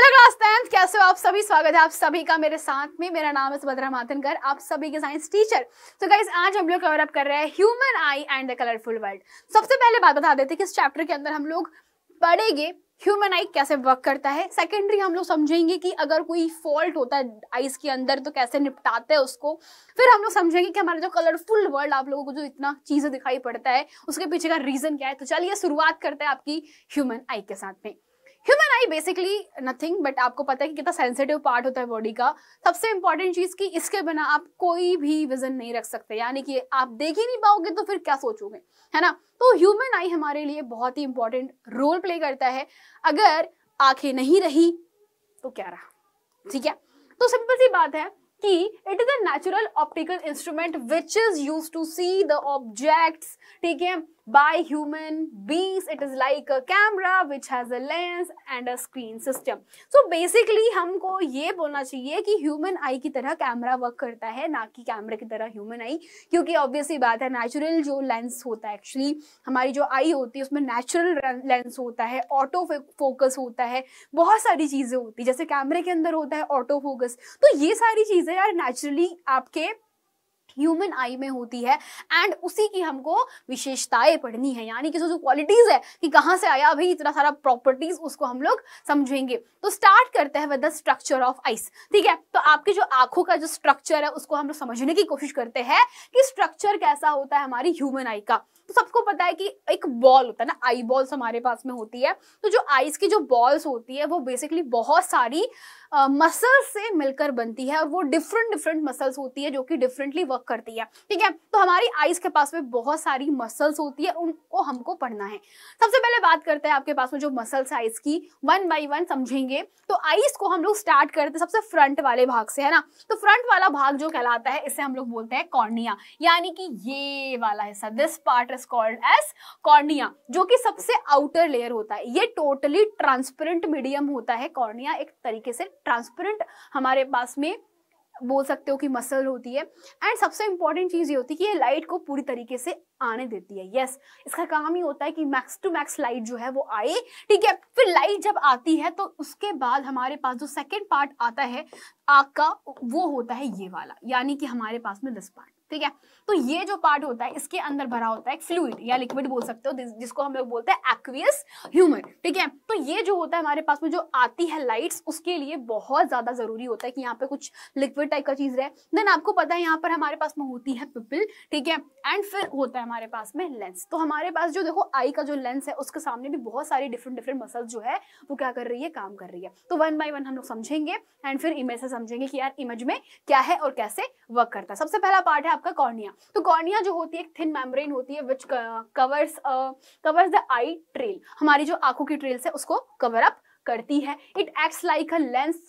Hello class tenth कैसे हो आप सभी स्वागत है आप सभी का मेरे साथ में मेरा नाम है सुभद्रा माथनकर आप सभी के साइंस टीचर तो गाइज आज हम लोग कवर अप कर रहे हैं human eye and the colourful world सबसे पहले बात बता देते कि इस चैप्टर के अंदर हम लोग पढ़ेंगे ह्यूमन आई कैसे वर्क करता है सेकेंडरी हम लोग समझेंगे कि अगर कोई फॉल्ट होता है आइस के अंदर तो कैसे निपटाते हैं उसको फिर हम लोग समझेंगे कि हमारा जो कलरफुल वर्ल्ड आप लोगों को जो इतना चीज़ें दिखाई पड़ता है उसके पीछे का रीज़न क्या है तो चलिए शुरुआत करते हैं आपकी ह्यूमन आई के साथ में human eye basically nothing but आपको पता है कि कितना सेंसिटिव पार्ट होता है बॉडी का सबसे इंपॉर्टेंट चीज़ कि इसके बिना आप कोई भी विजन नहीं रख सकते यानी कि आप देख ही नहीं पाओगे तो फिर क्या सोचोगे है ना तो ह्यूमन आई हमारे लिए बहुत ही इंपॉर्टेंट रोल प्ले करता है अगर आंखें नहीं रही तो क्या रहा ठीक है तो सिंपल सी बात है कि it is a natural optical instrument which is use to see the objects ठीक है by human beings it is like a camera which has a lens and a screen system so basically हमको ये बोलना चाहिए कि human eye की तरह camera work करता है ना कि कैमरे की तरह human eye क्योंकि ऑब्वियसली बात है नेचुरल जो लेंस होता है एक्चुअली हमारी जो आई होती है उसमें नेचुरल लेंस होता है ऑटो फोकस होता है बहुत सारी चीज़ें होती है जैसे कैमरे के अंदर होता है ऑटो फोकस तो ये सारी चीज़ें यार नेचुरली आपके ह्यूमन आई में होती है एंड उसी की हमको विशेषताएं पढ़नी है यानी कि जो क्वालिटीज है कि कहाँ से आया भाई इतना सारा प्रॉपर्टीज उसको हम लोग समझेंगे तो स्टार्ट करते हैं with the structure of eyes ठीक है तो आपके जो आंखों का जो स्ट्रक्चर है उसको हम लोग समझने की कोशिश करते हैं कि स्ट्रक्चर कैसा होता है हमारी ह्यूमन आई का तो सबको पता है कि एक बॉल होता है ना आई बॉल्स हमारे पास में होती है तो जो आईज की जो बॉल्स होती है वो बेसिकली बहुत सारी मसल्स से मिलकर बनती है और वो डिफरेंट डिफरेंट मसल्स होती है जो कि डिफरेंटली वर्क करती है ठीक है तो हमारी आईज के पास में बहुत सारी मसल्स होती है उनको हमको पढ़ना है सबसे पहले बात करते हैं आपके पास में जो मसल्स आईज की वन बाई वन समझेंगे तो आईज को हम लोग स्टार्ट करते हैं सबसे फ्रंट वाले भाग से है ना तो फ्रंट वाला भाग जो कहलाता है इसे हम लोग बोलते हैं कॉर्निया यानी कि ये वाला हिस्सा this part is called as cornea जो कि सबसे आउटर लेयर होता है ये टोटली ट्रांसपेरेंट मीडियम होता है कॉर्निया एक तरीके से ट्रांसपेरेंट हमारे पास में बोल सकते हो कि मसल होती है एंड सबसे इंपॉर्टेंट चीज़ ये होती है कि ये लाइट को पूरी तरीके से आने देती है यस yes, इसका काम ही होता है कि मैक्स टू मैक्स लाइट जो है वो आए ठीक है फिर लाइट जब आती है तो उसके बाद हमारे पास जो सेकंड पार्ट आता है आग का वो होता है ये वाला यानी कि हमारे पास में दस पार्ट ठीक है तो ये जो पार्ट होता है इसके अंदर भरा होता है एक फ्लूड या लिक्विड बोल सकते हो जिसको हम लोग बोलते हैं एक्वियस ह्यूमर ठीक है तो ये जो होता है हमारे पास में जो आती है लाइट्स उसके लिए बहुत ज्यादा जरूरी होता है कि यहाँ पे कुछ लिक्विड टाइप का चीज रहे देन आपको पता है यहाँ पर हमारे पास में होती है पिपल ठीक है एंड फिर होता है हमारे पास में लेंस तो हमारे पास जो देखो आई का जो लेंस है उसके सामने भी बहुत सारी डिफरेंट डिफरेंट मसल जो है वो क्या कर रही है काम कर रही है तो वन बाई वन हम लोग समझेंगे एंड फिर इमेज से समझेंगे कि यार इमेज में क्या है और कैसे वर्क करता है सबसे पहला पार्ट है आपका कॉर्निया तो कॉर्निया जो होती है एक थिन मेम्ब्रेन होती है which covers covers the eye ट्रेल हमारी जो आंखों की ट्रेल्स है उसको कवर अप करती है it acts like a lens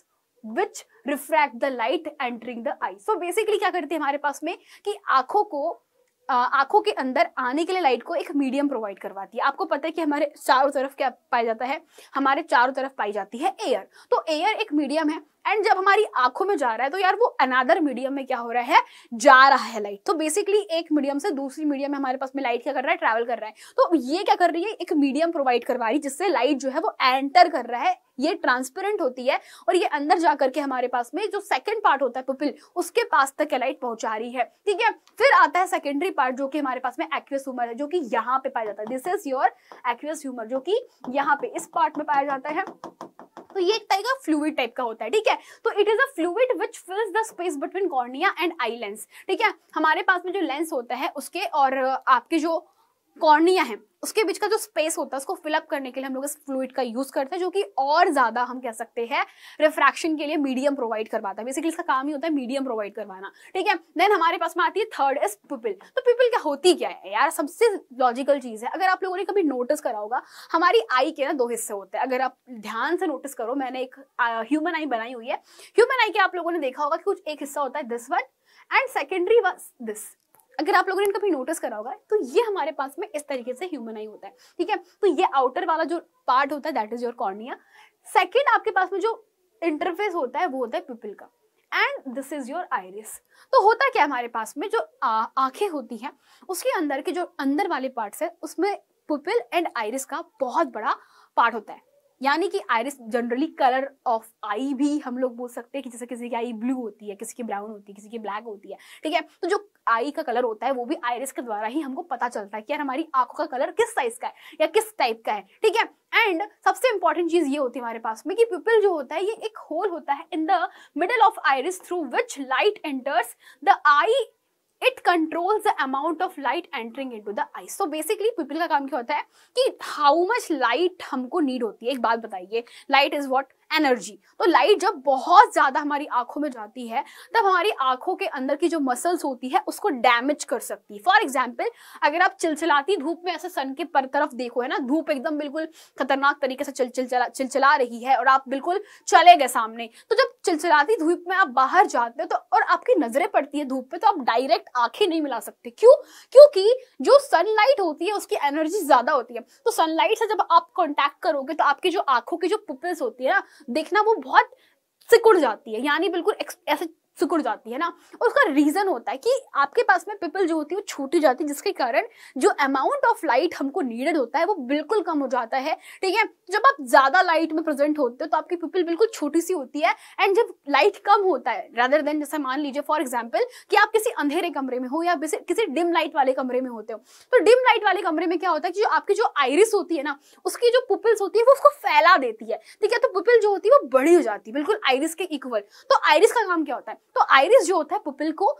which refract the light entering the eye so basically क्या करती है हमारे पास में कि आंखों को uh, आंखों के अंदर आने के लिए लाइट को एक मीडियम प्रोवाइड करवाती है आपको पता है कि हमारे चारों तरफ क्या पाया जाता है हमारे चारों तरफ पाई जाती है एयर तो एयर एक मीडियम है एंड जब हमारी आंखों में जा रहा है तो यार वो अनादर मीडियम में क्या हो रहा है जा रहा है लाइट तो बेसिकली एक मीडियम से दूसरी मीडियम में हमारे पास में लाइट क्या कर रहा है ट्रैवल कर रहा है तो ये क्या कर रही है एक मीडियम प्रोवाइड करवा रही है जिससे लाइट जो है वो एंटर कर रहा है ये ट्रांसपेरेंट होती है और ये अंदर जा करके हमारे पास में जो सेकंड पार्ट होता है पुपिल उसके पास तक लाइट पहुंचा रही है ठीक है फिर आता है सेकेंडरी पार्ट जो कि हमारे पास में एक्वियस ह्यूमर है जो कि यहाँ पे पाया जाता है this is your aqueous humour जो कि यहाँ पे इस पार्ट में पाया जाता है तो ये एक टाइप का फ्लूड टाइप का होता है ठीक है तो it is a fluid which fills the space between cornea and eye lens ठीक है हमारे पास में जो लेंस होता है उसके और आपके जो कॉर्निया है उसके बीच का जो स्पेस होता है उसको फिलअप करने के लिए हम लोग इस फ्लूड का यूज करते हैं जो कि और ज्यादा हम कह सकते हैं रिफ्रैक्शन के लिए मीडियम प्रोवाइड करवाता है बेसिकली इसका काम ही होता है मीडियम प्रोवाइड करवाना ठीक है देन हमारे पास में आती है थर्ड इज पिपिल तो पिपिल क्या होती क्या है यार सबसे लॉजिकल चीज है अगर आप लोगों ने कभी नोटिस करा होगा हमारी आई के ना दो हिस्से होते हैं अगर आप ध्यान से नोटिस करो मैंने एक ह्यूमन आई बनाई हुई है ह्यूमन आई के आप लोगों ने देखा होगा कि कुछ एक हिस्सा होता है this one and secondary this अगर आप लोगों ने कभी नोटिस करा होगा तो ये हमारे पास में इस तरीके से ह्यूमन आई होता है ठीक है तो ये आउटर वाला जो पार्ट होता है that is your cornea second आपके पास में जो इंटरफेस होता है वो होता है पिपिल का and this is your iris तो होता क्या हमारे पास में जो आंखें होती हैं उसके अंदर के जो अंदर वाले पार्ट्स है उसमें पुपिल एंड आयरिस का बहुत बड़ा पार्ट होता है यानी कि iris generally colour of eye भी हम लोग बोल सकते हैं कि जैसे किसी की आई ब्लू होती है किसी की ब्राउन होती है किसी की ब्लैक होती है ठीक है तो जो आई का कलर होता है वो भी आयरिस के द्वारा ही हमको पता चलता है कि यार हमारी आंखों का कलर किस साइज का है या किस टाइप का है ठीक है एंड सबसे इंपॉर्टेंट चीज ये होती है हमारे पास में कि पिपल जो होता है ये एक होल होता है in the middle of iris through which light enters the eye it controls the amount of light entering to the eyes तो बेसिकली पीपल का काम क्या होता है कि हाउ मच लाइट हमको नीड होती है एक बात बताइए लाइट इज वॉट एनर्जी तो लाइट जब बहुत ज्यादा हमारी आंखों में जाती है तब हमारी आंखों के अंदर की जो मसल्स होती है उसको डैमेज कर सकती है फॉर एग्जाम्पल अगर आप चिलचिलाती धूप में ऐसे सन के पर तरफ देखो है ना धूप एकदम बिल्कुल खतरनाक तरीके से चिलचिला चिलचिला रही है और आप बिल्कुल चले गए सामने तो जब चिलचिलाती धूप में आप बाहर जाते हो तो और आपकी नजरें पड़ती है धूप पे तो आप डायरेक्ट आंखें नहीं मिला सकते क्यों क्योंकि जो सनलाइट होती है उसकी एनर्जी ज्यादा होती है तो सनलाइट से जब आप कॉन्टेक्ट करोगे तो आपकी जो आंखों की जो पुपल्स होती है ना देखना वो बहुत सिकुड़ जाती है यानी बिल्कुल ऐसे सिकुड़ जाती है ना उसका रीजन होता है कि आपके पास में पिपल जो होती है वो छोटी जाती है जिसके कारण जो अमाउंट ऑफ लाइट हमको नीडेड होता है वो बिल्कुल कम हो जाता है ठीक है जब आप ज्यादा लाइट में प्रेजेंट होते हो तो आपकी पिपल बिल्कुल छोटी सी होती है एंड जब लाइट कम होता है रादर देन जैसे मान लीजिए फॉर एग्जाम्पल कि आप किसी अंधेरे कमरे में हो या किसी डिम लाइट वाले कमरे में होते हो तो डिम लाइट वाले कमरे में क्या होता है कि जो आपकी जो आयरिस होती है ना उसकी जो पिपल्स होती है वो उसको फैला देती है ठीक है तो पिपल जो होती है वो बड़ी हो जाती है बिल्कुल आयरिस के इक्वल तो आयरिस का काम क्या होता है तो आइरिस जो होता है पुपिल को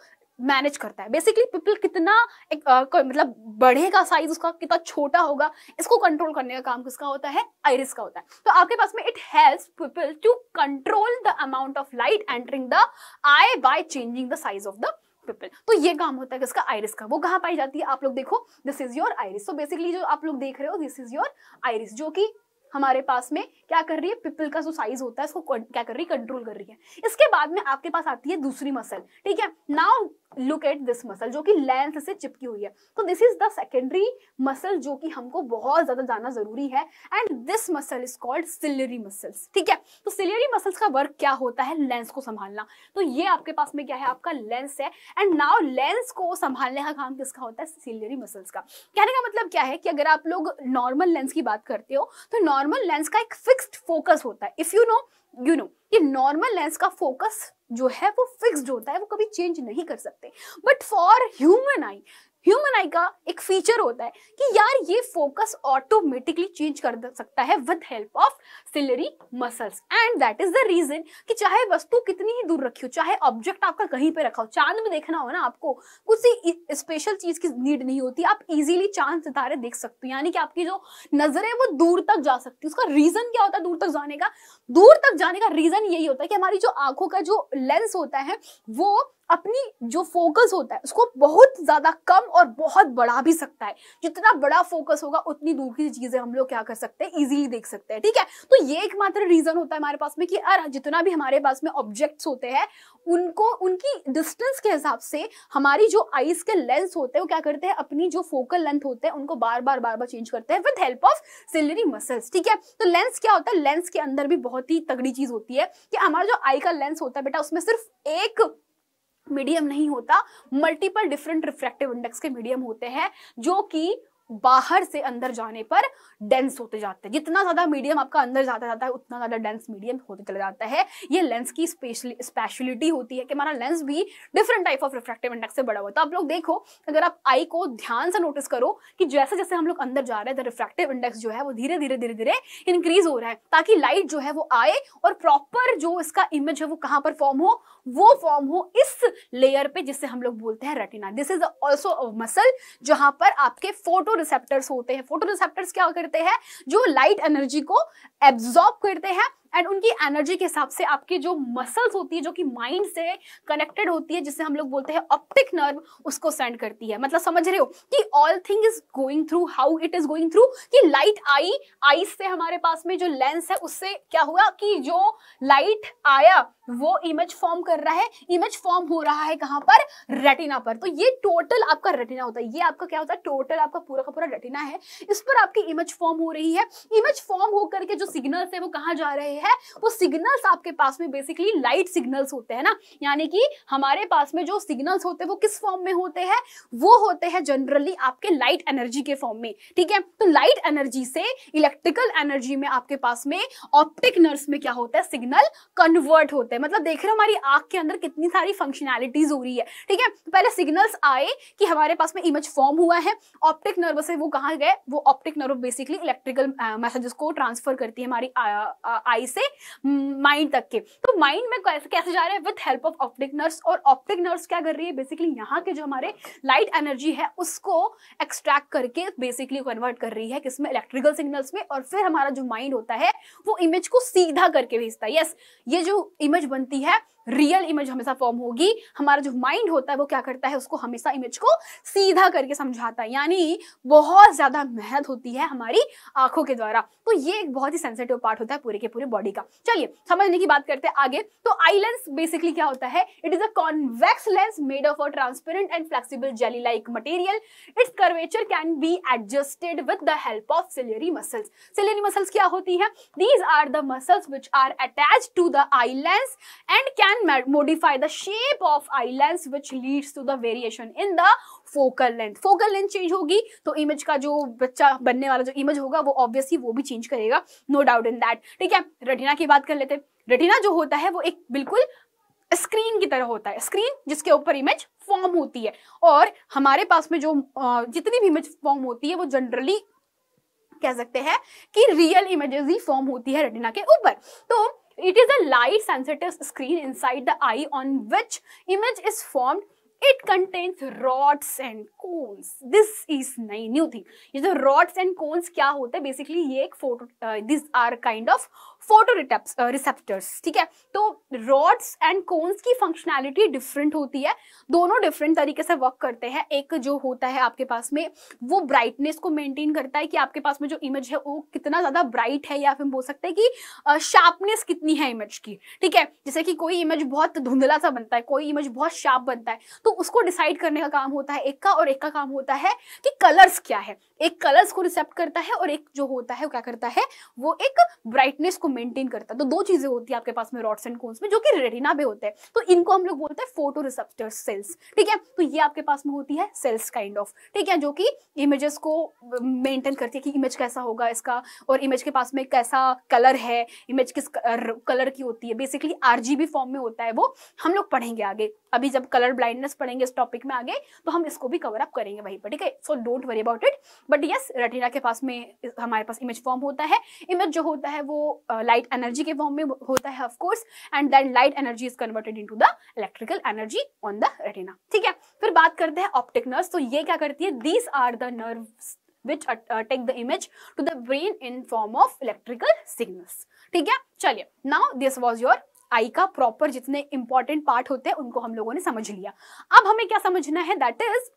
मैनेज करता है बेसिकली पिपल कितना एक, आ, मतलब बढ़ेगा साइज उसका कितना छोटा होगा इसको कंट्रोल करने का काम किसका होता है आइरिस का होता है तो आपके पास में it help pupil to control the amount of light entering the eye by changing the size of the pupil तो ये काम होता है किसका आइरिस का वो कहाँ पाई जाती है आप लोग देखो दिस इज योर आइरिस तो बेसिकली जो आप लोग देख रहे हो दिस इज योर आइरिस जो कि हमारे पास में क्या कर रही है पिपल का जो साइज होता है इसको क्या कर रही है कंट्रोल कर रही है इसके बाद में आपके पास आती है दूसरी मसल ठीक है now look at this muscle जो कि लेंस से चिपकी हुई है तो this is the secondary muscle जो कि हमको बहुत ज्यादा जाना जरूरी है and this muscle is called ciliary muscles ठीक है तो सिलियरी मसल्स का वर्क क्या होता है लेंस को संभालना तो ये आपके पास में क्या है आपका लेंस है एंड नाउ लेंस को संभालने का काम किसका होता है सिलियरी मसल्स का कहने का मतलब क्या है कि अगर आप लोग नॉर्मल लेंस की बात करते हो तो नॉर्मल लेंस का एक फिक्स्ड फोकस होता है if you know you know ये नॉर्मल लेंस का फोकस जो है वो फिक्स्ड होता है वो कभी चेंज नहीं कर सकते but for human eye human eye का एक फीचर होता है कि यार ये फोकस ऑटोमेटिकली चेंज कर सकता है with help of ciliary muscles and that is the reason कि चाहे वस्तु कितनी ही दूर रखी हो चाहे ऑब्जेक्ट आपका कहीं पे रखा हो चांद में देखना हो ना आपको कुछ स्पेशल चीज की नीड नहीं होती आप इजीली चांद सितारे देख सकते हो यानी कि आपकी जो नजर है वो दूर तक जा सकती है उसका रीजन क्या होता है दूर तक जाने का दूर तक जाने का रीजन यही होता है कि हमारी जो आंखों का जो लेंस होता है वो अपनी जो फोकस होता है उसको बहुत ज्यादा कम और बहुत बड़ा भी सकता है जितना बड़ा फोकस होगा उतनी दूर की चीजें हम लोग क्या कर सकते हैं इजीली देख सकते हैं ठीक है तो ये एक मात्र रीजन होता है हमारे पास में कि यार जितना भी हमारे पास में ऑब्जेक्ट्स होते हैं उनको उनकी डिस्टेंस के हिसाब से हमारी जो आईज के लेंस होते हैं वो क्या करते हैं अपनी जो फोकल लेंथ होते हैं उनको बार बार बार बार चेंज करते हैं with help of ciliary muscles ठीक है तो लेंस क्या होता है लेंस के अंदर भी बहुत ही तगड़ी चीज होती है कि हमारा जो आई का लेंस होता है बेटा उसमें सिर्फ एक मीडियम नहीं होता मल्टीपल डिफरेंट रिफ्रैक्टिव इंडेक्स के मीडियम होते हैं जो कि बाहर से अंदर जाने पर डेंस होते जाते हैं जितना ज्यादा मीडियम आपका अंदर जाता जाता है उतना ज्यादा डेंस मीडियम होते चला जाता है ये लेंस की स्पेशली स्पेशलिटी होती है कि हमारा लेंस भी different type of refractive index से बड़ा हुआ तो आप लोग देखो अगर आप आई को ध्यान से नोटिस करो कि जैसे जैसे हम लोग अंदर जा रहे हैं तो रिफ्रैक्टिव इंडेक्स जो है वो धीरे धीरे धीरे धीरे इंक्रीज हो रहा है ताकि लाइट जो है वो आए और प्रॉपर जो इसका इमेज है वो कहाँ पर फॉर्म हो वो फॉर्म हो इस लेयर पे जिससे हम लोग बोलते हैं retina this is also muscle जहां पर आपके फोटो रिसेप्टर्स होते हैं फोटो रिसेप्टर्स क्या करते हैं जो लाइट एनर्जी को एब्जॉर्ब करते हैं एंड उनकी एनर्जी के हिसाब से आपकी जो मसल्स होती है जो कि माइंड से कनेक्टेड होती है जिसे हम लोग बोलते हैं ऑप्टिक नर्व उसको सेंड करती है मतलब समझ रहे हो कि all thing is going through how it is going through कि लाइट आई आई से हमारे पास में जो लेंस है उससे क्या हुआ कि जो लाइट आया वो इमेज फॉर्म कर रहा है इमेज फॉर्म हो रहा है कहाँ पर रेटिना पर तो ये टोटल आपका रेटिना होता है ये आपका क्या होता है टोटल आपका पूरा का पूरा रेटिना है इस पर आपकी इमेज फॉर्म हो रही है इमेज फॉर्म होकर के जो सिग्नल्स है वो कहां जा रहे हैं है वो सिग्नल्स आपके पास में बेसिकली लाइट सिग्नल्स होते हैं ना यानी कि हमारे पास में जो सिग्नल्स होते हैं वो किस फॉर्म में होते हैं वो होते हैं जनरली आपके लाइट एनर्जी के फॉर्म में ठीक है तो लाइट एनर्जी से इलेक्ट्रिकल एनर्जी में आपके पास में ऑप्टिक नर्स में क्या होता है सिग्नल कन्वर्ट होते हैं मतलब देख रहे हो हमारी आंख के अंदर कितनी सारी फंक्शनैलिटीज हो रही है ठीक है तो पहले सिग्नल्स आए कि हमारे पास में इमेज फॉर्म हुआ है ऑप्टिक नर्व से वो कहाँ गए वो optic nerve basically electrical messages को ट्रांसफर करती है हमारी आई से माइंड तक के तो माइंड में कैसे कैसे जा रहे हैं with help of optic nerves और ऑप्टिक नर्स क्या कर रही है बेसिकली यहाँ के जो हमारे लाइट एनर्जी है उसको एक्सट्रैक्ट करके बेसिकली कन्वर्ट कर रही है किसमें इलेक्ट्रिकल सिग्नल्स में और फिर हमारा जो माइंड होता है वो इमेज को सीधा करके भेजता है यस ये जो इमेज बनती है रियल इमेज हमेशा फॉर्म होगी हमारा जो माइंड होता है वो क्या करता है उसको हमेशा इमेज को सीधा करके समझाता है यानी बहुत ज्यादा मेहनत होती है हमारी आंखों के द्वारा तो ये एक बहुत ही सेंसिटिव पार्ट होता है पूरे के पूरे बॉडी का चलिए समझने की बात करते हैं आगे तो आई लेंस बेसिकली क्या होता है it is a convex lens made of a transparent and flexible jelly like material its curvature can be adjusted with the help of ciliary muscles ciliary muscles क्या होती है these are the muscles which are attach to the eye lens and can can modify the shape of eyelids which leads to the variation in the focal length focal length change होगी तो image का जो बच्चा बनने वाला जो image होगा वो ऑब्वियसली वो भी चेंज करेगा नो डाउट इन दैट ठीक है रेटिना की बात कर लेते हैं रेटिना जो होता है वो एक बिल्कुल स्क्रीन की तरह होता है स्क्रीन जिसके ऊपर इमेज फॉर्म होती है और हमारे पास में जो जितनी भी इमेज फॉर्म होती है वो जनरली कह सकते हैं कि रियल इमेजेस ही फॉर्म होती है रेटिना के ऊपर तो It is a light sensitive screen inside the eye on which image is formed it contains rods and cones this is नई न्यू थिंग ये जो रॉड्स एंड कोन्स क्या होते हैं बेसिकली ये एक photo this are kind of photo receptors ठीक है तो रॉड्स एंड कोन्स की फंक्शनैलिटी डिफरेंट होती है दोनों डिफरेंट तरीके से वर्क करते हैं एक जो होता है आपके पास में वो ब्राइटनेस को मेंटेन करता है कि आपके पास में जो इमेज है वो कितना ज्यादा ब्राइट है या फिर बोल सकते हैं कि शार्पनेस uh, कितनी है इमेज की ठीक है जैसे कि कोई इमेज बहुत धुंधला सा बनता है कोई इमेज बहुत शार्प बनता है तो तो उसको डिसाइड करने का काम होता है एक का और एक का काम होता है कि कलर्स क्या है एक कलर्स को रिसेप्ट करता है और एक जो होता है वो क्या करता है वो एक ब्राइटनेस को मेंटेन करता है तो दो चीजें होती है आपके पास में रॉड्स एंड कोन्स में जो कि रेटिना पे होते हैं तो इनको हम लोग बोलते हैं फोटो रिसेप्टर सेल्स ठीक है तो ये आपके पास में होती है सेल्स काइंड ऑफ ठीक है जो कि इमेजेस को मेंटेन करती है कि इमेज कैसा होगा इसका और इमेज के पास में कैसा कलर है इमेज किस कलर की होती है बेसिकली आरजीबी फॉर्म में होता है वो हम लोग पढ़ेंगे आगे अभी जब कलर ब्लाइंडनेस पढ़ेंगे इस टॉपिक में आगे तो हम इसको भी कवर अप करेंगे वहीं पर ठीक है so don't worry about it but yes retina के पास में हमारे पास इमेज फॉर्म होता है इमेज जो होता है वो लाइट uh, एनर्जी के फॉर्म में होता है of course and that light energy is converted in the electrical energy on the retina ठीक है फिर बात करते हैं ऑप्टिक नर्व तो ये क्या करती है these are the nerve which uh, take the image to the brain in form of electrical signals ठीक है चलिए now this was your आई का प्रॉपर जितने इंपॉर्टेंट पार्ट होते हैं उनको हम लोगों ने समझ लिया अब हमें क्या समझना है that is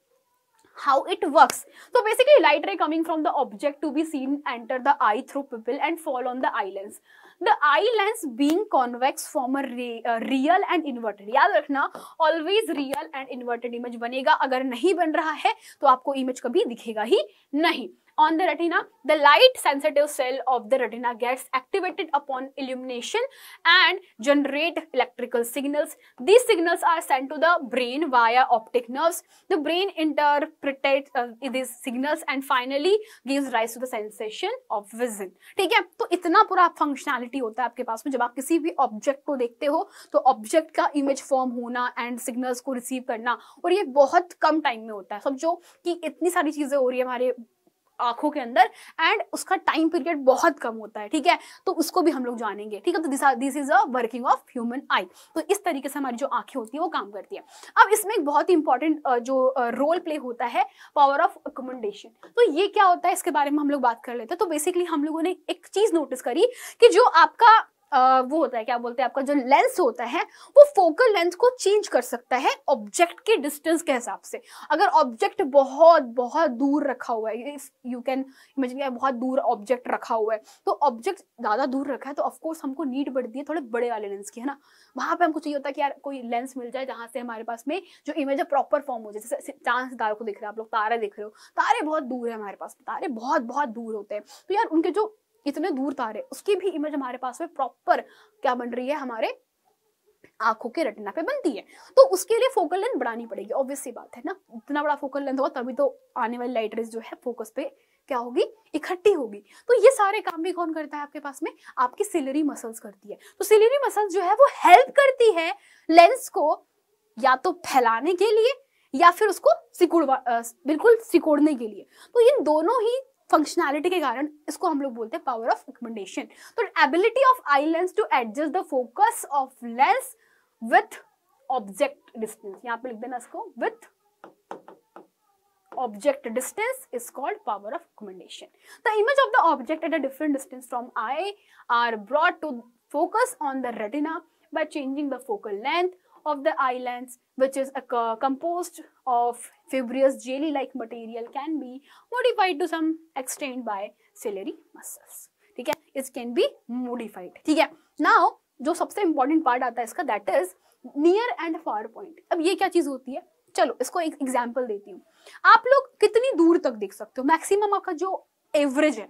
how it works. So basically light ray coming from the object to be seen enter the eye through pupil and fall on the eye lens. The eye lens being convex form a, ray, a real and inverted. याद रखना always real and inverted image बनेगा अगर नहीं बन रहा है तो आपको image कभी दिखेगा ही नहीं on the retina, the light sensitive cell of the retina gets activated upon illumination and generate electrical signals. These signals are sent to the brain via optic nerves. The brain interprets uh, these signals and finally gives rise to the sensation of vision. ठीक है तो इतना पूरा functionality होता है आपके पास में जब आप किसी भी ऑब्जेक्ट को देखते हो तो ऑब्जेक्ट का इमेज फॉर्म होना एंड सिग्नल्स को रिसीव करना और ये बहुत कम टाइम में होता है समझो कि इतनी सारी चीज़ें हो रही है हमारे आंखों के अंदर एंड उसका टाइम पीरियड बहुत कम होता है ठीक है तो उसको भी हम लोग जानेंगे ठीक है तो this this is a working of human eye तो इस तरीके से हमारी जो आंखें होती है वो काम करती है अब इसमें एक बहुत ही इंपॉर्टेंट जो रोल प्ले होता है पावर ऑफ अकोमोडेशन तो ये क्या होता है इसके बारे में हम लोग बात कर लेते हैं तो बेसिकली हम लोगों ने एक चीज नोटिस करी कि जो आपका वो होता है क्या बोलते हैं आपका जो लेंस होता है वो फोकल लेंथ को चेंज कर सकता है ऑब्जेक्ट के डिस्टेंस के हिसाब से अगर ऑब्जेक्ट बहुत बहुत दूर रखा हुआ है इफ यू कैन इमेजिन बहुत दूर ऑब्जेक्ट रखा हुआ है तो ऑब्जेक्ट ज़्यादा दूर रखा है तो ऑफकोर्स हमको नीड बढ़ती है थोड़े बड़े वाले लेंस की है ना वहां पर हमको चाहिए होता है कि यार कोई लेंस मिल जाए जहां से हमारे पास में जो इमेज है प्रॉपर फॉर्म हो जाए जैसे चांद सितारों को देख रहे हैं आप लोग तारे देख रहे हो तारे बहुत दूर है हमारे पास तारे बहुत बहुत दूर होते हैं तो यार उनके जो इतने दूर तारे उसकी भी इमेज हमारे पास में प्रॉपर क्या बन रही है हमारे आंखों के रटना पे बनती है तो उसके लिए फोकल लेंथ बढ़ानी पड़ेगी ऑब्वियसली बात है ना इतना बड़ा फोकल लेंथ होगा तभी तो आने वाली लाइट रेस जो है फोकस पे क्या होगी इकट्ठी होगी तो ये सारे काम भी कौन करता है आपके पास में आपकी सिलरी मसल्स करती है तो सिलरी मसल्स जो है वो हेल्प करती है लेंस को या तो फैलाने के लिए या फिर उसको सिकुड़वा बिल्कुल सिकोड़ने के लिए तो इन दोनों ही फंक्शनैलिटी के कारण इसको हम लोग बोलते हैं पावर ऑफ रिकमेंडेशन तो ability of eye lens to adjust the focus of lens with object distance यहाँ पे लिख देना इसको with object distance is called power of recommendation. The image of the object at a different distance from eye are brought to focus on the retina by changing the focal length of the islands, which is uh, composed of fibrous jelly-like material, can be modified to some extent by ciliary muscles. ठीक है it can B modified ठीक है now जो सबसे important part आता है इसका that is near and far point अब ये क्या चीज होती है चलो इसको एक एग्जाम्पल देती हूँ आप लोग कितनी दूर तक देख सकते हो मैक्सिमम आपका जो एवरेज है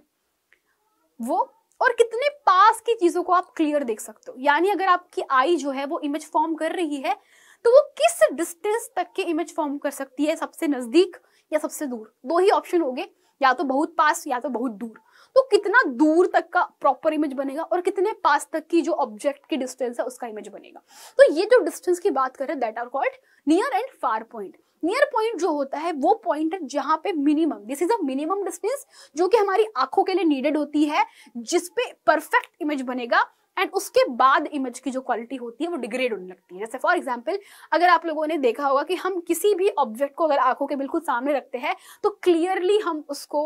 वो और कितने पास की चीजों को आप क्लियर देख सकते हो यानी अगर आपकी आई जो है वो इमेज फॉर्म कर रही है तो वो किस डिस्टेंस तक के इमेज फॉर्म कर सकती है सबसे नजदीक या सबसे दूर दो ही ऑप्शन हो गए या तो बहुत पास या तो बहुत दूर तो कितना दूर तक का प्रॉपर इमेज बनेगा और कितने पास तक की जो ऑब्जेक्ट की डिस्टेंस है उसका इमेज बनेगा तो ये जो डिस्टेंस की बात करें that are called near and far point near point जो होता है वो पॉइंट है जहां पे minimum this is a minimum distance जो कि हमारी आंखों के लिए नीडेड होती है जिसपे परफेक्ट इमेज बनेगा एंड उसके बाद इमेज की जो क्वालिटी होती है वो डिग्रेड होने लगती है जैसे फॉर एग्जाम्पल अगर आप लोगों ने देखा होगा कि हम किसी भी ऑब्जेक्ट को अगर आंखों के बिल्कुल सामने रखते हैं तो क्लियरली हम उसको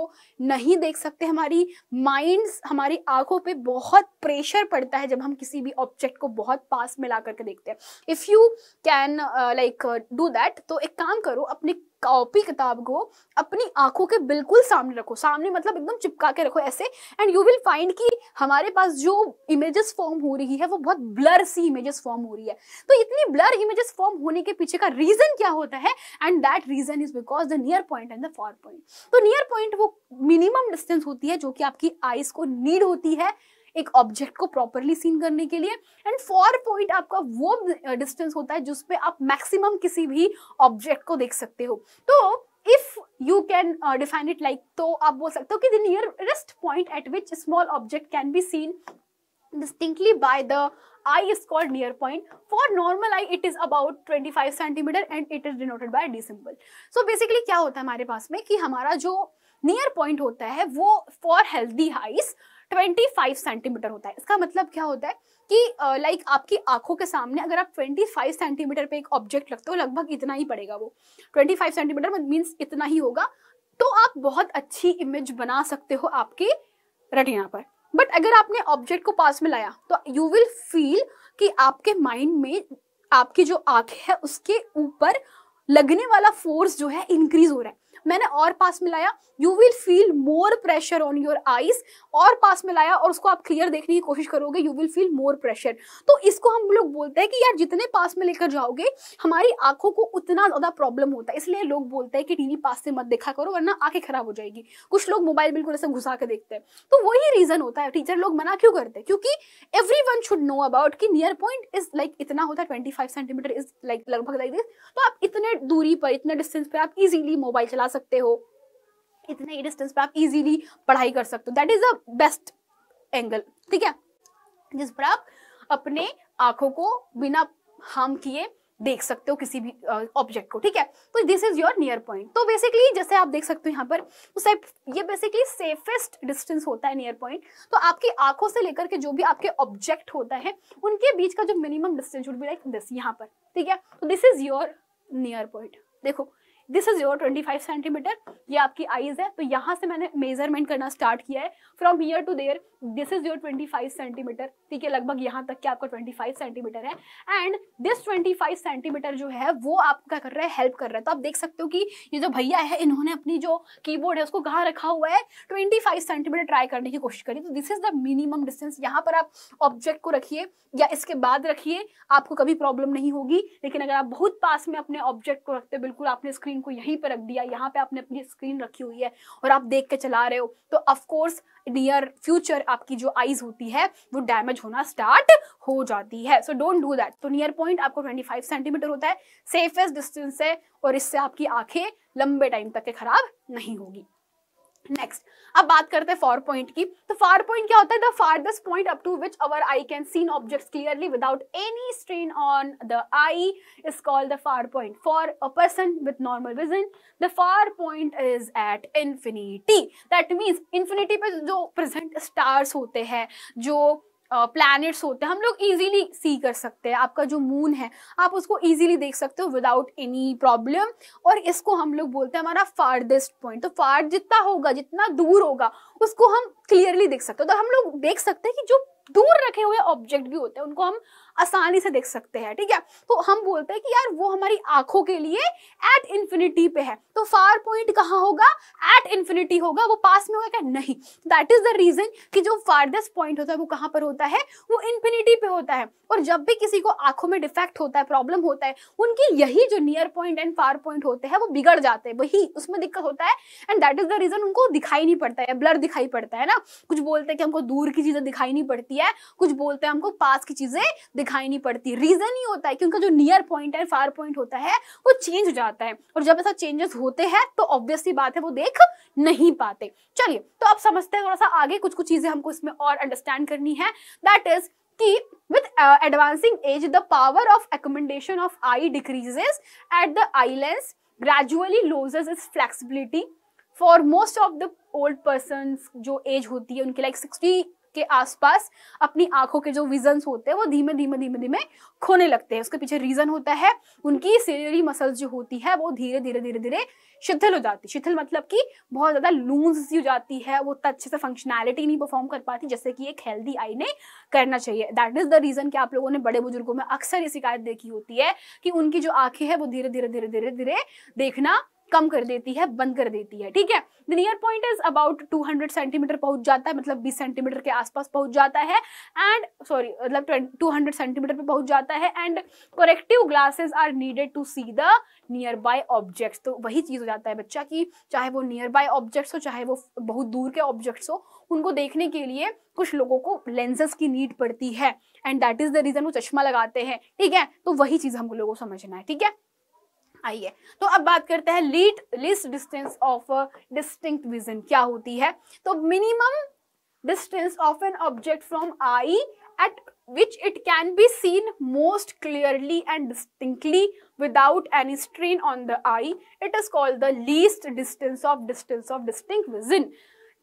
नहीं देख सकते हमारी माइंड्स हमारी आंखों पे बहुत प्रेशर पड़ता है जब हम किसी भी ऑब्जेक्ट को बहुत पास में ला करके देखते हैं if you can like do that तो एक काम करो अपने कॉपी किताब को अपनी आंखों के बिल्कुल सामने रखो सामने मतलब एकदम चिपका के रखो ऐसे एंड यू विल फाइंड कि हमारे पास जो इमेजेस फॉर्म हो रही है वो बहुत ब्लर सी इमेजेस फॉर्म हो रही है तो इतनी ब्लर इमेजेस फॉर्म होने के पीछे का रीजन क्या होता है and that reason is because the near point and the far point तो नियर पॉइंट वो मिनिमम डिस्टेंस होती है जो कि आपकी आईज को नीड होती है एक ऑब्जेक्ट को प्रॉपरली सीन करने के लिए एंड फोर पॉइंट आपका वो डिस्टेंस होता है जिसपे आप मैक्सिमम किसी भी ऑब्जेक्ट को देख सकते हो तो if you can define it like तो आप बोल सकते हो कि the nearest point at which small object can be seen distinctly by the eye is called near point for normal eye it is about 25 cm and it is denoted by d symbol so basically क्या होता है हमारे पास में कि हमारा जो near point होता है वो फॉर हेल्दी हाइस 25 सेंटीमीटर होता है इसका मतलब क्या होता है कि लाइक आपकी आंखों के सामने अगर आप 25 सेंटीमीटर पे एक ऑब्जेक्ट रखते हो लगभग इतना ही पड़ेगा वो 25 सेंटीमीटर मीन्स मतलब इतना ही होगा तो आप बहुत अच्छी इमेज बना सकते हो आपके रटिना पर बट अगर आपने ऑब्जेक्ट को पास में लाया तो यू विल फील कि आपके माइंड में आपकी जो आंख है उसके ऊपर लगने वाला फोर्स जो है इंक्रीज हो रहा है मैंने और पास में लाया you will feel more pressure on your eyes और पास में लाया और उसको आप क्लियर देखने की कोशिश करोगे you will feel more pressure तो इसको हम लोग बोलते हैं कि यार जितने पास में लेकर जाओगे हमारी आंखों को उतना ज़्यादा प्रॉब्लम होता है इसलिए लोग बोलते हैं कि टीवी पास से मत देखा करो वरना आंखें खराब हो जाएगी कुछ लोग मोबाइल बिल्कुल ऐसे घुसा के देखते हैं तो वही रीज़न होता है टीचर लोग मना क्यों करते हैं क्योंकि everyone should know about कि नियर पॉइंट इज लाइक इतना होता है twenty five centimetre is like लगभग लाइक दिस तो आप इतने दूरी पर इतने डिस्टेंस पर आप इजिली मोबाइल चला जा सकते हो इतने ही डिस्टेंस पे आप इजीली पढ़ाई कर सकते हो that is the best angle ठीक है जिस पर आप अपने आंखों को बिना हार्म किए देख सकते हो किसी भी ऑब्जेक्ट uh, को ठीक है तो this is your near point तो बेसिकली जैसे आप देख सकते हो यहाँ पर उस टाइप ये बेसिकली सेफेस्ट डिस्टेंस होता है नियर पॉइंट तो आपकी आंखों से लेकर के जो भी आपके ऑब्जेक्ट होता है उनके बीच का जो minimum distance would be like this यहाँ पर ठीक है तो this is your near point देखो दिस इज योर 25 सेंटीमीटर ये आपकी आईज है तो यहाँ से मैंने मेजरमेंट करना स्टार्ट किया है from here to there this is your 25 centimetre ठीक है लगभग यहाँ तक कि आपका 25 सेंटीमीटर है एंड दिस 25 सेंटीमीटर जो है वो आपका कर रहा है हेल्प कर रहा है तो आप देख सकते हो कि ये जो भैया है इन्होंने अपनी जो कीबोर्ड है उसको कहाँ रखा हुआ है ट्वेंटी सेंटीमीटर ट्राई करने की कोशिश करी तो this is the minimum distance यहाँ पर आप ऑब्जेक्ट को रखिए या इसके बाद रखिए आपको कभी प्रॉब्लम नहीं होगी लेकिन अगर आप बहुत पास में अपने ऑब्जेक्ट को रखते बिल्कुल आपने स्क्रीन स्क्रीन को यहीं पर रख दिया यहाँ पे आपने अपनी स्क्रीन रखी हुई है और आप देख के चला रहे हो तो ऑफकोर्स नियर फ्यूचर आपकी जो आईज होती है वो डैमेज होना स्टार्ट हो जाती है सो डोंट डू दैट तो नियर पॉइंट आपको 25 सेंटीमीटर होता है सेफेस्ट डिस्टेंस है और इससे आपकी आंखें लंबे टाइम तक के खराब नहीं होगी नेक्स्ट अब बात करते हैं फॉर पॉइंट की तो फार पॉइंट क्या होता है the farthest point up to which our eye can seen objects clearly without any strain on the eye is called the far point for a person with normal vision the far point is at infinity that means infinity पे जो present stars होते हैं जो planets होते हैं हम लोग easily सी कर सकते हैं आपका जो मून है आप उसको इजीली देख सकते हो विदाउट एनी प्रॉब्लम और इसको हम लोग बोलते हैं हमारा फार्देस्ट पॉइंट तो फार जितना होगा जितना दूर होगा उसको हम क्लियरली देख सकते हो तो हम लोग देख सकते हैं कि जो दूर रखे हुए ऑब्जेक्ट भी होते हैं उनको हम आसानी से देख सकते हैं ठीक है तो हम बोलते हैं कि यार वो हमारी आंखों के लिए एट इन्फिनिटी पे है तो फार पॉइंट कहाँ होगा एट इन्फिनिटी होगा वो पास में होगा क्या नहीं दैट इज द रीजन कि जो फार्देस्ट पॉइंट होता है वो कहाँ पर होता है वो इन्फिनिटी पे होता है और जब भी किसी को आंखों में डिफेक्ट होता है प्रॉब्लम होता है उनकी यही जो near point and far point होते हैं वो बिगड़ जाते हैं वही उसमें दिक्कत होता है and that is the reason उनको दिखाई नहीं पड़ता है ब्लर दिखाई पड़ता है ना कुछ बोलते हैं कि हमको दूर की चीजें दिखाई नहीं पड़ती है कुछ बोलते हैं हमको पास की चीजें दिखाई नहीं पड़ती रीजन ही होता है कि उनका जो नियर पॉइंट है फार पॉइंट होता है वो चेंज हो जाता है और जब ऐसा चेंजेस होते हैं तो ऑब्वियसली बात है वो देख नहीं पाते चलिए तो अब समझते हैं थोड़ा सा आगे कुछ कुछ चीजें हमको इसमें और अंडरस्टैंड करनी है दैट इज कि with advancing age the power of accommodation of eye decreases at the eye lens gradually loses is flexibility for most of the old person जो एज होती है उनकी लाइक like, के आसपास अपनी आंखों के जो विजन होते हैं वो धीमे धीमे धीमे धीमे खोने लगते हैं उसके पीछे रीजन होता है उनकी सेलरी मसल जो होती है वो धीरे धीरे धीरे धीरे शिथिल हो जाती शिथिल मतलब कि बहुत ज़्यादा लूज सी हो जाती है वो अच्छे से फंक्शनैलिटी नहीं परफॉर्म कर पाती जैसे कि एक हेल्दी आई ने करना चाहिए दैट इज़ द रीज़न कि आप लोगों ने बड़े बुजुर्गों में अक्सर ये शिकायत देखी होती है कि उनकी जो आंखें हैं वो धीरे धीरे धीरे धीरे धीरे देखना कम कर देती है बंद कर देती है ठीक है the near point is about 200 centimetre पहुंच जाता है मतलब 20 सेंटीमीटर के आसपास पहुंच जाता है एंड सॉरी मतलब 200 सेंटीमीटर पे पहुंच जाता है and corrective glasses are needed to see the nearby objects तो वही चीज हो जाता है बच्चा की चाहे वो नियर बाय ऑब्जेक्ट्स हो चाहे वो बहुत दूर के ऑब्जेक्ट्स हो उनको देखने के लिए कुछ लोगों को लेंसेज की नीड पड़ती है and that is the reason वो चश्मा लगाते हैं ठीक है तो वही चीज हम लोगों को समझना है ठीक है आइए तो अब बात करते हैं least least distance of distinct vision क्या होती है तो minimum distance of an object from eye at which it can be seen most clearly and distinctly without any strain on the eye it is called the least distance of distance of distinct vision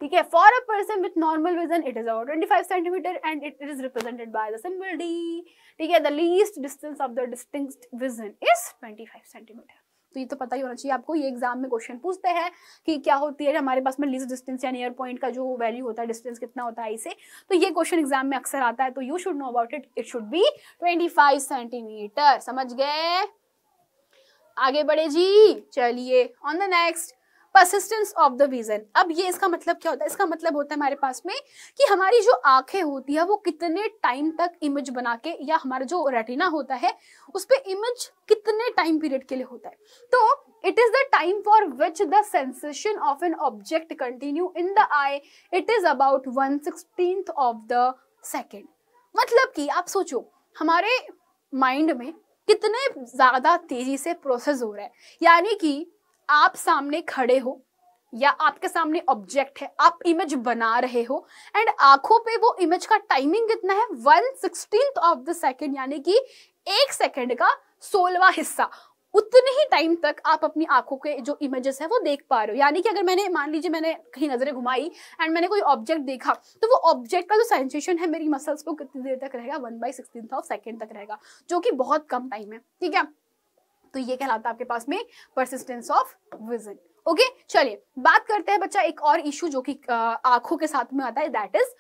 ठीक है for a person with normal vision it is our twenty centimetre and it is represented by the symbol D ठीक है the least distance of the distinct vision is 25 centimetre तो ये तो पता ही होना चाहिए आपको ये एग्जाम में क्वेश्चन पूछते हैं कि क्या होती है हमारे पास में लीस्ट डिस्टेंस या नियर पॉइंट का जो वैल्यू होता है डिस्टेंस कितना होता है इसे तो ये क्वेश्चन एग्जाम में अक्सर आता है तो you should know about it it should be 25 centimetre समझ गए आगे बढ़े जी चलिए on the next persistence of the vision अब ये इसका मतलब क्या होता है इसका मतलब होता है हमारे पास में कि हमारी जो आंखें होती है वो कितने टाइम तक इमेज बना के या हमारा जो रेटिना होता है उस पर इमेज कितने टाइम पीरियड के लिए होता है तो it is the time for which the sensation of an object continue in the eye it is about one sixteen of the second मतलब कि आप सोचो हमारे माइंड में कितने ज्यादा तेजी से प्रोसेस हो रहा है यानी कि आप सामने खड़े हो या आपके सामने ऑब्जेक्ट है आप इमेज बना रहे हो एंड आंखों पे वो इमेज का टाइमिंग कितना है one sixteen of the second यानी कि एक सेकेंड का सोलवा हिस्सा उतने ही टाइम तक आप अपनी आंखों के जो इमेजेस है वो देख पा रहे हो यानी कि अगर मैंने मान लीजिए मैंने कहीं नजरें घुमाई एंड मैंने कोई ऑब्जेक्ट देखा तो वो ऑब्जेक्ट का जो सेंसेशन है मेरी मसल्स को कितनी देर तक रहेगा one by sixteen of second तक रहेगा जो कि बहुत कम टाइम है ठीक है तो ये कहलाता है आपके पास में परसिस्टेंस ऑफ विजन ओके चलिए बात करते हैं बच्चा एक और इशू जो कि आंखों के साथ में आता है दैट इज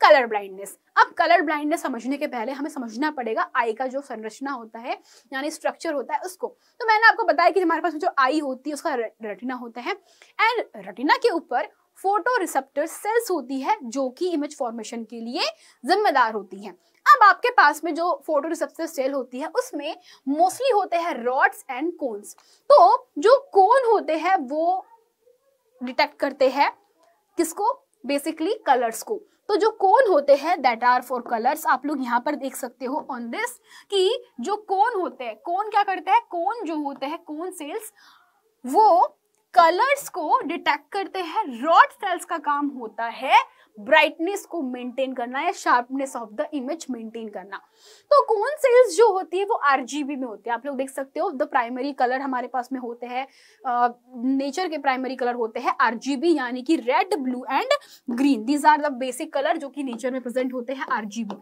कलर ब्लाइंडनेस अब कलर ब्लाइंडनेस समझने के पहले हमें समझना पड़ेगा आई का जो संरचना होता है यानी स्ट्रक्चर होता है उसको तो मैंने आपको बताया कि हमारे पास जो आई होती है उसका रेटिना होता है एंड रेटिना के ऊपर फोटो रिसेप्टर सेल्स होती है जो कि इमेज फॉर्मेशन के लिए जिम्मेदार होती है अब आपके पास में जो फोटो रिसेप्टर सेल होती है उसमें मोस्टली होते हैं रॉड्स एंड कोन्स तो जो कोन होते हैं वो डिटेक्ट करते हैं किसको बेसिकली कलर्स को तो जो कोन होते हैं दैट आर फॉर कलर्स आप लोग यहाँ पर देख सकते हो ऑन दिस कि जो कोन होते हैं कोन क्या करते हैं कोन जो होते हैं कोन सेल्स वो कलर्स को डिटेक्ट करते हैं रॉड सेल्स का काम होता है ब्राइटनेस को मेंटेन करना या sharpness of the image maintain करना तो कौन सेल्स जो होती है वो आरजीबी में होती है आप लोग देख सकते हो द प्राइमरी कलर हमारे पास में होते हैं नेचर के प्राइमरी कलर होते हैं आरजीबी यानी कि red blue and green these are the basic colour जो कि नेचर में प्रेजेंट होते हैं आरजीबी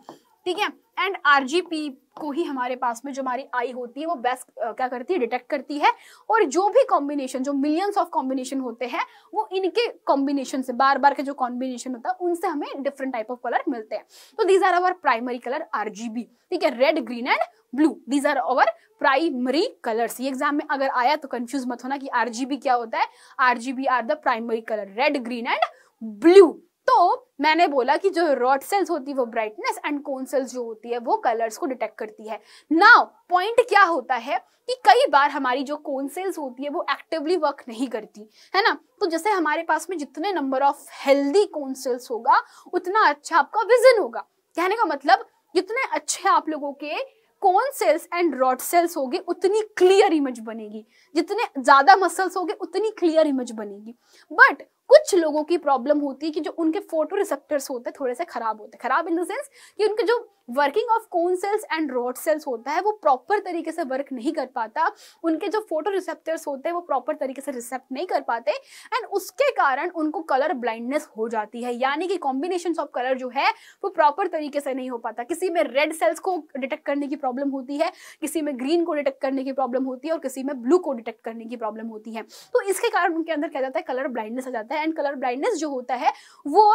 ठीक है एंड आरजीपी को ही हमारे पास में जो हमारी आई होती है वो बेस्ट क्या करती है डिटेक्ट करती है और जो भी कॉम्बिनेशन जो मिलियंस ऑफ कॉम्बिनेशन होते हैं वो इनके कॉम्बिनेशन से बार बार के जो कॉम्बिनेशन होता है उनसे हमें डिफरेंट टाइप ऑफ कलर मिलते हैं तो these are our primary colour RGB ठीक है red green and blue these are our primary colours ये एग्जाम में अगर आया तो कंफ्यूज मत होना कि आरजीबी क्या होता है RGB are the primary colour red green and blue तो मैंने बोला कि जो रॉड सेल्स होती है वो ब्राइटनेस एंड कोन सेल्स जो होती है वो कलर्स को डिटेक्ट करती है नाउ पॉइंट क्या होता है कि कई बार हमारी जो कोन सेल्स होती है वो एक्टिवली वर्क नहीं करती है ना तो जैसे हमारे पास में जितने number of healthy cone cells होगा उतना अच्छा आपका विजन होगा कहने का मतलब जितने अच्छे आप लोगों के cone cells and rod sales होगी उतनी क्लियर इमेज बनेगी जितने ज्यादा मसल्स होंगे उतनी क्लियर इमेज बनेगी बट कुछ लोगों की प्रॉब्लम होती है कि जो उनके फोटो रिसेप्टर्स होते हैं थोड़े से खराब होते हैं खराब इन द सेंस कि उनके जो working of cone cells and rod cells होता है वो प्रॉपर तरीके से वर्क नहीं कर पाता उनके जो फोटो रिसेप्टर्स होते हैं वो प्रॉपर तरीके से रिसेप्ट नहीं कर पाते एंड उसके कारण उनको कलर ब्लाइंडनेस हो जाती है यानी कि कॉम्बिनेशन ऑफ कलर जो है वो प्रॉपर तरीके से नहीं हो पाता किसी में रेड सेल्स को डिटेक्ट करने की प्रॉब्लम होती है किसी में ग्रीन को डिटेक्ट करने की प्रॉब्लम होती है और किसी में ब्लू को डिटेक्ट करने की प्रॉब्लम होती है तो इसके कारण उनके अंदर क्या जाता है कलर ब्लाइंडनेस आ जाता है एंड कलर ब्लाइंडनेस जो होता है वो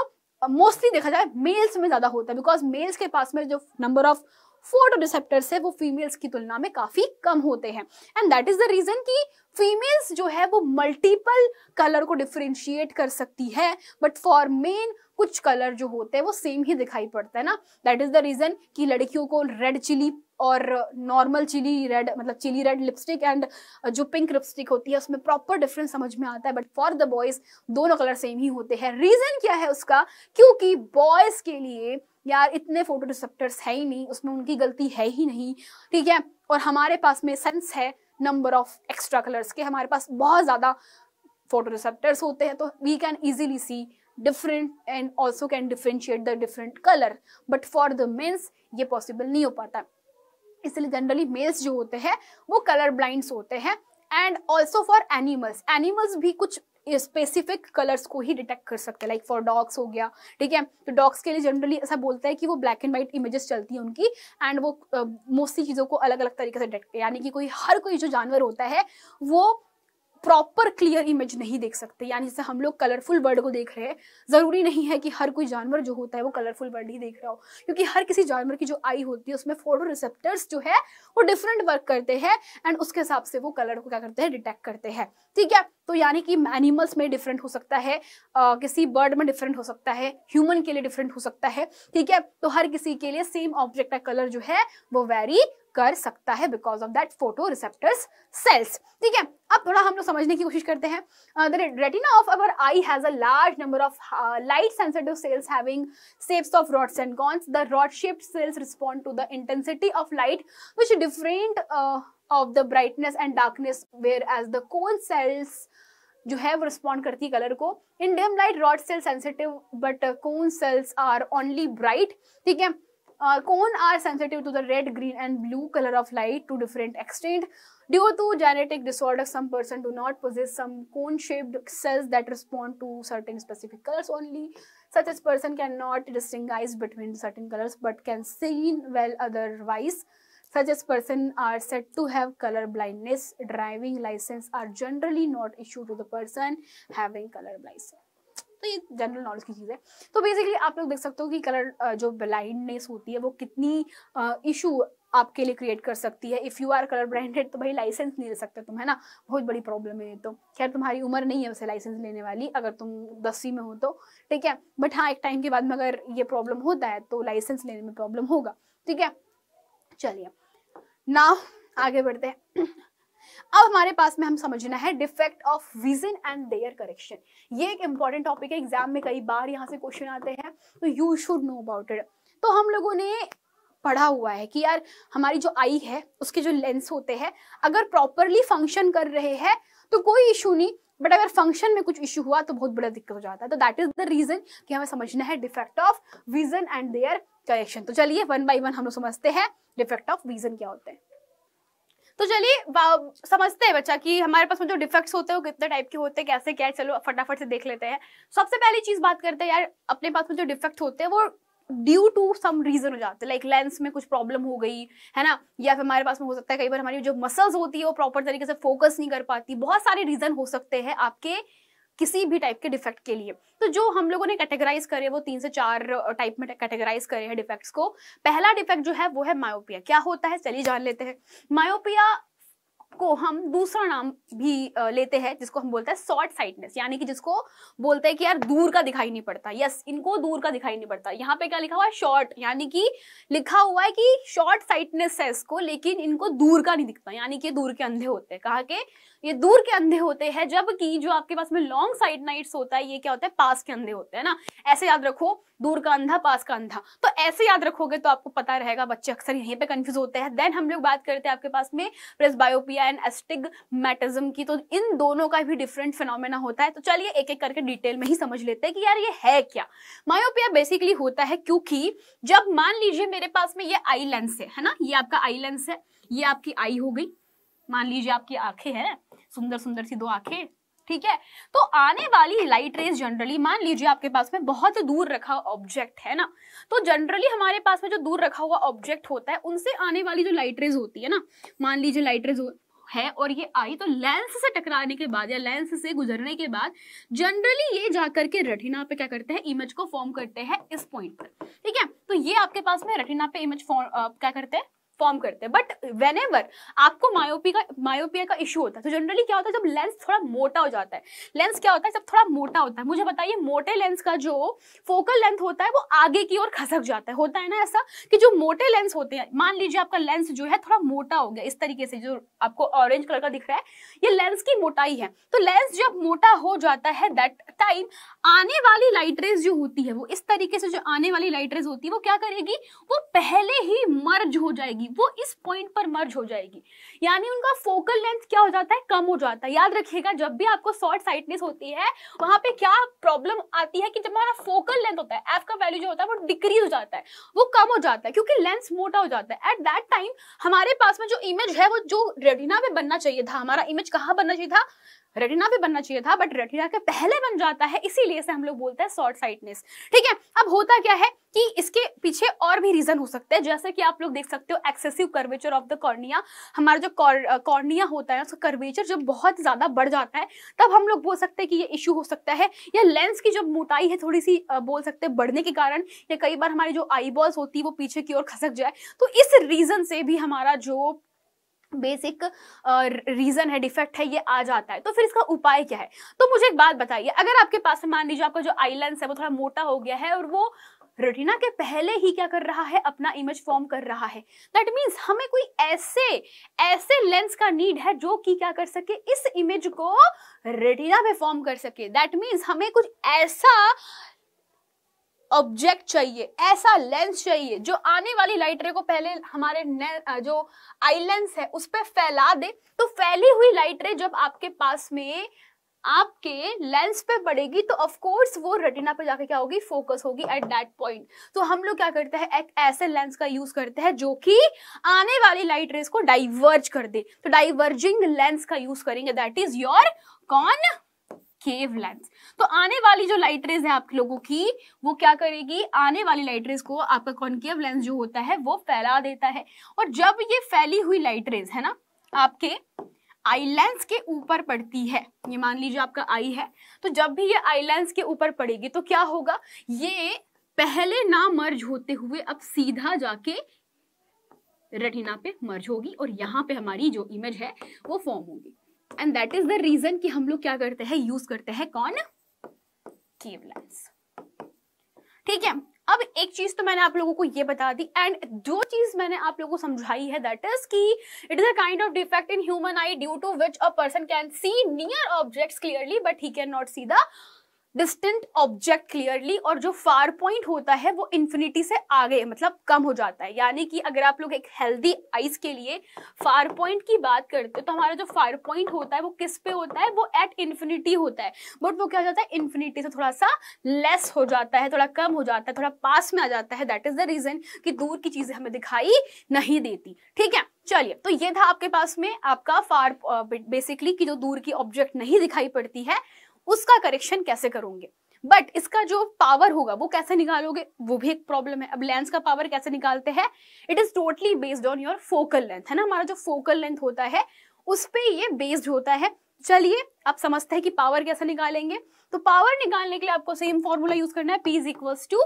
मोस्टली देखा जाए मेल्स में ज्यादा होता है बिकॉज मेल्स के पास में जो नंबर ऑफ फोटो रिसेप्टर है वो फीमेल्स की तुलना में काफी कम होते हैं and that is the reason कि फीमेल्स जो है वो मल्टीपल कलर को डिफ्रेंशिएट कर सकती है बट फॉर मेन कुछ कलर जो होते हैं वो सेम ही दिखाई पड़ता है ना दैट इज द रीजन कि लड़कियों को रेड चिली और नॉर्मल चिली रेड मतलब चिली रेड लिपस्टिक एंड जो पिंक लिपस्टिक होती है उसमें प्रॉपर डिफरेंस समझ में आता है बट फॉर द बॉयज दोनों कलर सेम ही होते हैं रीजन क्या है उसका क्योंकि बॉयज के लिए यार इतने फोटो रिसेप्टर्स है ही नहीं उसमें उनकी गलती है ही नहीं ठीक है और हमारे पास में सेंस है नंबर ऑफ एक्स्ट्रा कलर्स के हमारे पास बहुत ज़्यादा फोटो रिसेप्टर्स होते हैं तो we can easily see different and also can differentiate the different colour but for the mens ये पॉसिबल नहीं हो पाता इसलिए जनरली मेल्स जो होते हैं वो कलर ब्लाइंड्स होते हैं and also for animals animals भी कुछ स्पेसिफिक कलर्स को ही डिटेक्ट कर सकते हैं लाइक फॉर डॉग्स हो गया ठीक है तो डॉग्स के लिए जनरली ऐसा बोलता है कि वो ब्लैक एंड व्हाइट इमेजेस चलती है उनकी एंड वो मोस्टली uh, चीज़ों को अलग अलग तरीके से डिटेक्ट यानी कि कोई हर कोई जो जानवर होता है वो प्रॉपर क्लियर इमेज नहीं देख सकते यानी जैसे हम लोग कलरफुल बर्ड को देख रहे हैं ज़रूरी नहीं है कि हर कोई जानवर जो होता है वो कलरफुल बर्ड ही देख रहा हो क्योंकि हर किसी जानवर की जो आई होती है उसमें फोटो रिसेप्टर्स जो है वो डिफरेंट वर्क करते हैं एंड उसके हिसाब से वो कलर को क्या करते हैं डिटेक्ट करते हैं ठीक है तो यानी कि एनिमल्स में डिफरेंट हो सकता है आ, किसी बर्ड में डिफरेंट हो सकता है ह्यूमन के लिए डिफरेंट हो सकता है ठीक है तो हर किसी के लिए सेम ऑब्जेक्ट का कलर जो है वो वेरी कर सकता है because of that photo receptors cells ठीक है अब थोड़ा हम लोग समझने की कोशिश करते हैं retina of our eye has a large number of light sensitive cells having shapes of rods and cones the rod shaped cells respond to the intensity of light which different of the brightness and darkness whereas the cone cells जो है वो respond करती है colour को in dim light rod cell sensitive but cone cells are only bright ठीक है uh, cone are sensitive to the red, green and blue color of light to different extent. Due to genetic disorder, some person do not possess some cone-shaped cells that respond to certain specific colors only. Such as person cannot distinguish between certain colors but can see well otherwise. Such as person are said to have color blindness. Driving license are generally not issued to the person having color blindness. तो ये general knowledge की चीज़ है तो basically आप लोग देख सकते हो कि कलर जो ब्लाइंडनेस होती है वो कितनी इशू आपके लिए क्रिएट कर सकती है if you are colour blinded तो भाई लाइसेंस नहीं ले सकते तुम है ना बहुत बड़ी प्रॉब्लम है तो खैर तुम्हारी उम्र नहीं है वैसे लाइसेंस लेने वाली अगर तुम दसवीं में हो तो ठीक है बट हाँ एक टाइम के बाद में अगर ये प्रॉब्लम होता है तो लाइसेंस लेने में प्रॉब्लम होगा ठीक है चलिए ना आगे बढ़ते हैं अब हमारे पास में हम समझना है defect of vision and their correction ये एक इंपॉर्टेंट टॉपिक है एग्जाम में कई बार यहाँ से क्वेश्चन आते हैं तो you should know about it तो हम लोगों ने पढ़ा हुआ है कि यार हमारी जो आई है उसके जो लेंस होते हैं अगर प्रॉपरली फंक्शन कर रहे हैं तो कोई इशू नहीं बट अगर फंक्शन में कुछ इशू हुआ तो बहुत बड़ा दिक्कत हो जाता है तो दैट इज द रीजन कि हमें समझना है defect of vision and their correction तो चलिए वन बाई वन हम लोग समझते हैं डिफेक्ट ऑफ विजन क्या होते हैं तो चलिए समझते हैं बच्चा कि हमारे पास में जो डिफेक्ट्स होते हैं वो कितने टाइप के होते हैं कैसे क्या है चलो फटाफट से देख लेते हैं सबसे पहली चीज बात करते हैं यार अपने पास में जो डिफेक्ट होते हैं वो ड्यू टू सम रीजन हो जाते हैं लाइक लेंस में कुछ प्रॉब्लम हो गई है ना या फिर हमारे पास में हो सकता है कई बार हमारी जो मसल्स होती है वो प्रॉपर तरीके से फोकस नहीं कर पाती बहुत सारे रीजन हो सकते हैं आपके किसी भी टाइप के डिफेक्ट के लिए तो जो हम लोगों ने कैटेगराइज करे वो तीन से चार टाइप में कैटेगराइज करे हैं डिफेक्ट्स को पहला डिफेक्ट जो है वो है मायोपिया क्या होता है चलिए जान लेते हैं मायोपिया को हम दूसरा नाम भी लेते हैं जिसको हम बोलते हैं शॉर्ट साइटनेस यानी कि जिसको बोलते हैं कि यार दूर का दिखाई नहीं पड़ता यस इनको दूर का दिखाई नहीं पड़ता यहाँ पे क्या लिखा हुआ है शॉर्ट यानी कि लिखा हुआ है कि शॉर्ट साइटनेस है इसको लेकिन इनको दूर का नहीं दिखता यानी कि दूर के अंधे होते हैं कहा के ये दूर के अंधे होते हैं जबकि जो आपके पास में लॉन्ग साइड नाइट्स होता है ये क्या होता है पास के अंधे होते हैं ना ऐसे याद रखो दूर का अंधा पास का अंधा तो ऐसे याद रखोगे तो आपको पता रहेगा बच्चे अक्सर यहीं पे कंफ्यूज होते हैं देन हम लोग बात करते हैं आपके पास में प्रेस बायोपिया एंड एस्टिगमेटिज्म की तो इन दोनों का भी डिफरेंट फिनोमेना होता है तो चलिए एक एक करके डिटेल में ही समझ लेते हैं कि यार ये है क्या मायोपिया बेसिकली होता है क्योंकि जब मान लीजिए मेरे पास में ये आई लेंस है है ना ये आपका आई लेंस है ये आपकी आई हो गई मान लीजिए आपकी आंखें हैं सुंदर सुंदर सी दो आंखें ठीक है तो आने वाली लाइट रेज जनरली मान लीजिए आपके पास में बहुत दूर रखा ऑब्जेक्ट है ना तो जनरली हमारे पास में जो दूर रखा हुआ ऑब्जेक्ट होता है उनसे आने वाली जो लाइट रेज होती है ना मान लीजिए लाइट रेज है और ये आई तो लेंस से टकराने के बाद या लेंस से गुजरने के बाद जनरली ये जाकर के रेटिना पे क्या करते हैं इमेज को फॉर्म करते हैं इस पॉइंट पर ठीक है तो ये आपके पास में रेटिना पे इमेज फॉर्म क्या करते हैं फॉर्म करते हैं बट वेन एवर आपको मायोपी का मायोपिया का इशू होता है तो जनरली क्या होता है जब लेंस थोड़ा मोटा हो जाता है लेंस क्या होता है जब थोड़ा मोटा होता है मुझे बताइए मोटे लेंस का जो फोकल लेंथ होता है वो आगे की ओर खसक जाता है होता है ना ऐसा कि जो मोटे लेंस होते हैं मान लीजिए आपका लेंस जो है थोड़ा मोटा हो गया इस तरीके से जो आपको ऑरेंज कलर का दिख रहा है ये लेंस की मोटाई है तो लेंस जब मोटा हो जाता है दैट टाइम आने वाली लाइट रेज जो होती है वो इस तरीके से जो आने वाली लाइट रेज होती है वो क्या करेगी वो पहले ही मर्ज हो जाएगी होगी वो इस पॉइंट पर मर्ज हो जाएगी यानी उनका फोकल लेंथ क्या हो जाता है कम हो जाता है याद रखिएगा जब भी आपको शॉर्ट साइटनेस होती है वहां पे क्या प्रॉब्लम आती है कि जब हमारा फोकल लेंथ होता है एफ का वैल्यू जो होता है वो डिक्रीज हो जाता है वो कम हो जाता है क्योंकि लेंस मोटा हो जाता है एट दैट टाइम हमारे पास में जो इमेज है वो जो रेडिना में बनना चाहिए था हमारा इमेज कहाँ बनना चाहिए था रेटिना भी बनना चाहिए था बट रेटिना के पहले बन जाता है इसीलिए से हम लोग बोलते हैं शॉर्ट साइटनेस ठीक है अब होता क्या है कि इसके पीछे और भी रीजन हो सकते हैं जैसे कि आप लोग देख सकते हो excessive curvature of the cornea हमारा जो कॉर्निया होता है उसका कर्वेचर जब बहुत ज्यादा बढ़ जाता है तब हम लोग बोल सकते हैं कि ये इश्यू हो सकता है या लेंस की जो मोटाई है थोड़ी सी बोल सकते हैं बढ़ने के कारण या कई बार हमारी जो आईबॉल्स होती है वो पीछे की ओर खसक जाए तो इस रीजन से भी हमारा जो बेसिक रीज़न है डिफेक्ट है ये आ जाता है तो फिर इसका उपाय क्या है तो मुझे एक बात बताइए अगर आपके पास मान लीजिए आपका जो आई लेंस है वो थोड़ा मोटा हो गया है और वो रेटिना के पहले ही क्या कर रहा है अपना इमेज फॉर्म कर रहा है दैट मीन्स हमें कोई ऐसे ऐसे लेंस का नीड है जो कि क्या कर सके इस इमेज को रेटिना में फॉर्म कर सके दैट मीन्स हमें कुछ ऐसा ऑब्जेक्ट चाहिए ऐसा लेंस चाहिए जो आने वाली लाइट रे को पहले हमारे जो आई लेंस है उस पर फैला दे तो फैली हुई लाइट रे जब आपके पास में आपके लेंस पे पड़ेगी तो ऑफ कोर्स वो रेटिना पे जाके क्या होगी फोकस होगी एट दैट पॉइंट तो हम लोग क्या करते हैं एक ऐसे लेंस का यूज करते हैं जो कि आने वाली लाइट रेस को डाइवर्ज कर दे तो डाइवर्जिंग लेंस का यूज करेंगे that is your concave lens तो आने वाली जो लाइट रेज है आप लोगों की वो क्या करेगी आने वाली लाइट रेज को आपका कॉन्केव लेंस जो होता है वो फैला देता है और जब ये फैली हुई लाइट रेज है ना आपके आई लेंस के ऊपर पड़ती है ये मान लीजिए आपका आई है तो जब भी ये आई लेंस के ऊपर पड़ेगी तो क्या होगा ये पहले ना मर्ज होते हुए अब सीधा जाके रेटिना पे मर्ज होगी और यहाँ पे हमारी जो इमेज है वो फॉर्म होगी and that is the reason कि हम लोग क्या करते हैं यूज करते हैं कौन केव लेंस ठीक है अब एक चीज तो मैंने आप लोगों को ये बता दी एंड जो चीज मैंने आप लोगों को समझाई है दैट इज कि it is a kind of defect in human eye due to which a person can see near objects clearly but he can not see the distant object clearly और जो फार पॉइंट होता है वो infinity से आगे मतलब कम हो जाता है यानी कि अगर आप लोग एक हेल्दी आइस के लिए फार पॉइंट की बात करते हो तो हमारा जो फार पॉइंट होता है वो किस पे होता है वो एट इन्फिनिटी होता है बट वो क्या हो जाता है इन्फिनिटी से थोड़ा सा लेस हो जाता है थोड़ा कम हो जाता है थोड़ा पास में आ जाता है दैट इज द रीजन कि दूर की चीजें हमें दिखाई नहीं देती ठीक है चलिए तो ये था आपके पास में आपका फार बेसिकली कि जो दूर की ऑब्जेक्ट नहीं दिखाई पड़ती है उसका करेक्शन कैसे करोगे बट इसका जो पावर होगा वो कैसे निकालोगे वो भी एक प्रॉब्लम है अब लेंस का पावर कैसे निकालते हैं it is totally based on your focal length है ना हमारा जो फोकल लेंथ होता है उस पर ये बेस्ड होता है चलिए आप समझते हैं कि पावर कैसे निकालेंगे तो पावर निकालने के लिए आपको सेम फॉर्मूला यूज करना है P is equals to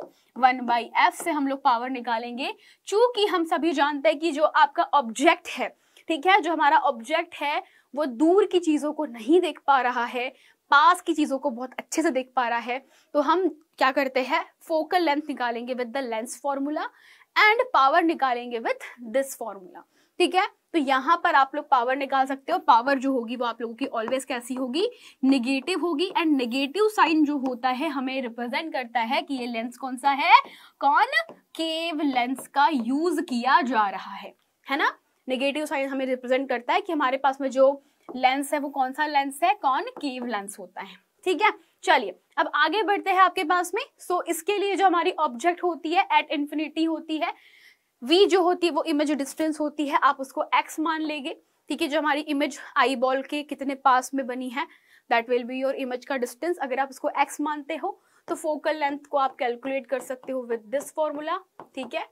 one by F से हम लोग पावर निकालेंगे चूंकि हम सभी जानते हैं कि जो आपका ऑब्जेक्ट है ठीक है जो हमारा ऑब्जेक्ट है वो दूर की चीज़ों को नहीं देख पा रहा है पास की चीज़ों को बहुत अच्छे से देख पा रहा है तो हम क्या करते हैं फोकल लेंथ निकालेंगे with the lens formula and power निकालेंगे विद दिस फॉर्मूला ठीक है तो यहाँ पर आप लोग पावर निकाल सकते हो पावर जो होगी वो आप लोगों की ऑलवेज कैसी होगी निगेटिव होगी एंड निगेटिव साइन जो होता है हमें रिप्रेजेंट करता है कि ये लेंस कौन सा है कौन केव लेंस का यूज किया जा रहा है है ना नेगेटिव साइन हमें रिप्रेजेंट करता है कि हमारे पास में जो लेंस है वो कौन सा लेंस है केव लेंस होता है ठीक है चलिए अब आगे बढ़ते हैं आपके पास में सो so, इसके लिए जो हमारी ऑब्जेक्ट होती है एट इन्फिनिटी होती है वी जो होती है वो इमेज डिस्टेंस होती है आप उसको एक्स मान लेंगे ठीक है जो हमारी इमेज आई बॉल के कितने पास में बनी है that will be your image का डिस्टेंस अगर आप उसको एक्स मानते हो तो फोकल लेंथ को आप कैलकुलेट कर सकते हो विद दिस फॉर्मूला ठीक है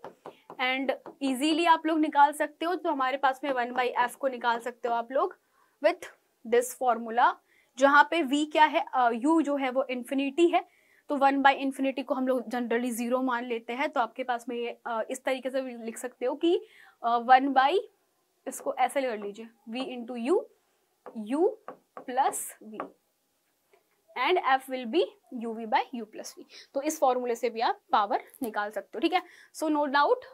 एंड इजीली आप लोग निकाल सकते हो तो हमारे पास में वन बाई एफ को निकाल सकते हो आप लोग विथ दिस फॉर्मूला जहां पे v क्या है u जो है वो इन्फिनिटी है तो वन बाई इन्फिनिटी को हम लोग जनरली जीरो मान लेते हैं तो आपके पास में ये uh, इस तरीके से लिख सकते हो कि वन बाई इसको ऐसे कर लीजिए v into U U plus V and F will be U V by U plus V तो इस फॉर्मूले से भी आप पावर निकाल सकते हो ठीक है so no doubt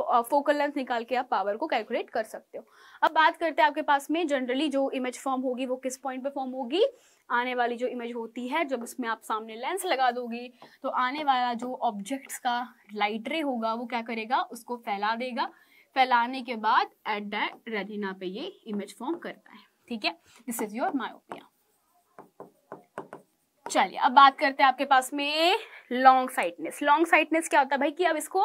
focal length निकाल के आप पावर को कैलकुलेट कर सकते हो अब बात करते हैं आपके पास में जनरली जो इमेज फॉर्म होगी वो किस पॉइंट पे फॉर्म होगी आने वाली जो इमेज होती है जब उसमें आप सामने लेंस लगा दोगे तो आने वाला जो ऑब्जेक्ट्स का लाइट रे होगा वो क्या करेगा उसको फैला देगा फैलाने के बाद एट द रेटिना पे ये इमेज फॉर्म करता है ठीक है दिस इज योर मायोपिया चलिए अब बात करते हैं आपके पास में लॉन्ग साइटनेस लॉन्ग साइटनेस क्या होता है भाई कि अब इसको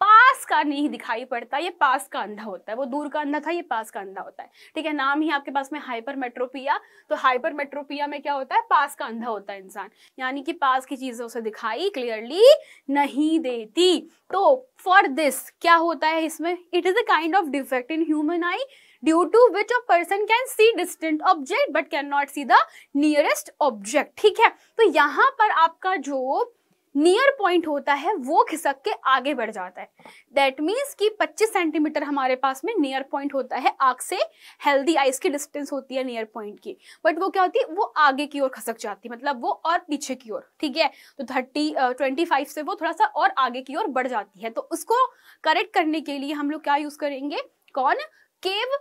पास का नहीं दिखाई पड़ता ये पास का अंधा होता है वो दूर का अंधा था ये पास का अंधा होता है ठीक है नाम ही आपके पास में हाइपर मेट्रोपिया तो हाइपर मेट्रोपिया में क्या होता है पास का अंधा होता है इंसान यानी कि पास की चीजें उसे दिखाई क्लियरली नहीं देती तो फॉर दिस क्या होता है इसमें it is a kind of defect in human eye due to which a person can see distant object but can not see the nearest object ठीक है तो यहाँ पर आपका जो नियर पॉइंट होता है वो खिसक के आगे बढ़ जाता है दैट मीन्स कि 25 सेंटीमीटर हमारे पास में नियर पॉइंट होता है आग से हेल्दी आइस की डिस्टेंस होती है नियर पॉइंट की बट वो क्या होती है वो आगे की ओर खिसक जाती है मतलब वो और पीछे की ओर ठीक है तो थर्टी ट्वेंटी फाइव से वो थोड़ा सा और आगे की ओर बढ़ जाती है तो उसको करेक्ट करने के लिए हम लोग क्या यूज करेंगे कौन केव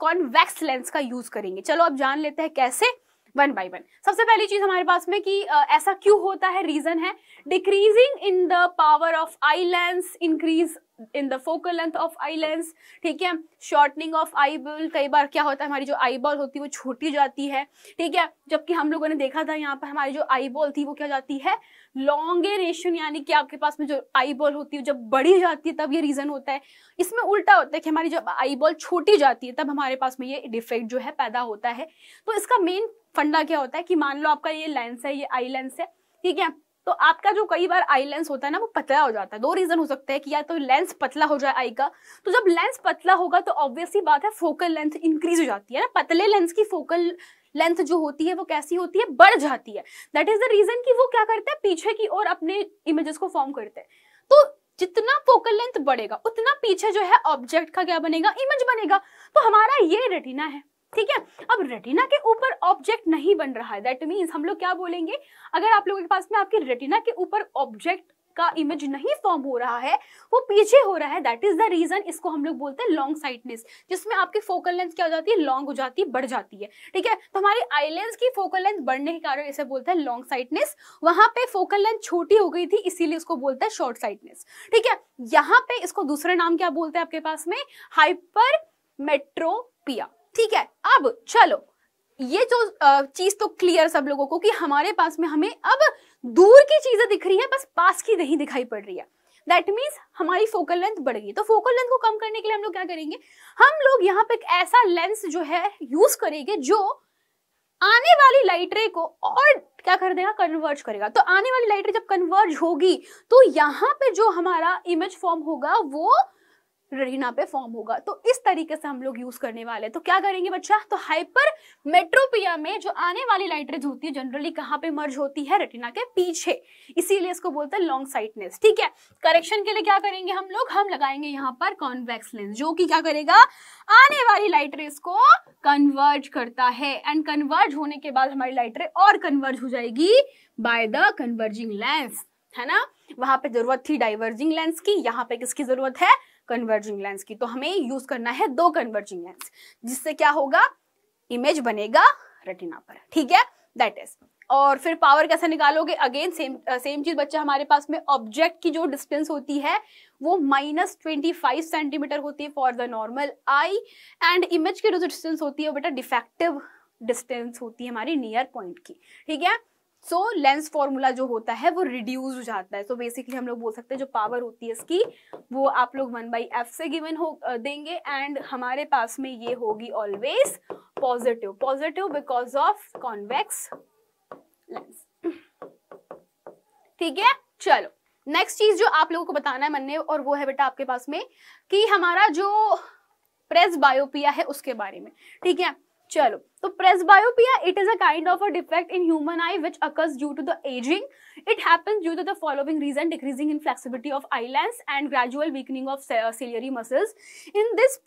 कॉन्वेक्स लेंस का यूज करेंगे चलो अब जान लेते हैं कैसे वन बाई वन सबसे पहली चीज हमारे पास में कि ऐसा क्यों होता है रीजन है decreasing in the power of eye lens increase in the focal length of eye lens ठीक है शॉर्टनिंग ऑफ आई बॉल कई बार क्या होता है हमारी जो आई बॉल होती है वो छोटी जाती है ठीक है जबकि हम लोगों ने देखा था यहाँ पर हमारी जो आई बॉल थी वो क्या जाती है लॉन्गेरेशन यानी कि आपके पास में जो आई बॉल होती है जब बड़ी जाती है तब ये रीजन होता है इसमें उल्टा होता है कि हमारी जब आई बॉल छोटी जाती है तब हमारे पास में ये डिफेक्ट जो है पैदा होता है तो इसका मेन फंडा क्या होता है कि मान लो आपका ये लेंस है ये आई लेंस है ठीक है तो आपका जो कई बार आई लेंस होता है ना वो पतला हो जाता है दो रीजन हो सकते हैं कि या तो लेंस पतला हो जाए आई का तो जब लेंस पतला होगा तो ऑब्वियसली बात है फोकल लेंथ इंक्रीज हो जाती है ना पतले लेंस की फोकल लेंथ जो होती है वो कैसी होती है बढ़ जाती है दैट इज द रीजन कि वो क्या करते हैं पीछे की ओर अपने इमेजेस को फॉर्म करते हैं तो जितना फोकल लेंथ बढ़ेगा उतना पीछे जो है ऑब्जेक्ट का क्या बनेगा इमेज बनेगा तो हमारा ये रेटिना है ठीक है अब रेटिना के ऊपर ऑब्जेक्ट नहीं बन रहा है दैट मीन्स हम लोग क्या बोलेंगे अगर आप लोगों के पास में आपकी रेटिना के ऊपर ऑब्जेक्ट का इमेज नहीं फॉर्म हो रहा है वो पीछे हो रहा है दैट इज द रीजन इसको हम लोग बोलते हैं लॉन्ग साइटनेस जिसमें आपकी फोकल लेंथ क्या हो जाती है लॉन्ग हो जाती है बढ़ जाती है ठीक है तो हमारी आई लेंस की फोकल लेंथ बढ़ने के कारण इसे बोलते हैं लॉन्ग साइटनेस वहां पे फोकल लेंथ छोटी हो गई थी इसीलिए इसको बोलते हैं शॉर्ट साइटनेस ठीक है यहाँ पे इसको दूसरा नाम क्या बोलते हैं आपके पास में हाइपर मेट्रोपिया ठीक है अब चलो ये जो चीज तो क्लियर सब लोगों को कि हमारे पास में हमें अब दूर की चीजें दिख रही है बस पास की नहीं दिखाई पड़ रही है दैट मीन्स हमारी फोकल लेंथ बढ़ गई तो फोकल लेंथ को कम करने के लिए हम लोग क्या करेंगे हम लोग यहाँ पे एक ऐसा लेंस जो है यूज करेंगे जो आने वाली लाइट रे को और क्या कर देगा कन्वर्ज करेगा तो आने वाली लाइट रे जब कन्वर्ज होगी तो यहाँ पे जो हमारा इमेज फॉर्म होगा वो रीना पे फॉर्म होगा तो इस तरीके से हम लोग यूज करने वाले हैं तो क्या करेंगे बच्चा तो हाइपर मेट्रोपिया में जो आने वाली लाइट रेज होती है जनरली कहाँ पे मर्ज होती है रेटिना के पीछे इसीलिए इसको बोलते हैं लॉन्ग साइटनेस ठीक है करेक्शन के लिए क्या करेंगे हम लोग हम लगाएंगे यहाँ पर कॉन्वेक्स लेंस जो कि क्या करेगा आने वाली लाइट रेस को कन्वर्ज करता है एंड कन्वर्ज होने के बाद हमारी लाइट रे और कन्वर्ज हो जाएगी बाय द कन्वर्जिंग लेंस है ना वहां पे जरूरत थी डाइवर्जिंग लेंस की यहाँ पे किसकी जरूरत है कन्वर्जिंग लेंस की तो हमें यूज करना है दो कन्वर्जिंग लेंस जिससे क्या होगा इमेज बनेगा रेटिना पर ठीक है दैट इज और फिर पावर कैसे निकालोगे अगेन सेम सेम चीज बच्चा हमारे पास में ऑब्जेक्ट की जो डिस्टेंस होती है वो माइनस ट्वेंटी फाइव सेंटीमीटर होती है for the normal eye and image की जो डिस्टेंस होती है वो बेटा डिफेक्टिव डिस्टेंस होती है हमारी नियर पॉइंट की ठीक है सो लेंस फॉर्मूला जो होता है वो रिड्यूस हो जाता है सो so बेसिकली हम लोग बोल सकते हैं जो पावर होती है इसकी वो आप लोग वन बाई एफ से गिवन हो देंगे एंड हमारे पास में ये होगी always positive positive because of convex lens ठीक है चलो नेक्स्ट चीज जो आप लोगों को बताना है मन और वो है बेटा आपके पास में कि हमारा जो प्रेस बायोपिया है उसके बारे में ठीक है चलो So presbyopia, it is a kind of a defect in human eye which occurs due to the aging. It happens due to the following reason, decreasing in flexibility of eyelids and gradual weakening of ciliary muscles. In this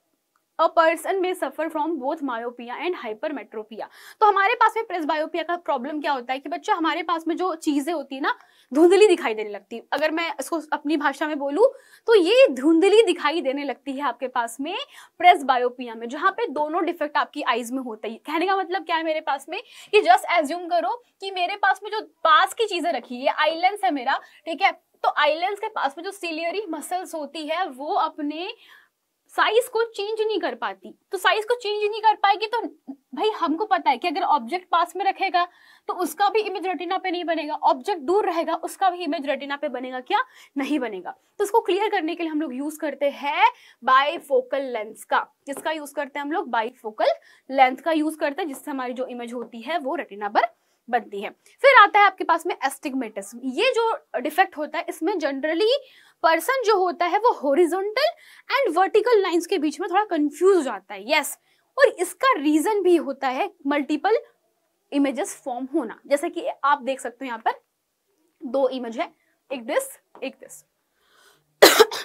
a person में suffer from both myopia and hypermetropia तो हमारे पास में presbyopia का problem क्या होता है कि बच्चा हमारे पास में जो चीजें होती है ना धुंधली दिखाई देने लगती है अगर मैं इसको अपनी भाषा में बोलूं तो ये धुंधली दिखाई देने लगती है आपके पास में प्रेस बायोपिया में जहां पे दोनों डिफेक्ट आपकी आईज में होता है कहने का मतलब क्या है मेरे पास में कि जस्ट एज्यूम करो कि मेरे पास में जो पास की चीजें रखी है आईलैंड है मेरा ठीक है तो आईलेंस के पास में जो सिलियरी मसल्स होती है वो अपने साइज को चेंज नहीं कर पाती तो साइज को चेंज नहीं कर पाएगी तो भाई हमको पता है कि अगर ऑब्जेक्ट पास में रखेगा तो उसका भी इमेज रेटिना पे नहीं बनेगा ऑब्जेक्ट दूर रहेगा उसका भी इमेज रेटिना पे बनेगा क्या नहीं बनेगा तो उसको क्लियर करने के लिए हम लोग यूज करते हैं बाई फोकल लेंथ का किसका यूज करते हैं हम लोग बाई फोकल लेंथ का यूज करते हैं जिससे हमारी जो इमेज होती है वो रेटिना पर बनती है फिर आता है आपके पास में एस्टिगमेटिस ये जो डिफेक्ट होता है इसमें जनरली पर्सन जो होता है वो हॉरिजॉन्टल एंड वर्टिकल लाइंस के बीच में थोड़ा कंफ्यूज हो जाता है यस yes. और इसका रीजन भी होता है मल्टीपल इमेजेस फॉर्म होना जैसे कि आप देख सकते हो यहाँ पर दो इमेज है एक दिस एक दिस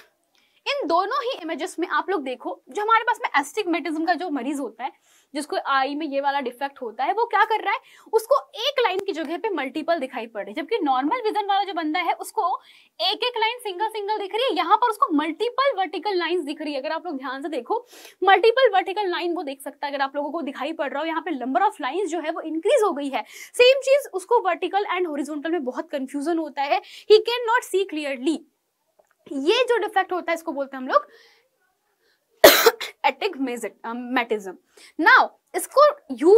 इन दोनों ही इमेजेस में आप लोग देखो जो हमारे पास में एस्टिगमेटिज्म का जो मरीज होता है जिसको आई में ये वाला डिफेक्ट होता है वो क्या कर रहा है उसको एक लाइन की जगह पे मल्टीपल दिखाई पड़ रही है जबकि नॉर्मल विजन वाला जो बंदा है उसको एक एक लाइन सिंगल सिंगल दिख रही है यहाँ पर उसको मल्टीपल वर्टिकल लाइन दिख रही है अगर आप लोग ध्यान से देखो मल्टीपल वर्टिकल लाइन वो देख सकता है अगर आप लोगों को दिखाई पड़ रहा हो यहाँ पे नंबर ऑफ लाइन जो है वो इंक्रीज हो गई है सेम चीज उसको वर्टिकल एंड होरिजोनटल में बहुत कंफ्यूजन होता है he can not see clearly ये जो डिफेक्ट होता है इसको बोलते हैं हम लोग एटिगमेटिज्म नाउ इसको यू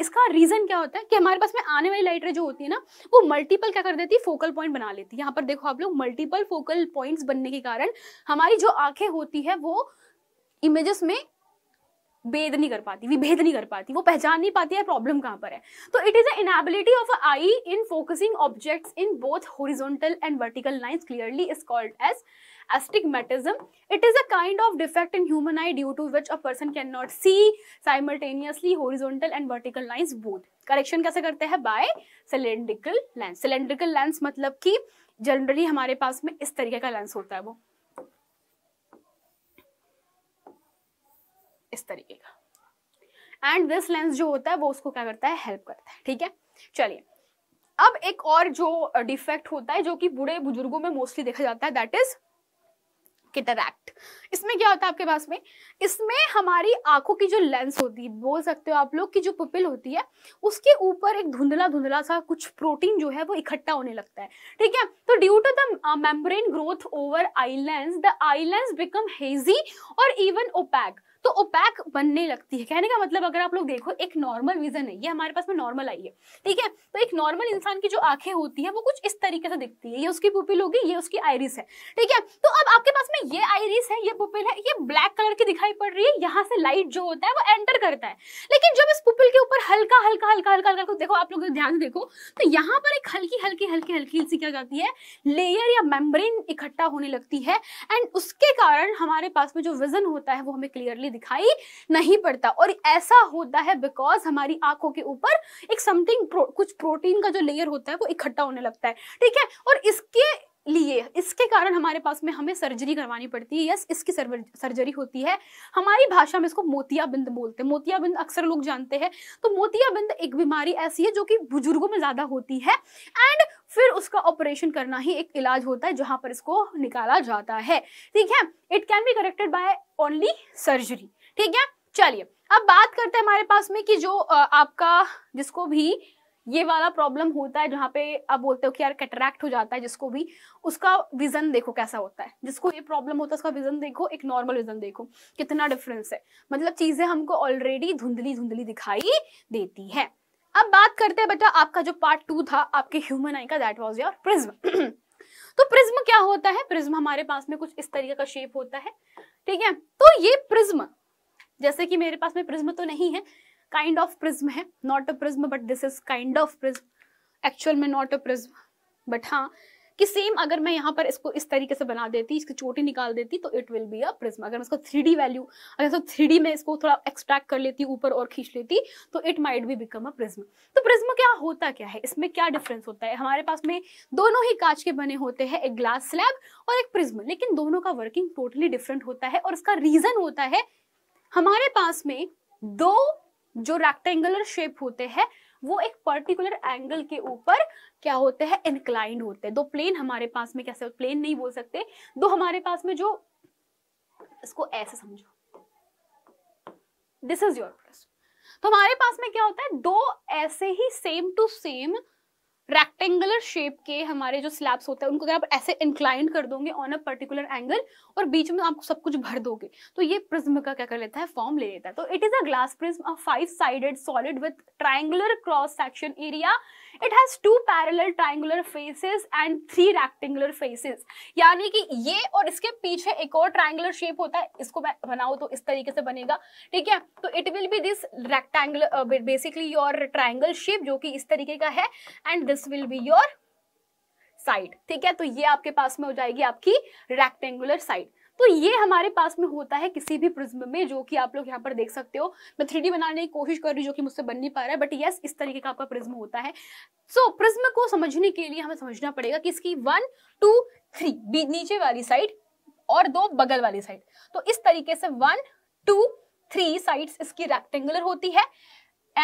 इसका रीजन क्या होता है कि हमारे पास में आने वाली लाइटर जो होती है ना वो मल्टीपल क्या कर देती है फोकल पॉइंट बना लेती है यहाँ पर देखो आप लोग मल्टीपल फोकल पॉइंट्स बनने के कारण हमारी जो आंखें होती है वो इमेजेस में भेद नहीं कर पाती विभेद नहीं कर पाती वो पहचान नहीं पाती है प्रॉब्लम कहाँ पर है तो it is a inability of eye in focusing objects in both horizontal and vertical lines clearly is called as astigmatism it is a kind of defect in human eye due to which a person can not see simultaneously horizontal and vertical lines both correction कैसे करते हैं by cylindrical lens cylindrical lens मतलब कि generally हमारे पास में इस तरीके का लेंस होता है वो इस तरीके का एंड दिस लेंस जो होता है वो उसको क्या करता है हेल्प करता है ठीक है चलिए अब एक और जो डिफेक्ट होता है जो कि बूढ़े बुजुर्गों में मोस्टली देखा जाता है दैट इज किटरैक्ट इसमें क्या होता है आपके पास में इसमें हमारी आंखों की जो लेंस होती है बोल सकते हो आप लोग की जो पुपिल होती है उसके ऊपर एक धुंधला धुंधला सा कुछ प्रोटीन जो है वो इकट्ठा होने लगता है ठीक है तो due to the membrane growth over eye lens the eye lens become hazy और इवन ओपैक तो ओपैक बनने लगती है कहने का मतलब अगर आप लोग देखो एक नॉर्मल विजन है ये हमारे पास में नॉर्मल आई है ठीक है तो एक नॉर्मल इंसान की जो आंखें होती है वो कुछ इस तरीके से दिखती है ये उसकी पुपिल होगी ये उसकी आयरिस है ठीक है तो अब आपके पास में ये आयरिस है ये पुपिल है ये ब्लैक कलर की दिखाई पड़ रही है यहाँ से लाइट जो होता है वो एंटर करता है लेकिन जब इस पुपिल के ऊपर हल्का हल्का हल्का हल्का हल्का देखो आप लोग ध्यान से देखो तो यहाँ पर एक हल्की हल्की हल्की हल्की सी क्या जाती है लेयर या मेम्ब्रेन इकट्ठा होने लगती है एंड उसके कारण हमारे पास में जो विजन होता है वो हमें क्लियरली दिखाई नहीं पड़ता और ऐसा होता है बिकॉज हमारी आंखों के ऊपर एक समथिंग प्रो, कुछ प्रोटीन का जो लेयर होता है वो इकट्ठा होने लगता है ठीक है और इसके लिए इसके कारण हमारे पास में हमें सर्जरी करवानी पड़ती है यस इसकी सर्जरी होती है हमारी भाषा में इसको मोतियाबिंद बोलते हैं मोतियाबिंद अक्सर लोग जानते हैं तो मोतियाबिंद एक बीमारी ऐसी है जो कि बुजुर्गों में ज़्यादा होती है एंड फिर उसका ऑपरेशन करना ही एक इलाज होता है जहां पर इसको निकाला जाता है ठीक है it can be corrected by only surgery ठीक है चलिए अब बात करते हैं हमारे पास में कि जो आपका जिसको भी ये वाला प्रॉब्लम होता है जहाँ पे आप बोलते हो कि यार कैटरैक्ट हो जाता है जिसको भी उसका विजन देखो कैसा होता है जिसको ये प्रॉब्लम होता है उसका विजन देखो एक नॉर्मल विजन देखो कितना डिफरेंस है मतलब चीजें हमको ऑलरेडी धुंधली धुंधली दिखाई देती है अब बात करते हैं बेटा आपका जो पार्ट टू था आपके ह्यूमन आई का दैट वॉज योर प्रिज्म तो प्रिज्म क्या होता है प्रिज्म हमारे पास में कुछ इस तरीके का शेप होता है ठीक है तो ये प्रिज्म जैसे कि मेरे पास में प्रिज्म तो नहीं है काइंड ऑफ प्रिज्म है not a prism but this is kind of prism actual में नॉट अ प्रिज्म बट हाँ कि सेम अगर मैं यहाँ पर इसको इस तरीके से बना देती इसकी चोटी निकाल देती तो it will be a prism अगर मैं इसको थ्री डी वैल्यू अगर इसको थ्री डी में इसको थोड़ा एक्सट्रैक्ट कर लेती ऊपर और खींच लेती तो it might be become a prism तो प्रिज्म क्या होता क्या है इसमें क्या डिफरेंस होता है हमारे पास में दोनों ही कांच के बने होते हैं एक ग्लास स्लैब और एक प्रिज्म लेकिन दोनों का वर्किंग टोटली डिफरेंट होता है और इसका रीजन होता है हमारे पास में दो जो रेक्टेंगुलर शेप होते हैं वो एक पर्टिकुलर एंगल के ऊपर क्या होते हैं इनक्लाइंड होते हैं दो प्लेन हमारे पास में कैसे प्लेन नहीं बोल सकते दो हमारे पास में जो इसको ऐसे समझो दिस इज योर प्रश्न तो हमारे पास में क्या होता है दो ऐसे ही same to same rectangular shape के हमारे जो स्लैब्स होते हैं उनको अगर आप ऐसे इंक्लाइन कर दोगे ऑन अ पर्टिकुलर एंगल और बीच में आप सब कुछ भर दोगे तो ये प्रिज्म का क्या कर लेता है फॉर्म ले लेता है तो it is a glass prism five sided solid with triangular cross section area it has two parallel triangular faces and three rectangular faces यानी कि ये और इसके पीछे एक और ट्राइंगुलर शेप होता है इसको बनाओ तो इस तरीके से बनेगा ठीक है तो it will be this rectangular basically your triangle shape जो कि इस तरीके का है and this will be your side ठीक है तो ये आपके पास में हो जाएगी आपकी रेक्टेंगुलर साइड तो ये हमारे पास में होता है किसी भी प्रिज्म में जो कि आप लोग यहाँ पर देख सकते हो मैं थ्री बनाने की कोशिश कर रही हूँ जो कि मुझसे बन नहीं पा रहा है बट यस इस तरीके का आपका प्रिज्म होता है सो so, प्रिज्म को समझने के लिए हमें समझना पड़ेगा कि इसकी वन टू थ्री नीचे वाली साइड और दो बगल वाली साइड तो इस तरीके से वन टू थ्री साइड्स इसकी रेक्टेंगुलर होती है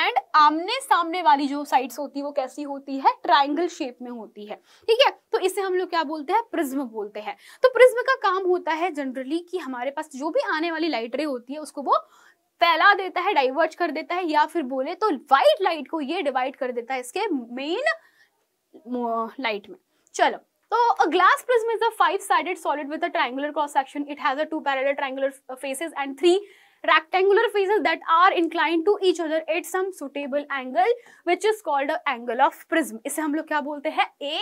एंड आमने सामने वाली जो साइड्स होती है वो कैसी होती है ट्राइंगल शेप में होती है ठीक है तो इसे हम लोग क्या बोलते हैं प्रिज्म बोलते हैं तो प्रिज्म का काम होता है जनरली कि हमारे पास जो भी आने वाली लाइट रे होती है उसको वो फैला देता है डाइवर्ट कर देता है या फिर बोले तो वाइट लाइट को ये डिवाइड कर देता है इसके मेन लाइट में चलो तो glass prism is a five sided solid with a triangular cross section it has a two parallel triangular faces and three rectangular faces that are inclined to each other at some suitable angle which is called a angle of prism ise hum log kya bolte हैं a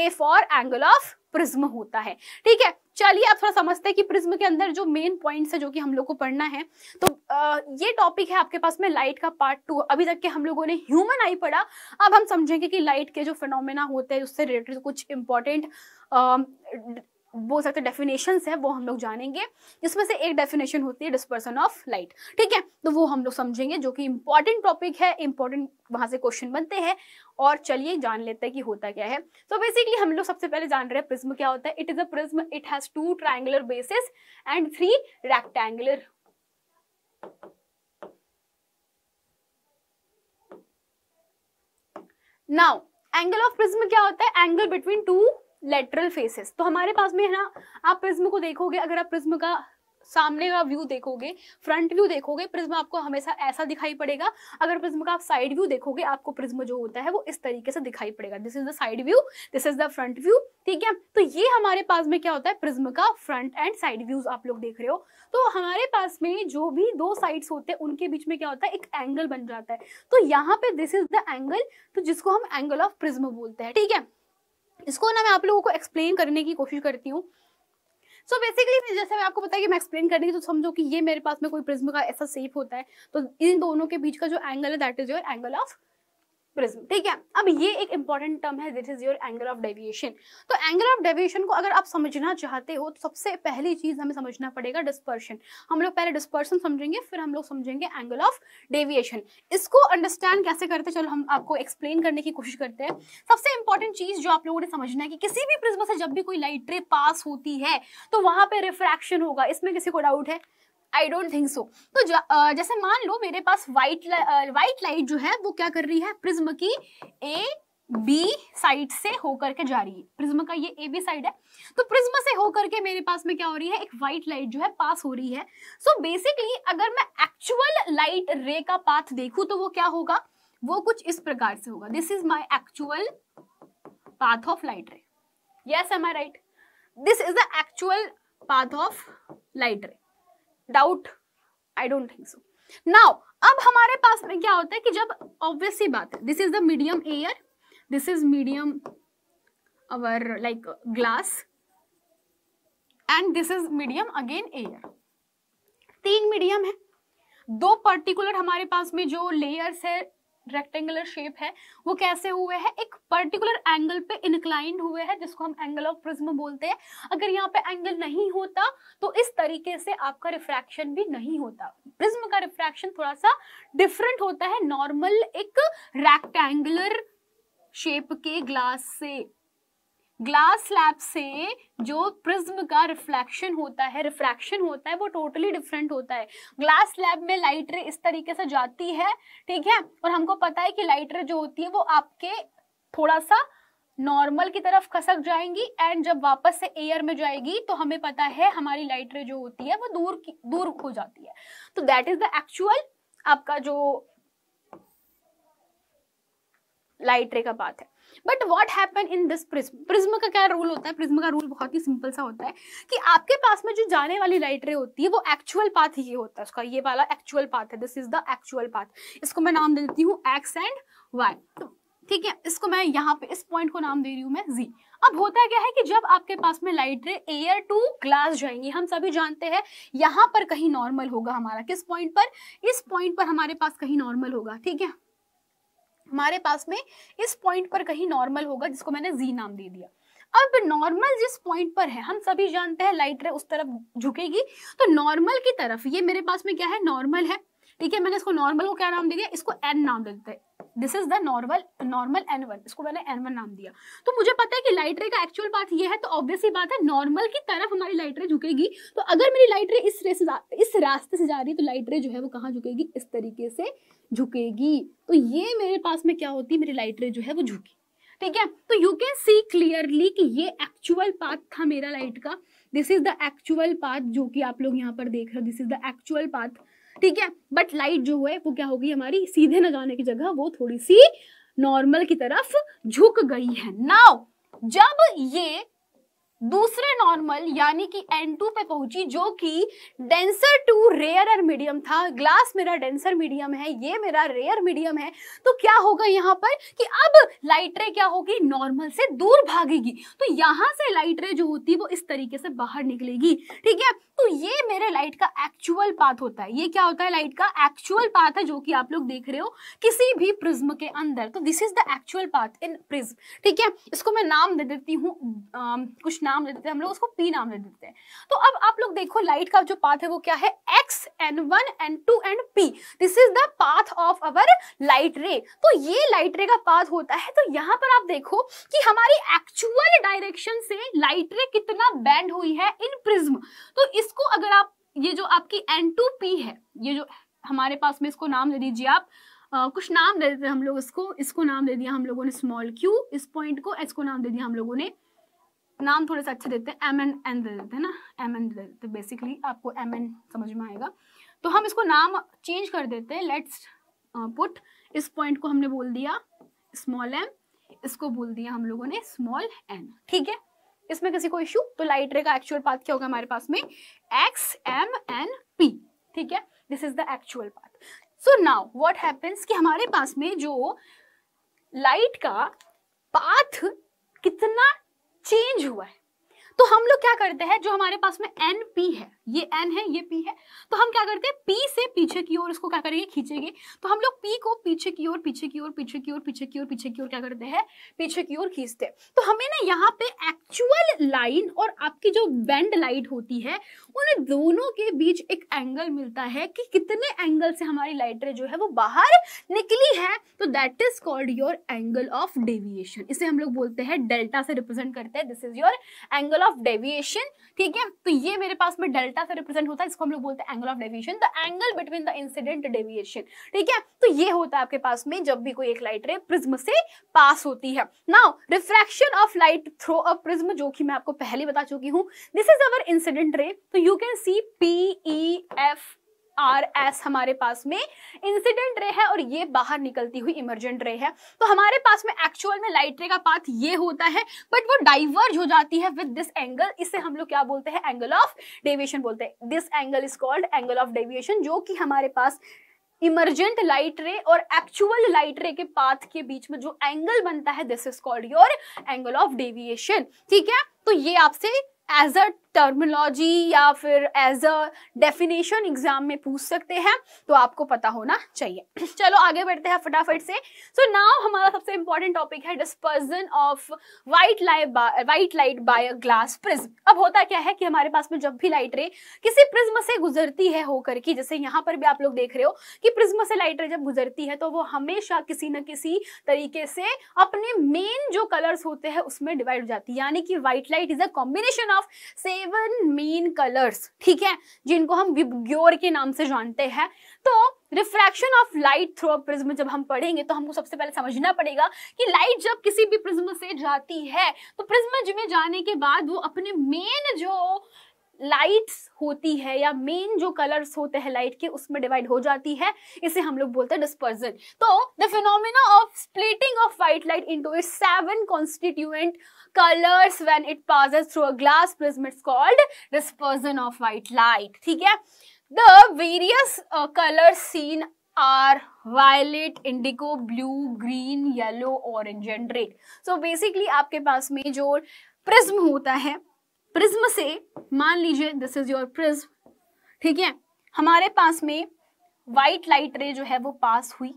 a for angle of prism होता है ठीक है चलिए आप थोड़ा समझते हैं कि प्रिज्म के अंदर जो मेन पॉइंट्स है जो कि हम लोग को पढ़ना है तो आ, ये टॉपिक है आपके पास में लाइट का पार्ट टू अभी तक के हम लोगों ने ह्यूमन आई पढ़ा अब हम समझेंगे कि लाइट के जो फिनोमेना होते हैं उससे रिलेटेड कुछ इंपॉर्टेंट बोल सकते डेफिनेशन है वो हम लोग जानेंगे जिसमें से एक डेफिनेशन होती है डिस्पर्सन ऑफ लाइट ठीक है तो वो हम लोग समझेंगे जो कि इंपॉर्टेंट टॉपिक है इंपॉर्टेंट वहां से क्वेश्चन बनते हैं और चलिए जान लेते हैं कि होता क्या है सो so बेसिकली हम लोग सबसे पहले जान रहे हैं प्रिज्म क्या होता है it is a prism it has two triangular bases and three rectangular now angle of prism क्या होता है angle between two lateral faces तो हमारे पास में है ना आप प्रिज्म को देखोगे अगर आप प्रिज्म का सामने का व्यू देखोगे फ्रंट व्यू देखोगे प्रिज्म आपको हमेशा ऐसा दिखाई पड़ेगा अगर प्रिज्म का आप साइड व्यू देखोगे आपको प्रिज्म जो होता है वो इस तरीके से दिखाई पड़ेगा this is the side view this is the front view ठीक है तो ये हमारे पास में क्या होता है प्रिज्म का फ्रंट एंड साइड व्यूज आप लोग देख रहे हो तो हमारे पास में जो भी दो साइड्स होते हैं उनके बीच में क्या होता है एक एंगल बन जाता है तो यहाँ पे दिस इज द एंगल तो जिसको हम एंगल ऑफ प्रिज्म बोलते हैं ठीक है इसको ना मैं आप लोगों को एक्सप्लेन करने की कोशिश करती हूँ सो बेसिकली जैसे मैं आपको बताया कि मैं एक्सप्लेन करने की तो समझो कि ये मेरे पास में कोई प्रिज्म का ऐसा सेप होता है तो इन दोनों के बीच का जो एंगल है that is your angle of prism ठीक है अब ये एक इंपॉर्टेंट टर्म है this is your angle of deviation तो एंगल ऑफ डेविएशन को अगर आप समझना चाहते हो तो सबसे पहली चीज हमें समझना पड़ेगा डिस्पर्शन हम लोग पहले डिस्पर्शन समझेंगे फिर हम लोग समझेंगे एंगल ऑफ डेविएशन इसको अंडरस्टैंड कैसे करते चलो हम आपको एक्सप्लेन करने की कोशिश करते हैं सबसे इंपॉर्टेंट चीज जो आप लोगों ने समझना है कि किसी भी प्रिज्म से जब भी कोई लाइट रे पास होती है तो वहां पर रिफ्रैक्शन होगा इसमें किसी को डाउट है आई डोंट थिंक सो तो जैसे मान लो मेरे पास व्हाइट व्हाइट लाइट जो है वो क्या कर रही है प्रिज्म की ए बी साइड से होकर के जा रही है प्रिज्म का ये ए बी साइड है तो प्रिज्म से होकर के मेरे पास में क्या हो रही है एक व्हाइट लाइट जो है पास हो रही है सो so बेसिकली अगर मैं एक्चुअल लाइट रे का पाथ देखूं तो वो क्या होगा वो कुछ इस प्रकार से होगा this is my actual path of light ray yes am I right this is the actual path of light ray doubt I don't think so now अब हमारे पास में क्या होता है कि जब ऑब्वियस ही बात है this is the medium air this is medium our like glass and this is medium again air तीन मीडियम है दो पर्टिकुलर हमारे पास में जो लेयर्स है रेक्टेंगुलर शेप है वो कैसे हुए हैं एक पर्टिकुलर एंगल पे इनक्लाइंड हुए हैं जिसको हम एंगल ऑफ प्रिज्म बोलते हैं अगर यहाँ पे एंगल नहीं होता तो इस तरीके से आपका रिफ्रैक्शन भी नहीं होता प्रिज्म का रिफ्रैक्शन थोड़ा सा डिफरेंट होता है नॉर्मल एक रेक्टेंगुलर शेप के ग्लास से ग्लास स्लैब से जो प्रिज्म का रिफ्लेक्शन होता है रिफ्रैक्शन होता है वो टोटली डिफरेंट होता है ग्लास स्लैब में लाइट रे इस तरीके से जाती है ठीक है और हमको पता है कि लाइट रे जो होती है वो आपके थोड़ा सा नॉर्मल की तरफ खसक जाएंगी एंड जब वापस से एयर में जाएगी तो हमें पता है हमारी लाइट रे जो होती है वो दूर की दूर हो जाती है तो दैट इज द एक्चुअल आपका जो लाइट रे का बात है but what happen in this prism prism का क्या रूल होता है प्रिज्म का रूल बहुत ही सिंपल सा होता है कि आपके पास में जो जाने वाली लाइट रे होती है वो एक्चुअल पाथ ये होता है उसका ये वाला एक्चुअल पाथ है this is the actual path इसको मैं नाम दे देती हूँ एक्स एंड वाई ठीक है इसको मैं यहाँ पे इस पॉइंट को नाम दे रही हूँ मैं जी अब होता क्या है कि जब आपके पास में लाइट रे एयर टू ग्लास जाएंगी हम सभी जानते हैं यहाँ पर कहीं नॉर्मल होगा हमारा किस पॉइंट पर इस पॉइंट पर हमारे पास कहीं नॉर्मल होगा ठीक है हमारे पास में इस पॉइंट पर कहीं नॉर्मल होगा जिसको मैंने जी नाम दे दिया अब नॉर्मल जिस पॉइंट पर है हम सभी जानते हैं लाइट रे उस तरफ झुकेगी तो नॉर्मल की तरफ ये मेरे पास में क्या है नॉर्मल है ठीक है मैंने इसको नॉर्मल को क्या नाम दे दिया इसको एन नाम दे देते हैं this is the normal normal N one इसको मैंने एन वन नाम दिया तो मुझे पता है कि लाइट रे का एक्चुअल पाथ ये है तो ऑब्वियसली बात है नॉर्मल की तरफ हमारी लाइट रे झुकेगी तो अगर मेरी लाइट रे इस रे से इस रास्ते से जा रही है तो लाइट रे जो है वो कहाँ झुकेगी इस तरीके से झुकेगी तो ये मेरे पास में क्या होती है मेरी लाइट रे जो है वो झुकी ठीक है तो यू कैन सी क्लियरली कि ये एक्चुअल पाथ था मेरा लाइट का this is the actual path जो कि आप लोग यहाँ पर देख रहे हो this is the actual path ठीक है बट लाइट जो है वो क्या होगी हमारी सीधे न जाने की जगह वो थोड़ी सी नॉर्मल की तरफ झुक गई है नाउ जब ये दूसरे नॉर्मल यानी कि N2 पे पहुंची जो कि डेंसर टू रेयर और मीडियम था ग्लास मेरा डेंसर मीडियम है ये मेरा रेयर मीडियम है तो क्या होगा यहाँ पर कि अब लाइट रे क्या होगी नॉर्मल से दूर भागेगी तो यहां से लाइट रे जो होती है वो इस तरीके से बाहर निकलेगी ठीक है तो ये मेरे लाइट का एक्चुअल पाथ होता है ये क्या होता है लाइट का एक्चुअल पाथ है जो कि आप लोग देख रहे हो किसी भी प्रिज्म के अंदर तो this is the actual path in prism ठीक है इसको मैं नाम दे देती हूँ कुछ नाम दे देते हैं हम लोग उसको पी नाम दे देते हैं तो अब आप लोग देखो लाइट का जो पाथ है वो क्या है X N one N two and P this is the path of our light ray तो ये लाइट रे का पाथ होता है तो यहाँ पर आप देखो कि हमारी एक्चुअल डायरेक्शन से लाइट रे कितना बैंड हुई है इन प्रिज्म तो इस इसको अगर आप ये जो आपकी एन टू पी है ये जो हमारे पास में इसको नाम दे दीजिए आप आ, कुछ नाम दे देते हम लोग इसको इसको नाम दे दिया हम लोगों ने स्मॉल क्यू इस पॉइंट को एच को नाम दे दिया हम लोगों ने नाम थोड़े से अच्छे देते हैं एम एन एन दे देते हैं ना एम एन दे देते बेसिकली आपको एम एन समझ में आएगा तो हम इसको नाम चेंज कर देते हैं लेट्स पुट इस पॉइंट को हमने बोल दिया स्मॉल एम इसको बोल दिया हम लोगों ने स्मॉल एन ठीक है इसमें किसी को इश्यू तो लाइट रे का एक्चुअल पाथ क्या होगा हमारे पास में एक्स एम एन पी ठीक है this is the actual path so now what happens कि हमारे पास में जो लाइट का पाथ कितना चेंज हुआ है तो हम लोग क्या करते हैं जो हमारे पास में एन पी है ये एन है ये पी है तो हम क्या करते हैं पी से पीछे की ओर इसको क्या करेंगे खींचेंगे तो हम लोग पी को पीछे की ओर पीछे की ओर पीछे की ओर पीछे की ओर पीछे की ओर क्या करते हैं पीछे की ओर खींचते हैं तो हमें ना यहाँ पे एक्चुअल लाइन और आपकी जो बेंड लाइट होती है उन दोनों के बीच एक एंगल मिलता है कि कितने एंगल से हमारी लाइटर जो है वो बाहर निकली है तो that is called your angle of deviation इसे हम लोग बोलते हैं डेल्टा से रिप्रेजेंट करते हैं this is your angle of deviation ठीक है तो ये मेरे पास में डेल्टा से रिप्रेजेंट होता है इसको हम लोग बोलते हैं angle of deviation the angle between the incident deviation ठीक है तो ये होता है आपके पास में जब भी कोई एक लाइट रे प्रिज्म से पास होती है now refraction of light through a prism जो कि मैं आपको पहले बता चुकी हूं this is our incident ray तो you can see P E F R S हमारे पास में इंसिडेंट रे है और ये बाहर निकलती हुई इमरजेंट रे है तो हमारे पास में एक्चुअल में लाइट रे का पाथ ये होता है बट वो डाइवर्ज हो जाती है विद दिस एंगल इसे हम लोग क्या बोलते हैं एंगल ऑफ डेविएशन बोलते हैं this angle is called angle of deviation जो कि हमारे पास इमरजेंट लाइट रे और एक्चुअल लाइट रे के पाथ के बीच में जो एंगल बनता है this is called your angle of deviation ठीक है तो ये आपसे एज अ टर्मिनोलॉजी या फिर एज अ डेफिनेशन एग्जाम में पूछ सकते हैं तो आपको पता होना चाहिए चलो आगे बढ़ते हैं फटाफट से सो so नाउ हमारा सबसे इंपॉर्टेंट टॉपिक है dispersion of white light white light by a glass prism अब होता क्या है कि हमारे पास में जब भी लाइट रे किसी प्रिज्म से गुजरती है होकर के जैसे यहाँ पर भी आप लोग देख रहे हो कि प्रिज्म से लाइट रे जब गुजरती है तो वो हमेशा किसी न किसी तरीके से अपने मेन जो कलर्स होते हैं उसमें डिवाइड हो जाती है यानी कि white light is a combination of seven main colours ठीक है जिनको हम विबग्योर के नाम से जानते हैं तो refraction of light through a prism जब हम पढ़ेंगे तो हमको सबसे पहले समझना पड़ेगा कि लाइट जब किसी भी प्रिज्म से जाती है तो प्रिज्म में जाने के बाद वो अपने मेन जो लाइट्स होती है या मेन जो कलर्स होते हैं लाइट के उसमें डिवाइड हो जाती है इसे हम लोग बोलते हैं डिस्पर्जन तो the phenomena of splitting of white light into its seven constituent colors when it passes through a glass prism it's called dispersion of white light theek hai the various uh, colors seen are violet indigo blue green yellow orange and red so basically aapke paas mein jo prism hota hai prism से मान लीजिए this is your prism ठीक है हमारे पास में white light ray जो है वो pass हुई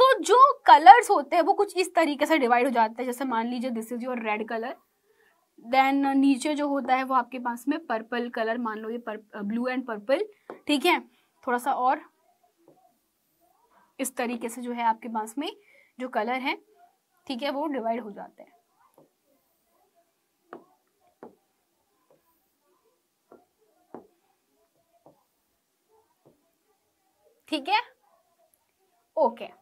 तो जो कलर्स होते हैं वो कुछ इस तरीके से डिवाइड हो जाते हैं जैसे मान लीजिए this is your red colour then नीचे जो होता है वो आपके पास में पर्पल कलर मान लो ये ब्लू एंड पर्पल ठीक है थोड़ा सा और इस तरीके से जो है आपके पास में जो कलर है ठीक है वो डिवाइड हो जाते हैं ठीक है ओके okay.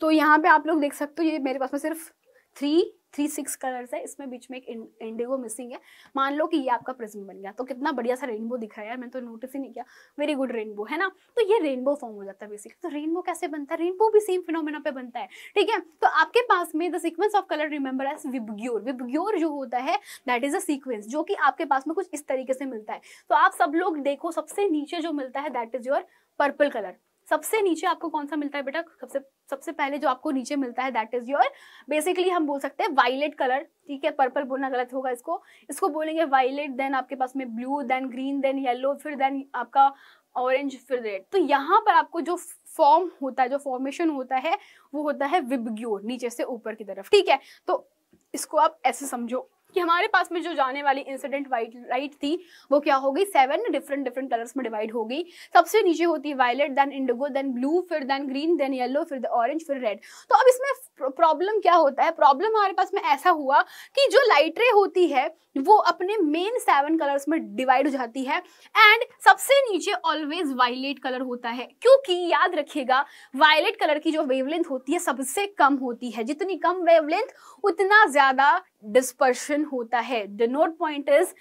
तो यहाँ पे आप लोग देख सकते हो ये मेरे पास में सिर्फ थ्री थ्री सिक्स कलर्स है इसमें बीच में एक इंडिगो मिसिंग है मान लो कि ये आपका प्रिज्म बन गया तो कितना बढ़िया सा रेनबो रहा है यार मैंने तो नोटिस ही नहीं किया वेरी गुड रेनबो है ना तो ये रेनबो फॉर्म हो जाता है बेसिकली तो रेनबो कैसे बनता है रेनबो भी सेम फिनोमिना पे बनता है ठीक है तो आपके पास में the sequence of colour remember as VIBGYOR VIBGYOR जो होता है दैट इज अ सीक्वेंस जो कि आपके पास में कुछ इस तरीके से मिलता है तो आप सब लोग देखो सबसे नीचे जो मिलता है that is your purple colour सबसे नीचे आपको कौन सा मिलता है बेटा सबसे सबसे पहले जो आपको नीचे मिलता है दैट इज योर बेसिकली हम बोल सकते हैं वायलेट कलर ठीक है पर्पल बोलना गलत होगा इसको इसको बोलेंगे वायलेट देन आपके पास में blue then green then yellow फिर देन आपका ऑरेंज फिर रेड तो यहाँ पर आपको जो फॉर्म होता है जो फॉर्मेशन होता है वो होता है विबग्योर नीचे से ऊपर की तरफ ठीक है तो इसको आप ऐसे समझो कि हमारे पास में जो जाने वाली इंसिडेंट वाइट लाइट थी वो क्या हो गई सेवन डिफरेंट डिफरेंट कलर्स में डिवाइड हो गई सबसे नीचे होती है violet then indigo then blue फिर देन ग्रीन देन येलो फिर ऑरेंज फिर रेड तो अब इसमें प्रॉब्लम क्या होता है प्रॉब्लम हमारे पास में ऐसा हुआ कि जो लाइट रे होती है वो अपने मेन सेवन कलर्स में डिवाइड हो जाती है एंड सबसे नीचे ऑलवेज वायलेट कलर होता है क्योंकि याद रखिएगा वायलेट कलर की जो वेवलेंथ होती है सबसे कम होती है जितनी कम वेवलेंथ उतना ज्यादा डिस्पर्शन होता है द नोट पॉइंट इज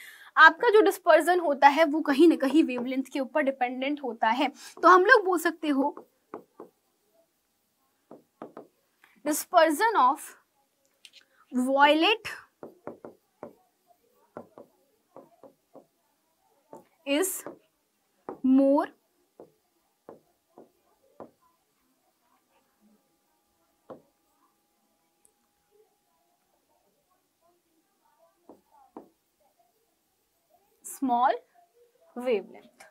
आपका जो डिस्पर्जन होता है वो कहीं ना कहीं वेवलेंथ के ऊपर डिपेंडेंट होता है तो हम लोग बोल सकते हो dispersion of violet is more small wavelength.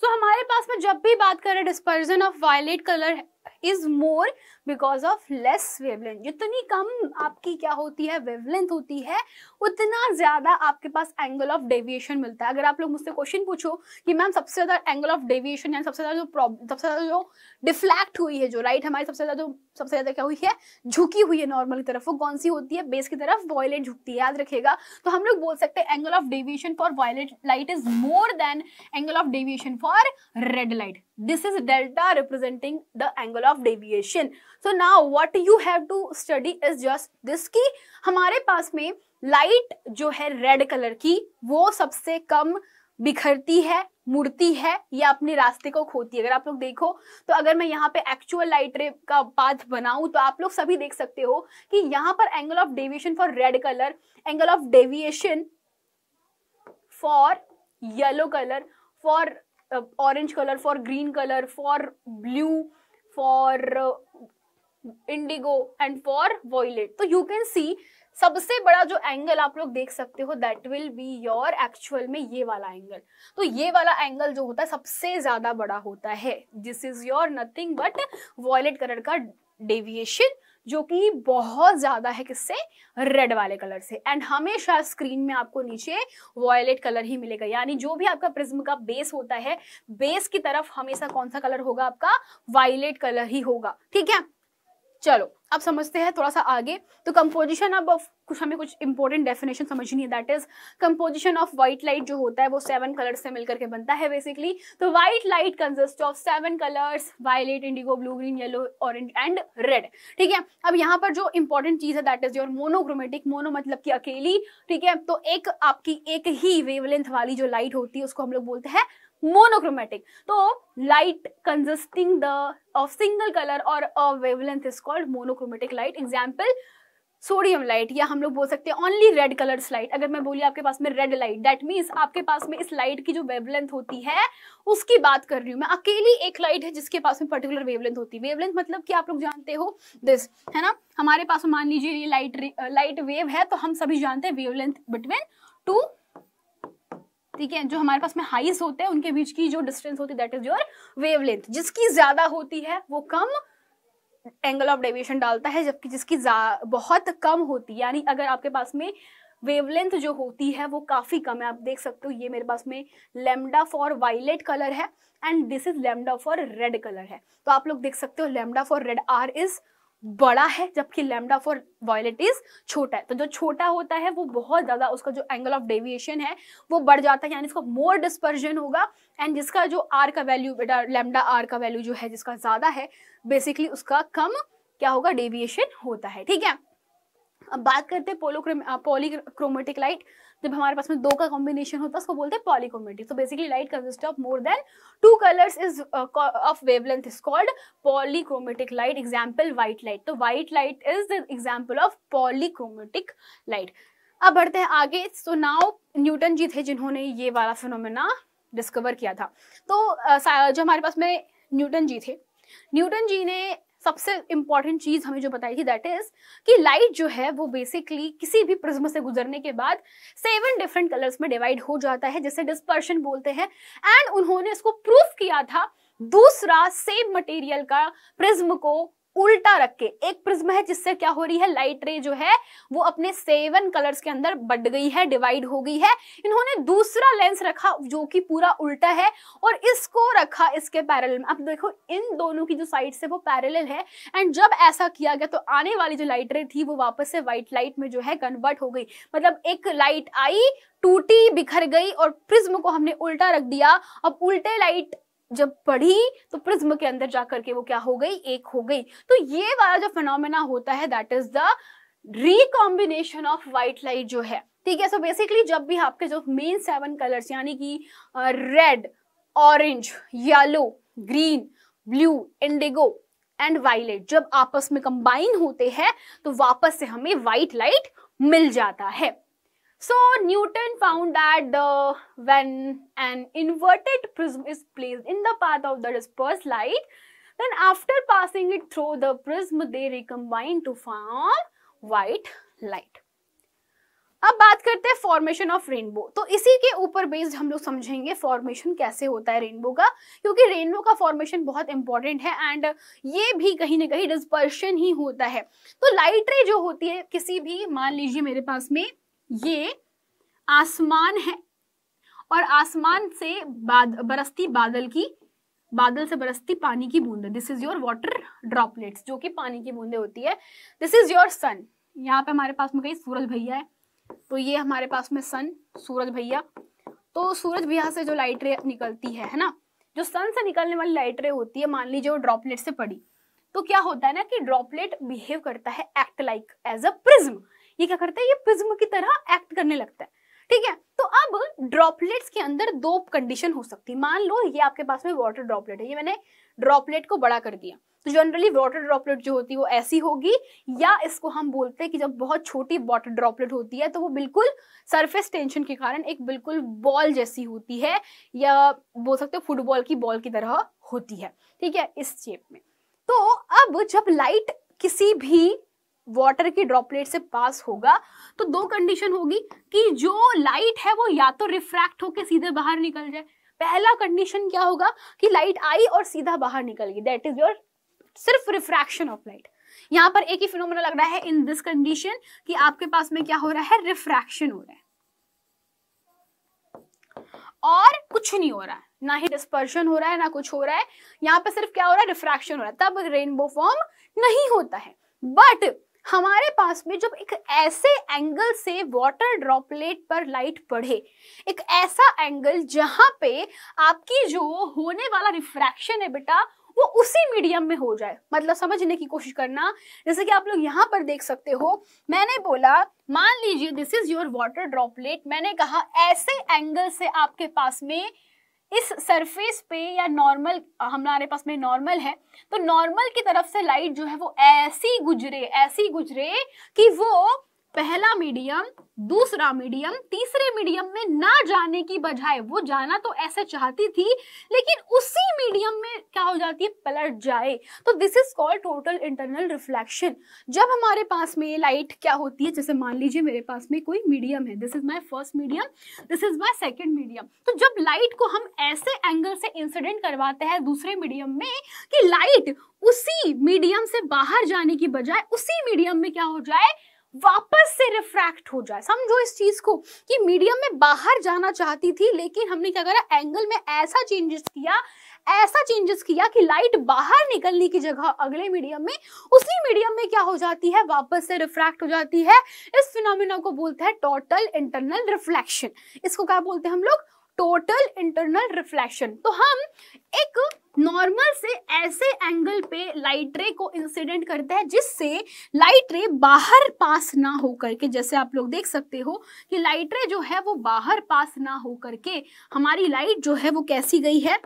So so, हमारे पास में जब भी बात करें dispersion of violet colour is more because of less wavelength जितनी कम आपकी क्या होती है वेवलेंथ होती है उतना ज़्यादा आपके पास एंगल ऑफ डेविएशन मिलता है अगर आप लोग मुझसे क्वेश्चन पूछो कि मैम सबसे ज़्यादा एंगल ऑफ डेविएशन यानी सबसे ज़्यादा जो प्रॉब्लम सबसे ज़्यादा जो डिफ्लैक्ट हुई है जो राइट right हमारी सबसे ज़्यादा जो सबसे ज़्यादा क्या हुई है झुकी हुई है नॉर्मल की तरफ वो कौन सी होती है बेस की तरफ वॉयलेट झुकती है याद रखेगा तो हम लोग बोल सकते हैं angle of deviation for violet light is more than angle of deviation for red light this is delta representing the angle of deviation so now what you have to study is just this ki हमारे पास में light जो है red colour की वो सबसे कम बिखरती है मुड़ती है या अपने रास्ते को खोती है अगर आप लोग देखो तो अगर मैं यहाँ पे एक्चुअल लाइट रे का पाथ बनाऊं तो आप लोग सभी देख सकते हो कि यहाँ पर angle of deviation for red colour angle of deviation for yellow colour for orange colour for green colour for blue for indigo and for violet तो यू कैन सी सबसे बड़ा जो एंगल आप लोग देख सकते हो that will be your actual में ये वाला एंगल तो ये वाला एंगल जो होता है सबसे ज्यादा बड़ा होता है this is your nothing but violet colour का डेविएशन जो कि बहुत ज़्यादा है किससे रेड वाले कलर से एंड हमेशा स्क्रीन में आपको नीचे वॉयलेट कलर ही मिलेगा यानी जो भी आपका प्रिज्म का बेस होता है बेस की तरफ हमेशा कौन सा कलर होगा आपका वायलेट कलर ही होगा ठीक है चलो अब समझते हैं थोड़ा सा आगे तो कंपोजिशन अब कुछ हमें कुछ इंपॉर्टेंट डेफिनेशन समझनी है that is composition of white light जो होता है वो सेवन कलर से मिलकर के बनता है बेसिकली तो white light consist of seven colours violet indigo blue green yellow orange and red ठीक है अब यहाँ पर जो इंपॉर्टेंट चीज है that is your monochromatic mono मतलब की अकेली ठीक है तो एक आपकी एक ही वेवलेंथ वाली जो लाइट होती है उसको हम लोग बोलते हैं मोनोक्रोमेटिक तो light consisting the of single colour और wavelength is called monochromatic light example sodium light या हम लोग बोल सकते हैं ओनली रेड कलर लाइट अगर मैं बोली आपके पास में रेड लाइट दैट मीन्स आपके पास में इस लाइट की जो वेवलेंथ होती है उसकी बात कर रही हूँ मैं अकेली एक लाइट है जिसके पास में पर्टिकुलर वेवलेंथ होती है वेवलेंथ मतलब कि आप लोग जानते हो दिस है ना हमारे पास मान लीजिए ये लाइट लाइट वेव है तो हम सभी जानते हैं वेवलेंथ बिटवीन टू ठीक है जो हमारे पास में हाइस होते हैं उनके बीच की जो डिस्टेंस होती है दैट इज योर वेवलेंथ जिसकी ज्यादा होती है वो कम एंगल ऑफ डेविएशन डालता है जबकि जिसकी बहुत कम होती है यानी अगर आपके पास में वेवलेंथ जो होती है वो काफ़ी कम है आप देख सकते हो ये मेरे पास में लेमडा फॉर वायलेट कलर है and this is lambda for red colour है तो आप लोग देख सकते हो lambda for red R is बड़ा है जबकि लेमडा फॉर वॉयलेट इज छोटा है तो जो छोटा होता है वो बहुत ज़्यादा उसका जो एंगल ऑफ डेविएशन है वो बढ़ जाता है यानी इसका मोर डिस्पर्जन होगा एंड जिसका जो आर का वैल्यू बेटा लेमडा आर का वैल्यू जो है जिसका ज़्यादा है बेसिकली उसका कम क्या होगा डेविएशन होता है ठीक है अब बात करते हैं पोलिक्रोमेटिक लाइट जब हमारे पास में दो का कॉम्बिनेशन होता है उसको बोलते हैं पॉलीकोमेटिव uh, तो basically light consist of more than two colours is of wavelength is called polychromatic light example white light तो white light is the example of polychromatic light अब बढ़ते हैं आगे सो नाउ न्यूटन जी थे जिन्होंने ये वाला फिनोमेना डिस्कवर किया था तो uh, जो हमारे पास में न्यूटन जी थे न्यूटन जी ने सबसे इंपॉर्टेंट चीज हमें जो बताई थी दैट इज कि लाइट जो है वो बेसिकली किसी भी प्रिज्म से गुजरने के बाद सेवन डिफरेंट कलर्स में डिवाइड हो जाता है जिसे डिस्पर्शन बोलते हैं एंड उन्होंने इसको प्रूफ किया था दूसरा सेम मटेरियल का प्रिज्म को उल्टा रख के एक प्रिज्म है जिससे क्या हो रही है लाइट रे जो है वो अपने सेवन कलर्स के अंदर बढ़ गई है डिवाइड हो गई है इन्होंने दूसरा लेंस रखा जो कि पूरा उल्टा है और इसको रखा इसके पैरल में अब देखो इन दोनों की जो साइड है वो पैरल है एंड जब ऐसा किया गया तो आने वाली जो लाइट रे थी वो वापस से व्हाइट लाइट में जो है कन्वर्ट हो गई मतलब एक लाइट आई टूटी बिखर गई और प्रिज्म को हमने उल्टा रख दिया अब उल्टे लाइट जब पढ़ी तो प्रिज्म के अंदर जा करके वो क्या हो गई एक हो गई तो ये वाला जो फिनोमिना होता है that is the recombination of white light जो है ठीक है सो बेसिकली जब भी आपके जो मेन सेवन कलर्स यानी कि red orange yellow green blue indigo and violet जब आपस में कंबाइन होते हैं तो वापस से हमें व्हाइट लाइट मिल जाता है So Newton found that the when an inverted prism is placed in the path of the dispersed light, then after passing it through the prism, they recombine to form white light. अब बात करते हैं formation of rainbow तो इसी के ऊपर based हम लोग समझेंगे फॉर्मेशन कैसे होता है रेनबो का क्योंकि रेनबो का फॉर्मेशन बहुत इंपॉर्टेंट है एंड ये भी कहीं ना कहीं डिस्पर्शन ही होता है तो लाइट रे जो होती है किसी भी मान लीजिए मेरे पास में ये आसमान है और आसमान से बाद, बरसती बादल की बादल से बरसती पानी की बूंदे this is your water droplets जो कि पानी की बूंदे होती है दिस इज योर सन यहाँ पे हमारे पास में कहीं सूरज भैया है तो ये हमारे पास में सन सूरज भैया तो सूरज भैया से जो लाइट रे निकलती है है ना जो सन से निकलने वाली लाइट रे होती है मान लीजिए वो ड्रॉपलेट से पड़ी तो क्या होता है ना कि ड्रॉपलेट बिहेव करता है act like as a prism ये क्या करता है ये प्रिज्म की तरह एक्ट करने लगता है ठीक है तो अब ड्रॉपलेट्स के अंदर दो कंडीशन हो सकती है मान लो ये आपके पास में वाटर ड्रॉपलेट है ये मैंने ड्रॉपलेट को बड़ा कर दिया तो जनरली वाटर ड्रॉपलेट जो होती है वो ऐसी होगी या इसको हम बोलते हैं कि जब बहुत छोटी वाटर ड्रॉपलेट होती है तो वो बिल्कुल सरफेस टेंशन के कारण एक बिल्कुल बॉल जैसी होती है या बोल सकते हो फुटबॉल की बॉल की तरह होती है ठीक है इस शेप में तो अब जब लाइट किसी भी वाटर की ड्रॉपलेट से पास होगा तो दो कंडीशन होगी कि जो लाइट है वो या तो रिफ्रैक्ट होकर सीधे बाहर निकल जाए पहला कंडीशन क्या होगा कि लाइट आई और सीधा बाहर निकल गई दैट इज योर सिर्फ रिफ्रैक्शन ऑफ लाइट यहाँ पर एक ही फिनोमेना लग रहा है इन दिस कंडीशन कि आपके पास में क्या हो रहा है रिफ्रैक्शन हो रहा है और कुछ नहीं हो रहा है ना ही डिस्पर्शन हो रहा है ना कुछ हो रहा है यहाँ पर सिर्फ क्या हो रहा है रिफ्रैक्शन हो रहा है तब रेनबो फॉर्म नहीं होता है बट हमारे पास में जब एक ऐसे एंगल से वाटर ड्रॉपलेट पर लाइट पड़े एक ऐसा एंगल जहां पे आपकी जो होने वाला रिफ्रैक्शन है बेटा वो उसी मीडियम में हो जाए मतलब समझने की कोशिश करना जैसे कि आप लोग यहाँ पर देख सकते हो मैंने बोला मान लीजिए this is your water droplet मैंने कहा ऐसे एंगल से आपके पास में इस सरफेस पे या नॉर्मल हमारे पास में नॉर्मल है तो नॉर्मल की तरफ से लाइट जो है वो ऐसी गुजरे ऐसी गुजरे कि वो पहला मीडियम दूसरा मीडियम तीसरे मीडियम में ना जाने की बजाय वो जाना तो ऐसे चाहती थी लेकिन उसी मीडियम में क्या हो जाती है पलट जाए तो this is called total internal reflection जब हमारे पास में लाइट क्या होती है जैसे मान लीजिए मेरे पास में कोई मीडियम है this is my first medium this is my second medium तो जब लाइट को हम ऐसे एंगल से इंसिडेंट करवाते हैं दूसरे मीडियम में कि लाइट उसी मीडियम से बाहर जाने की बजाय उसी मीडियम में क्या हो जाए वापस से रिफ्रैक्ट हो जाए समझो इस चीज को कि मीडियम में बाहर जाना चाहती थी लेकिन हमने क्या करा एंगल में ऐसा चेंजेस किया ऐसा चेंजेस किया कि लाइट बाहर निकलने की जगह अगले मीडियम में उसी मीडियम में क्या हो जाती है वापस से रिफ्रैक्ट हो जाती है इस फिनोमिना को बोलते हैं टोटल इंटरनल रिफ्लेक्शन इसको क्या बोलते हैं हम लोग टोटल इंटरनल रिफ्लेक्शन तो हम एक नॉर्मल से ऐसे एंगल पे लाइट रे को इंसिडेंट करते हैं जिससे लाइट रे बाहर पास ना हो करके जैसे आप लोग देख सकते हो कि लाइट रे जो है वो बाहर पास ना हो करके हमारी लाइट जो है वो कैसी गई है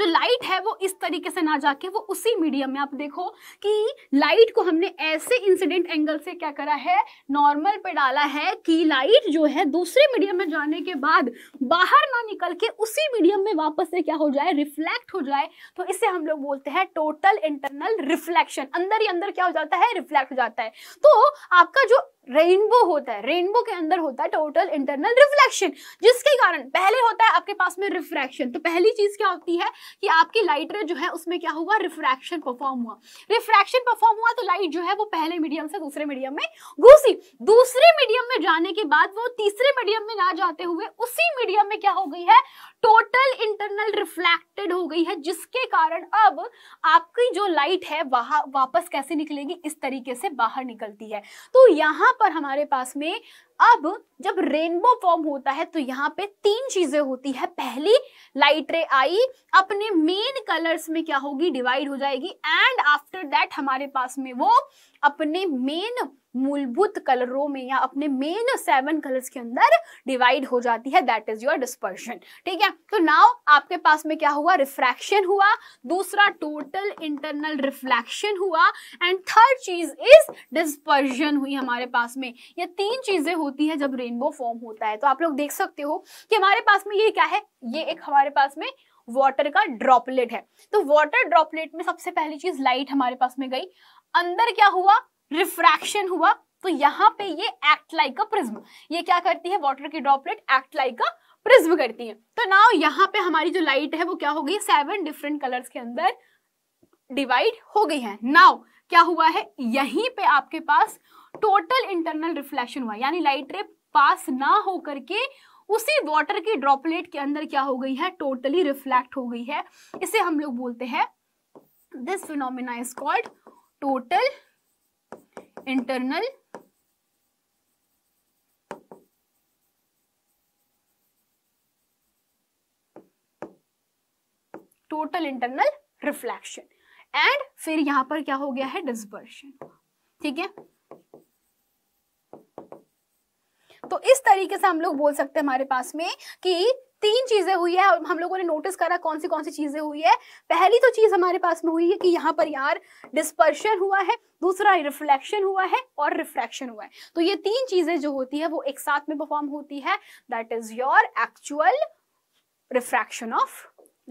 जो लाइट है वो इस तरीके से ना जाके वो उसी मीडियम में आप देखो कि लाइट को हमने ऐसे इंसिडेंट एंगल से क्या करा है नॉर्मल पे डाला है कि लाइट जो है दूसरे मीडियम में जाने के बाद बाहर ना निकल के उसी मीडियम में वापस से क्या हो जाए रिफ्लेक्ट हो जाए तो इसे हम लोग बोलते हैं टोटल इंटरनल रिफ्लेक्शन अंदर ही अंदर क्या हो जाता है रिफ्लेक्ट हो जाता है तो आपका जो रेनबो होता है रेनबो के अंदर होता है टोटल इंटरनल रिफ्लेक्शन जिसके कारण पहले होता है आपके पास में रिफ्रैक्शन तो पहली चीज क्या होती है कि आपकी लाइट रे जो है उसमें क्या हुआ रिफ्रैक्शन परफॉर्म हुआ रिफ्रैक्शन परफॉर्म हुआ तो लाइट जो है वो पहले मीडियम से दूसरे मीडियम में घुसी दूसरे मीडियम में जाने के बाद वो तीसरे मीडियम में ना जाते हुए उसी मीडियम में क्या हो गई है टोटल इंटरनल रिफ्लेक्टेड हो गई है जिसके कारण अब आपकी जो लाइट है वहां वापस कैसे निकलेगी इस तरीके से बाहर निकलती है तो यहां पर हमारे पास में अब जब रेनबो फॉर्म होता है तो यहाँ पे तीन चीजें होती है पहली लाइट रे आई अपने मेन कलर्स में क्या होगी डिवाइड हो जाएगी एंड आफ्टर दैट हमारे पास में वो अपने मेन मूलभूत कलरों में या अपने मेन सेवन कलर्स के अंदर डिवाइड हो जाती है दैट इज योर डिस्पर्शन ठीक है तो नाउ आपके पास में क्या हुआ रिफ्रैक्शन हुआ दूसरा टोटल इंटरनल रिफ्लैक्शन हुआ एंड थर्ड चीज इज डिस्पर्जन हुई हमारे पास में ये तीन चीजें होती है जब रेनबो फॉर्म होता है तो आप लोग देख सकते हो कि हमारे पास में ये क्या है ये एक हमारे पास में वाटर का ड्रॉपलेट है तो वाटर ड्रॉपलेट में सबसे पहली चीज लाइट हमारे पास में गई अंदर क्या हुआ रिफ्रैक्शन हुआ तो यहाँ पे ये एक्ट लाइक अ प्रिज्म ये क्या करती है वाटर की droplet act like a prism करती है तो नाउ यहाँ पे हमारी जो लाइट है वो क्या हो गई सेवन डिफरेंट कलर्स के अंदर डिवाइड हो गई है नाउ क्या हुआ है यहीं पे आपके पास टोटल इंटरनल रिफ्लेक्शन हुआ यानी लाइट रे पास ना हो करके उसी वाटर की ड्रॉपलेट के अंदर क्या हो गई है टोटली रिफ्लेक्ट हो गई है इसे हम लोग बोलते हैं this phenomena is called total internal total internal reflection and फिर यहां पर क्या हो गया है डिस्पर्शन ठीक है तो इस तरीके से हम लोग बोल सकते हैं हमारे पास में कि तीन चीजें हुई है हम लोगों ने नोटिस करा कौन सी कौन सी चीजें हुई है पहली तो चीज हमारे पास में हुई है कि यहाँ पर यार डिस्पर्शन हुआ है दूसरा रिफ्लेक्शन हुआ है और रिफ्रैक्शन हुआ है तो ये तीन चीजें जो होती है वो एक साथ में परफॉर्म होती है that is your actual refraction of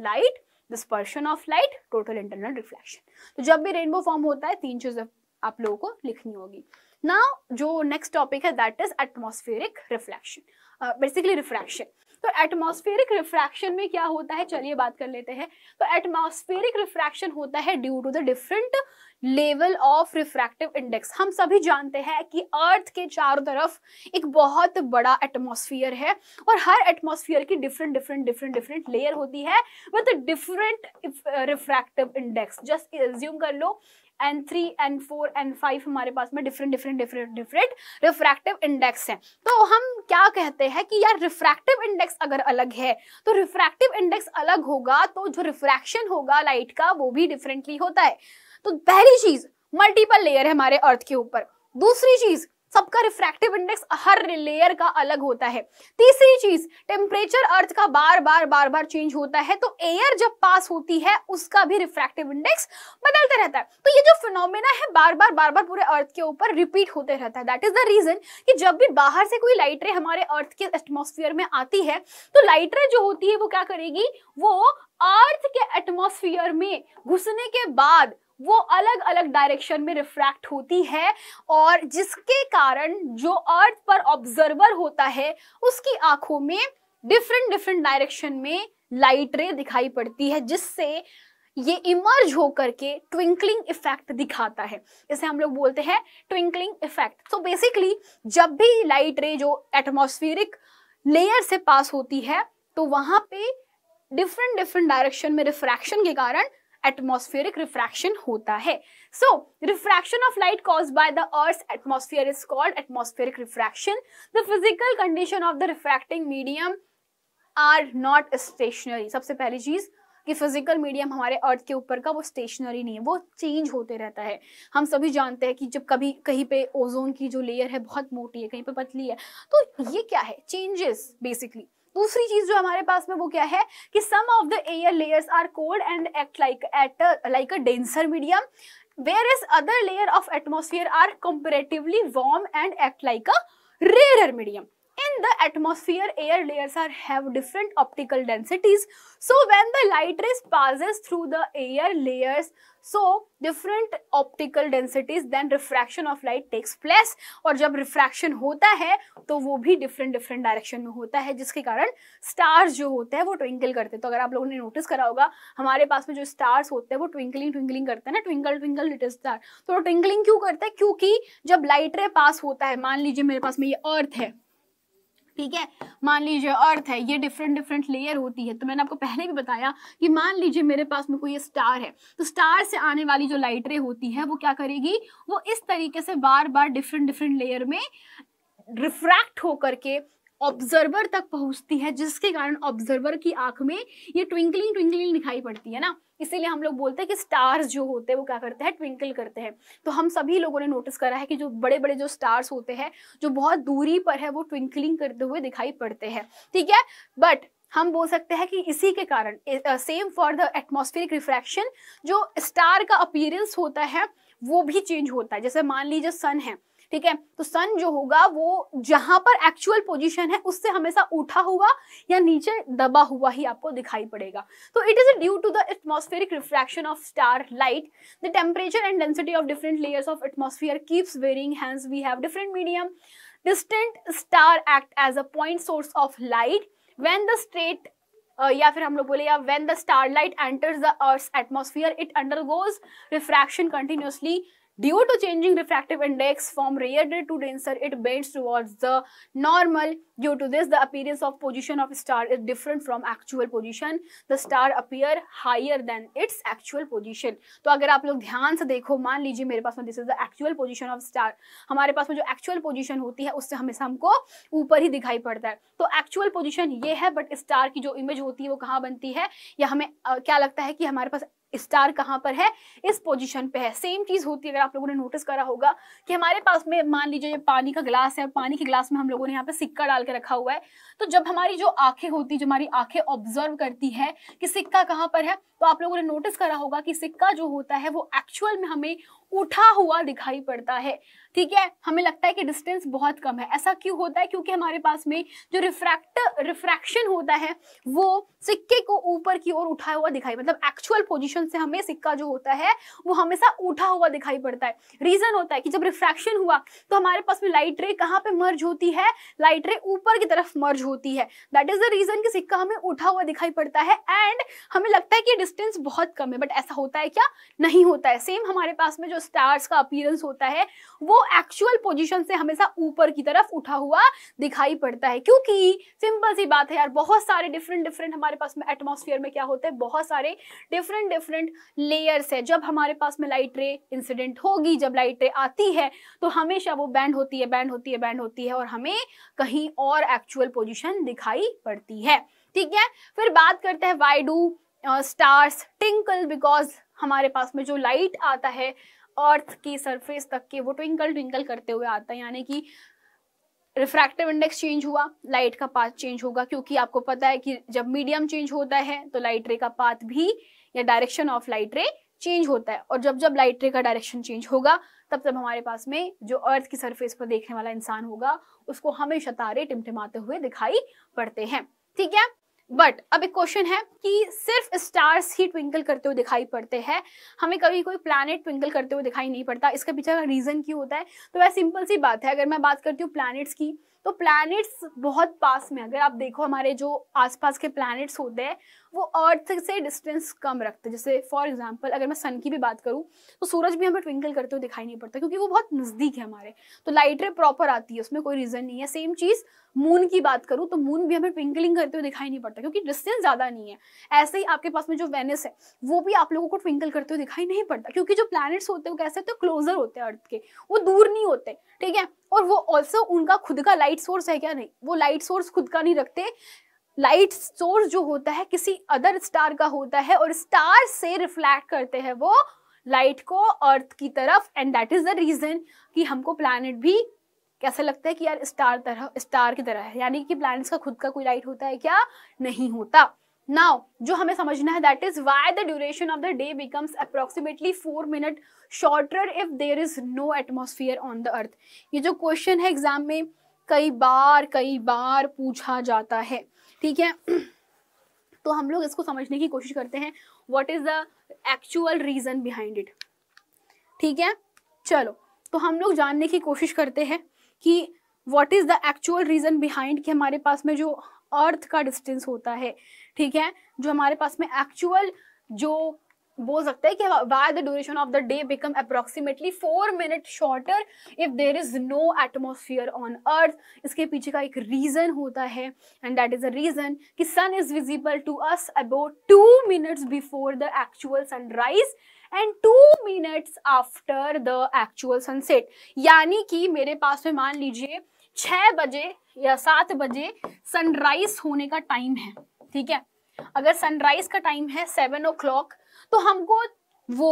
light dispersion of light total internal reflection तो जब भी रेनबो फॉर्म होता है तीन चीजें आप लोगों को लिखनी होगी ना जो नेक्स्ट टॉपिक है that is atmospheric reflection basically refraction तो एटमॉस्फेरिक रिफ्रैक्शन में क्या होता है चलिए बात कर लेते हैं तो एटमॉस्फेरिक रिफ्रैक्शन होता है due to the different level of refractive index हम सभी जानते हैं कि अर्थ के चारों तरफ एक बहुत बड़ा एटमोस्फियर है और हर एटमोसफियर की different different different different layer होती है with different refractive index just assume कर लो N three N four N five हमारे पास में different different different different refractive index हैं तो हम क्या कहते हैं कि यार रिफ्रैक्टिव इंडेक्स अगर अलग है तो रिफ्रैक्टिव इंडेक्स अलग होगा तो जो रिफ्रैक्शन होगा लाइट का वो भी डिफरेंटली होता है तो पहली चीज मल्टीपल लेयर है हमारे अर्थ के ऊपर दूसरी चीज सबका रिफ्रैक्टिव इंडेक्स हर लेयर का अलग होता है तीसरी चीज टेम्परेचर अर्थ का बार बार बार बार चेंज होता है तो एयर जब पास होती है उसका भी रिफ्रैक्टिव इंडेक्स बदलता रहता है तो ये जो फिनोमिना है बार बार बार बार पूरे अर्थ के ऊपर रिपीट होते रहता है दैट इज द रीजन कि जब भी बाहर से कोई लाइटरे हमारे अर्थ के एटमोस्फियर में आती है तो लाइटरे जो होती है वो क्या करेगी वो अर्थ के एटमोस्फियर में घुसने के बाद वो अलग अलग डायरेक्शन में रिफ्रैक्ट होती है और जिसके कारण जो अर्थ पर ऑब्जर्वर होता है उसकी आंखों में डिफरेंट डिफरेंट डायरेक्शन में लाइट रे दिखाई पड़ती है जिससे ये इमर्ज होकर के ट्विंकलिंग इफेक्ट दिखाता है इसे हम लोग बोलते हैं ट्विंकलिंग इफेक्ट सो बेसिकली जब भी लाइट रे जो एटमोस्फेरिक लेयर से पास होती है तो वहां पे डिफरेंट डिफरेंट डायरेक्शन में रिफ्रैक्शन के कारण एटमोस्फेरिक रिफ्रैक्शन होता है so refraction of light cause by the earth atmosphere is called atmospheric refraction the physical condition of the refracting medium are not stationary सबसे पहली चीज़ कि फिजिकल मीडियम हमारे अर्थ के ऊपर का वो स्टेशनरी नहीं है वो चेंज होते रहता है हम सभी जानते हैं कि जब कभी कहीं पे ओजोन की जो लेयर है बहुत मोटी है कहीं पे पतली है तो ये क्या है चेंजेस बेसिकली दूसरी चीज जो हमारे पास में वो क्या है कि some of the air layers are cold and act like at like a denser medium where is other layer of atmosphere are comparatively warm and act like a rare medium in the atmosphere air layers are have different optical densities so when the light rays passes through the air layers so different optical densities then refraction of light takes place और जब refraction होता है तो वो भी different different direction में होता है जिसके कारण stars जो होते हैं वो twinkle करते हैं तो अगर आप लोगों ने notice करा होगा हमारे पास में जो stars होते हैं वो twinkling twinkling करते हैं ना twinkle twinkle little star तो twinkling क्यों करते हैं क्योंकि जब light ray pass होता है मान लीजिए मेरे पास में ये earth है ठीक है मान लीजिए अर्थ है ये डिफरेंट डिफरेंट लेयर होती है तो मैंने आपको पहले भी बताया कि मान लीजिए मेरे पास में कोई स्टार है तो स्टार से आने वाली जो लाइटरे होती है वो क्या करेगी वो इस तरीके से बार बार डिफरेंट डिफरेंट लेयर में रिफ्रैक्ट होकर के ऑब्जर्वर तक पहुंचती है जिसके कारण ऑब्जर्वर की आंख में ये ट्विंकलिंग ट्विंकलिंग दिखाई पड़ती है ना इसीलिए हम लोग बोलते हैं कि स्टार्स जो होते हैं वो क्या करते हैं ट्विंकल करते हैं तो हम सभी लोगों ने नोटिस करा है कि जो बड़े बड़े जो स्टार्स होते हैं जो बहुत दूरी पर है वो ट्विंकलिंग करते हुए दिखाई पड़ते हैं ठीक है बट हम बोल सकते हैं कि इसी के कारण same for the atmospheric refraction जो स्टार का अपीयरेंस होता है वो भी चेंज होता है जैसे मान लीजिए सन है ठीक है तो सन जो होगा वो जहां पर एक्चुअल पोजिशन है उससे हमेशा उठा हुआ या नीचे दबा हुआ ही आपको दिखाई पड़ेगा तो it is due to the atmospheric refraction of star light the temperature and density of different layers of atmosphere keeps varying hence we have different medium distant star act as a point source of light when the straight Uh, या फिर हम लोग बोले या when the star light enters the earth atmosphere it undergoes refraction continuously Due to changing refractive index from rear to denser, it bends towards the normal. Due to this, the appearance of position of star is different from actual position. The star appear higher than its actual position. तो अगर आप लोग ध्यान से देखो मान लीजिए मेरे पास में this is the actual position of star हमारे पास में जो एक्चुअल पोजिशन होती है उससे हमेशा हमको ऊपर ही दिखाई पड़ता है तो एक्चुअल पोजिशन ये है बट स्टार की जो इमेज होती है वो कहाँ बनती है या हमें आ, क्या लगता है कि हमारे पास स्टार कहाँ पर है इस पोजीशन पे है सेम चीज होती है अगर आप लोगों ने नोटिस करा होगा कि हमारे पास में मान लीजिए ये पानी का ग्लास है और पानी के ग्लास में हम लोगों ने यहाँ पे सिक्का डाल के रखा हुआ है तो जब हमारी जो आंखें होती है जो हमारी आंखें ऑब्जर्व करती है कि सिक्का कहाँ पर है तो आप लोगों ने नोटिस करा होगा कि सिक्का जो होता है वो एक्चुअल में हमें उठा हुआ दिखाई पड़ता है ठीक है हमें लगता है कि डिस्टेंस बहुत कम है ऐसा क्यों होता है क्योंकि हमारे पास में जो रिफ्रैक्ट रिफ्रैक्शन होता है वो सिक्के को ऊपर की ओर उठाया हुआ दिखाई मतलब एक्चुअल पोजीशन से हमें सिक्का जो होता है वो हमेशा उठा हुआ दिखाई पड़ता है रीजन होता है कि जब रिफ्रैक्शन हुआ तो हमारे पास में लाइट रे कहाँ पे मर्ज होती है लाइट रे ऊपर की तरफ मर्ज होती है दैट इज द रीजन की सिक्का हमें उठा हुआ दिखाई पड़ता है एंड हमें लगता है कि डिस्टेंस बहुत कम है बट ऐसा होता है क्या नहीं होता है सेम हमारे पास में जो स्टार्स का अपीयरेंस होता है वो एक्चुअल पोजीशन से हमेशा ऊपर की तरफ उठा हुआ दिखाई पड़ता है क्योंकि सिंपल सी बात है यार बहुत सारे डिफरेंट डिफरेंट हमारे पास में एटमोसफियर में क्या होते हैं बहुत सारे डिफरेंट डिफरेंट लेयर्स है जब हमारे पास में लाइट रे इंसिडेंट होगी जब लाइट रे आती है तो हमेशा वो बैंड होती है बैंड होती है बैंड होती है और हमें कहीं और एक्चुअल पोजिशन दिखाई पड़ती है ठीक है फिर बात करते हैं why do stars twinkle because हमारे पास में जो लाइट आता है अर्थ की सरफेस तक के वो ट्विंकल ट्विंकल करते हुए आता है यानी कि रिफ्रैक्टिव इंडेक्स चेंज हुआ लाइट का पाथ चेंज होगा क्योंकि आपको पता है कि जब मीडियम चेंज होता है तो लाइट रे का पाथ भी या direction of light ray change होता है और जब जब लाइट रे का डायरेक्शन चेंज होगा तब तब हमारे पास में जो अर्थ की सरफेस पर देखने वाला इंसान होगा उसको हमेशा तारे टिमटिमाते हुए दिखाई पड़ते हैं ठीक है बट अब एक क्वेश्चन है कि सिर्फ स्टार्स ही ट्विंकल करते हुए दिखाई पड़ते हैं हमें कभी कोई प्लानट ट्विंकल करते हुए दिखाई नहीं पड़ता इसके पीछे का रीज़न क्यों होता है तो वह सिंपल सी बात है अगर मैं बात करती हूँ प्लैनेट्स की तो प्लैनेट्स बहुत पास में अगर आप देखो हमारे जो आसपास के प्लैनेट्स होते हैं वो अर्थ से डिस्टेंस कम रखते हैं जैसे फॉर एग्जाम्पल अगर मैं सन की भी बात करूँ तो सूरज भी हमें ट्विंकल करते हुए दिखाई नहीं पड़ता क्योंकि वो बहुत नज़दीक है हमारे तो लाइटर प्रॉपर आती है उसमें कोई रीज़न नहीं है सेम चीज़ मून की बात करूँ तो मून भी हमें ट्विंकलिंग करते हुए दिखाई नहीं पड़ता क्योंकि डिस्टेंस ज़्यादा नहीं है ऐसे ही आपके पास में जो वेनिस है वो भी आप लोगों को ट्विंकल करते हुए दिखाई नहीं पड़ता क्योंकि जो प्लैनेट्स होते हैं वो कैसे होते क्लोजर होते हैं अर्थ के वो दूर नहीं होते ठीक है और वो ऑल्सो उनका खुद का लाइट सोर्स है क्या नहीं वो लाइट सोर्स खुद का नहीं रखते लाइट सोर्स जो होता है किसी अदर स्टार का होता है और स्टार से रिफ्लैक्ट करते हैं वो लाइट को अर्थ की तरफ and that is the reason कि हमको प्लानिट भी कैसे लगता है कि यार स्टार तरह स्टार की तरह है यानी कि प्लैनेट्स का खुद का कोई लाइट होता है क्या नहीं होता नाउ जो हमें समझना है that is why the duration of the day becomes approximately four minute shorter if there is no atmosphere on the earth ये जो क्वेश्चन है एग्जाम में कई बार कई बार पूछा जाता है ठीक है तो हम लोग इसको समझने की कोशिश करते हैं what is the actual reason behind it ठीक है चलो तो हम लोग जानने की कोशिश करते हैं कि what is the actual reason behind कि हमारे पास में जो अर्थ का डिस्टेंस होता है ठीक है जो हमारे पास में एक्चुअल जो बोल सकते हैं कि why the duration of the day become approximately four minute shorter if there is no atmosphere on earth इसके पीछे का एक रीजन होता है and that is a reason कि sun is visible to us about two minutes before the actual sunrise and two minutes after the actual sunset यानी कि मेरे पास में मान लीजिए छः बजे या सात बजे सनराइज होने का टाइम है ठीक है अगर सनराइज का टाइम है सेवन ओ क्लॉक तो हमको वो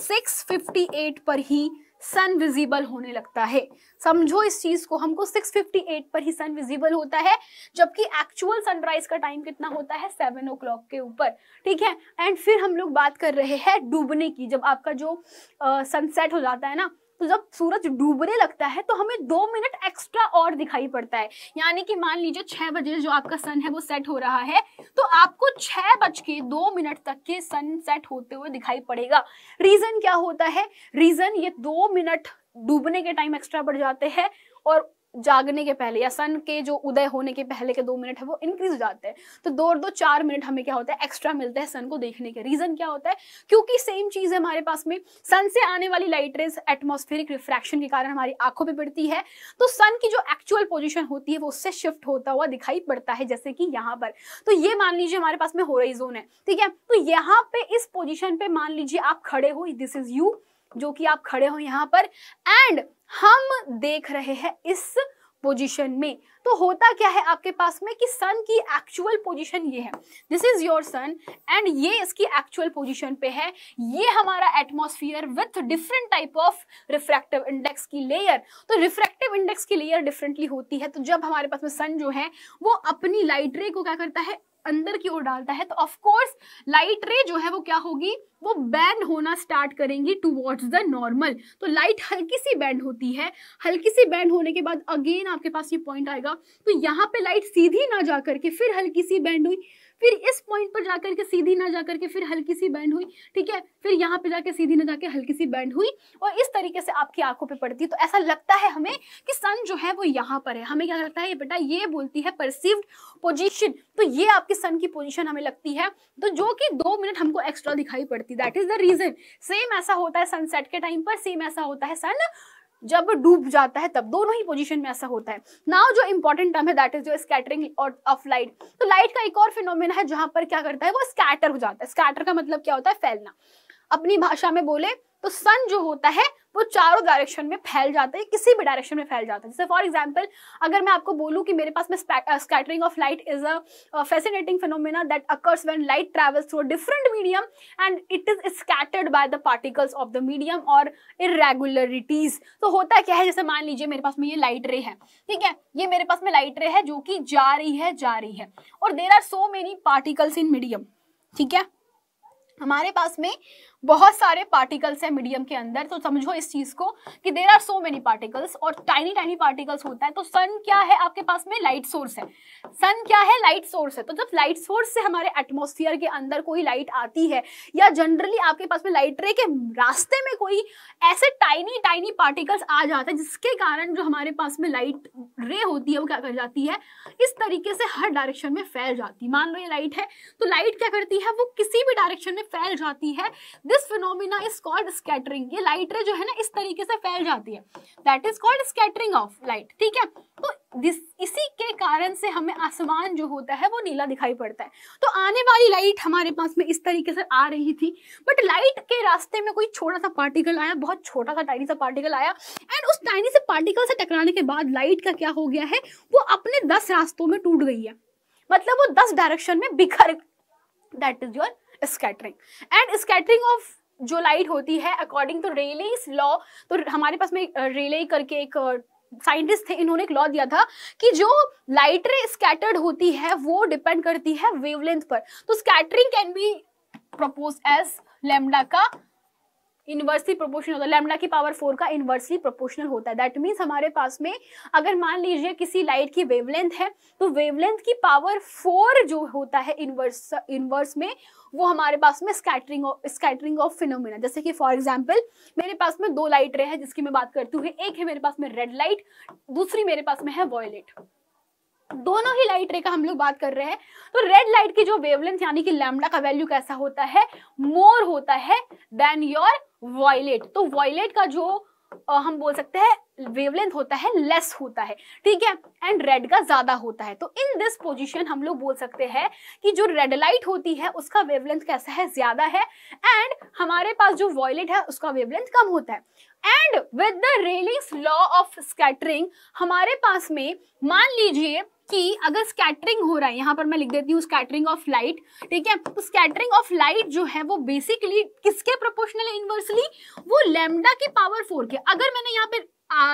658 पर ही सन विजिबल होने लगता है समझो इस चीज को हमको 6:58 पर ही सन विजिबल होता है जबकि एक्चुअल सनराइज का टाइम कितना होता है सेवन ओ के ऊपर ठीक है एंड फिर हम लोग बात कर रहे हैं डूबने की जब आपका जो सनसेट uh, हो जाता है ना तो जब सूरज डूबने लगता है तो हमें दो मिनट एक्स्ट्रा और दिखाई पड़ता है यानी कि मान लीजिए छह बजे जो आपका सन है वो सेट हो रहा है तो आपको छह बज के दो मिनट तक के सन सेट होते हुए दिखाई पड़ेगा रीजन क्या होता है रीजन ये दो मिनट डूबने के टाइम एक्स्ट्रा बढ़ जाते हैं और जागने के पहले या सन के जो उदय होने के पहले के दो मिनट है वो इंक्रीज हो जाते हैं तो दो और दो चार मिनट हमें क्या होता है एक्स्ट्रा मिलता है सन को देखने के रीजन क्या होता है क्योंकि सेम चीज है हमारे पास में सन से आने वाली लाइट रेज एटमोस्फेरिक रिफ्रैक्शन के कारण हमारी आंखों पर पड़ती है तो सन की जो एक्चुअल पोजिशन होती है वो उससे शिफ्ट होता हुआ दिखाई पड़ता है जैसे कि यहाँ पर तो ये मान लीजिए हमारे पास में जोन है ठीक है तो यहाँ पे इस पोजिशन पे मान लीजिए आप खड़े हो दिस इज यू जो कि आप खड़े हो यहाँ पर एंड हम देख रहे हैं इस पोजीशन में तो होता क्या है आपके पास में कि सन की एक्चुअल पोजीशन ये है this is your sun and ये इसकी एक्चुअल पोजीशन पे है ये हमारा atmosphere with different type of refractive index की लेयर तो रिफ्रैक्टिव इंडेक्स की लेयर डिफरेंटली होती है तो जब हमारे पास में सन जो है वो अपनी लाइट रे को क्या करता है अंदर की ओर डालता है तो ऑफकोर्स लाइट रे जो है वो क्या होगी वो बैंड होना स्टार्ट करेंगी टूवर्ड्स द नॉर्मल तो लाइट हल्की सी बैंड होती है हल्की सी बैंड होने के बाद अगेन आपके पास ये पॉइंट आएगा तो यहाँ पे लाइट सीधी ना जा करके फिर हल्की सी बैंड हुई फिर इस पॉइंट पर जाकर के सीधी ना जाकर के फिर हल्की सी बैंड हुई ठीक है फिर यहाँ पे जाके सीधी ना जाके हल्की सी बैंड हुई और इस तरीके से आपकी आंखों पे पड़ती है तो ऐसा लगता है हमें कि सन जो है वो यहाँ पर है हमें क्या लगता है ये बेटा ये बोलती है परसिव्ड पोजिशन तो ये आपकी सन की पोजिशन हमें लगती है तो जो कि दो मिनट हमको एक्स्ट्रा दिखाई पड़ती है that is the reason same ऐसा होता है सनसेट के टाइम पर सेम ऐसा होता है सन जब डूब जाता है तब दोनों ही पोजीशन में ऐसा होता है नाउ जो इंपॉर्टेंट टर्म है दैट इज जो स्कैटरिंग ऑफ लाइट तो लाइट का एक और फिनोमिना है जहां पर क्या करता है वो स्कैटर हो जाता है स्कैटर का मतलब क्या होता है फैलना अपनी भाषा में बोले तो सन जो होता है वो चारों डायरेक्शन में फैल जाता है किसी भी डायरेक्शन में फैल जाता है जैसे फॉर एग्जांपल अगर मैं आपको बोलूं कि मेरे पास में scattering of light is a fascinating phenomena that occurs when light travels through different medium and it is scattered by the particles of the medium और इरेगुलरिटीज तो होता क्या है जैसे मान लीजिए मेरे पास में ये लाइट रे है ठीक है ये मेरे पास में लाइट रे है जो कि जा रही है जा रही है और there are so many particles in medium ठीक है हमारे पास में बहुत सारे पार्टिकल्स हैं मीडियम के अंदर तो समझो इस चीज को कि there are so many particles और टाइनी टाइनी पार्टिकल्स होता है तो सन क्या है आपके पास में लाइट सोर्स है सन क्या है लाइट सोर्स है तो जब लाइट सोर्स से हमारे एटमोसफियर के अंदर कोई लाइट आती है या जनरली आपके पास में लाइट रे के रास्ते में कोई ऐसे टाइनी टाइनी पार्टिकल्स आ जाते हैं जिसके कारण जो हमारे पास में लाइट रे होती है वो क्या कर जाती है इस तरीके से हर डायरेक्शन में फैल जाती है मान लो ये लाइट है तो लाइट क्या करती है वो किसी भी डायरेक्शन में फैल जाती है this phenomena is called scattering ये लाइट रे जो है ना इस तरीके से फैल जाती है that is called scattering of light ठीक है तो दिस इसी के कारण से हमें आसमान जो होता है वो नीला दिखाई पड़ता है तो आने वाली लाइट हमारे पास में इस तरीके से आ रही थी बट लाइट के रास्ते में कोई छोटा सा पार्टिकल आया बहुत छोटा सा टाइनी सा पार्टिकल आया एंड उस टाइनी से पार्टिकल से टकराने के बाद लाइट का क्या हो गया है वो अपने दस रास्तों में टूट गई है मतलब वो दस डायरेक्शन में बिखर that is your scattering and scattering of जो लाइट होती है अकॉर्डिंग टू रेले लॉ तो हमारे पास में रेले करके एक साइंटिस्ट थे इन्होंने एक लॉ दिया था कि जो लाइट रे स्कैटर्ड होती है वो डिपेंड करती है वेवलेंथ पर तो scattering can be propose as lambda का इन्वर्सली प्रोपोर्शनल होता है लेमडा की पावर फोर का इन्वर्सली प्रोपोर्शनल होता है दैट मीन्स हमारे पास में अगर मान लीजिए किसी लाइट की वेवलेंथ है तो वेवलेंथ की पावर फोर जो होता है इन्वर्स इन्वर्स में वो हमारे पास में स्कैटरिंग स्कैटरिंग ऑफ फिनोमिना जैसे कि फॉर एग्जाम्पल मेरे पास में दो लाइट रहे है जिसकी मैं बात करती हूँ एक है मेरे पास में रेड लाइट दूसरी मेरे पास में है वॉयलेट दोनों ही लाइट रे का हम लोग बात कर रहे हैं तो रेड लाइट की जो वेवलेंथ यानी कि लैमडा का वैल्यू कैसा होता है मोर होता है देन योर वॉयलेट तो वॉयलेट का जो हम बोल सकते हैं वेवलेंथ होता है लेस होता है ठीक है एंड रेड का ज्यादा होता है तो इन दिस पोजीशन हम लोग बोल सकते हैं कि जो रेड लाइट होती है उसका वेवलेंथ कैसा है ज्यादा है एंड हमारे पास जो वॉयलेट है उसका वेवलेंथ कम होता है and with the Rayleigh's law of scattering हमारे पास में मान लीजिए कि अगर स्कैटरिंग हो रहा है यहाँ पर मैं लिख देती हूँ स्कैटरिंग ऑफ लाइट ठीक है तो स्कैटरिंग ऑफ लाइट जो है वो बेसिकली किसके प्रोपोर्शनल है इनवर्सली वो लेमडा की पावर फोर के अगर मैंने यहाँ पे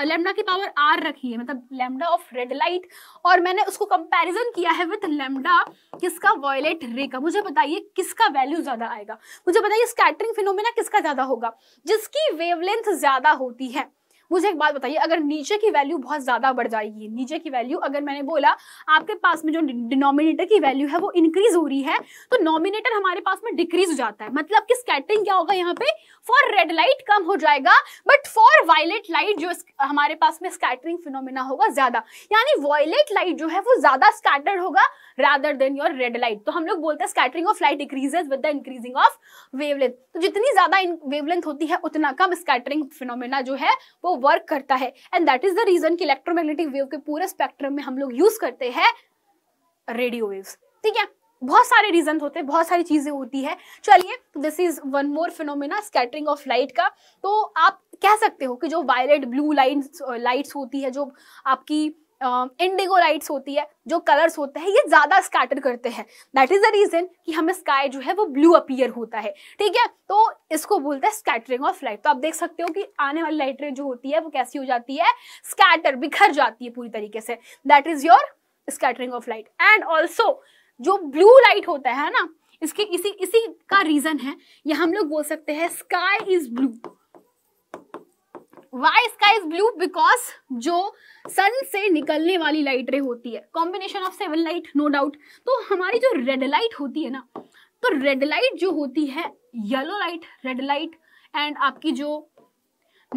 लेमडा की पावर आर रखी है मतलब लेमडा ऑफ रेड लाइट और मैंने उसको कंपैरिजन किया है विथ लेमडा किसका वॉयलेट रे का मुझे बताइए किसका वैल्यू ज्यादा आएगा मुझे बताइए स्कैटरिंग फिनोमेना किसका ज्यादा होगा जिसकी वेवलेंथ ज्यादा होती है मुझे एक बात बताइए अगर नीचे की वैल्यू बहुत ज़्यादा बढ़ जाएगी नीचे की वैल्यू अगर मैंने बोला आपके पास में जो डिनोमिनेटर की वैल्यू है वो इंक्रीज हो रही है तो नॉमिनेटर हमारे पास में डिक्रीज हो जाता है मतलब कि स्कैटरिंग क्या होगा यहाँ पे फॉर रेड लाइट कम हो जाएगा बट फॉर वायलेट लाइट जो हमारे पास में स्कैटरिंग फिनोमिना होगा ज्यादा यानी वायलेट लाइट जो है वो ज्यादा स्कैटर्ड होगा rather than your red light तो हम लोग बोलते हैं scattering of light decreases with the increasing of wavelength तो जितनी ज्यादा वेवलेंथ होती है उतना कम स्कैटरिंग फिनोमिना जो है वो वर्क करता है and that is the reason की इलेक्ट्रोमैग्नेटिक वेव के पूरे स्पेक्ट्रम में हम लोग यूज करते हैं रेडियो वेव ठीक है बहुत सारे रीजन होते हैं बहुत सारी चीजें होती है चलिए this is one more phenomena scattering of light का तो आप कह सकते हो कि जो वायलेट ब्लू लाइट लाइट्स होती है जो आपकी इंडिगो लाइट्स होती है जो कलर्स होते हैं ये ज़्यादा स्कैटर करते हैं दैट इज़ द रीज़न कि हमें स्काई जो है वो ब्लू अपीयर होता है ठीक है तो इसको बोलते हैं स्कैटरिंग ऑफ लाइट तो आप देख सकते हो कि आने वाली लाइट जो होती है वो कैसी हो जाती है स्कैटर बिखर जाती है पूरी तरीके से that is your scattering of light and also जो ब्लू लाइट होता है ना इसके इसी इसी का रीज़न है या हम लोग बोल सकते हैं sky is blue why sky is blue because जो सन से निकलने वाली लाइट रे होती है combination of seven light no doubt तो हमारी जो रेड लाइट होती है ना तो रेड लाइट जो होती है yellow light red light and आपकी जो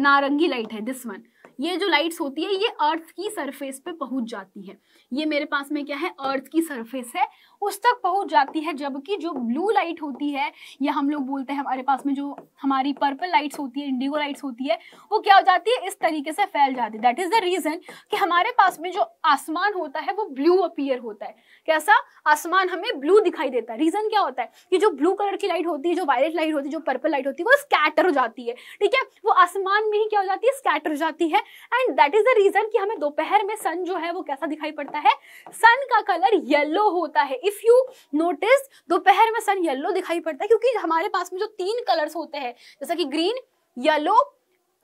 नारंगी लाइट है दिस वन ये जो लाइट्स होती है ये अर्थ की सरफेस पे पहुंच जाती है ये मेरे पास में क्या है अर्थ की सरफेस है उस तक पहुंच जाती है जबकि जो ब्लू लाइट होती है या हम लोग बोलते हैं हमारे पास में जो हमारी पर्पल लाइट्स होती है इंडिगो लाइट्स होती है वो क्या हो जाती है इस तरीके से फैल जाती है दैट इज द रीजन कि हमारे पास में जो आसमान होता है वो ब्लू अपीयर होता है कैसा आसमान हमें ब्लू दिखाई देता है रीजन क्या होता है कि जो ब्लू कलर की लाइट होती है जो वायलेट लाइट होती है जो पर्पल लाइट होती है वो स्कैटर हो जाती है ठीक है वो आसमान में ही क्या हो जाती है स्कैटर हो जाती है and that is the reason कि हमें दोपहर में सन जो है वो कैसा दिखाई पड़ता है सन का कलर येलो होता है इफ यू नोटिस दोपहर में सन येलो दिखाई पड़ता है क्योंकि हमारे पास में जो तीन कलर्स होते हैं जैसा कि ग्रीन येलो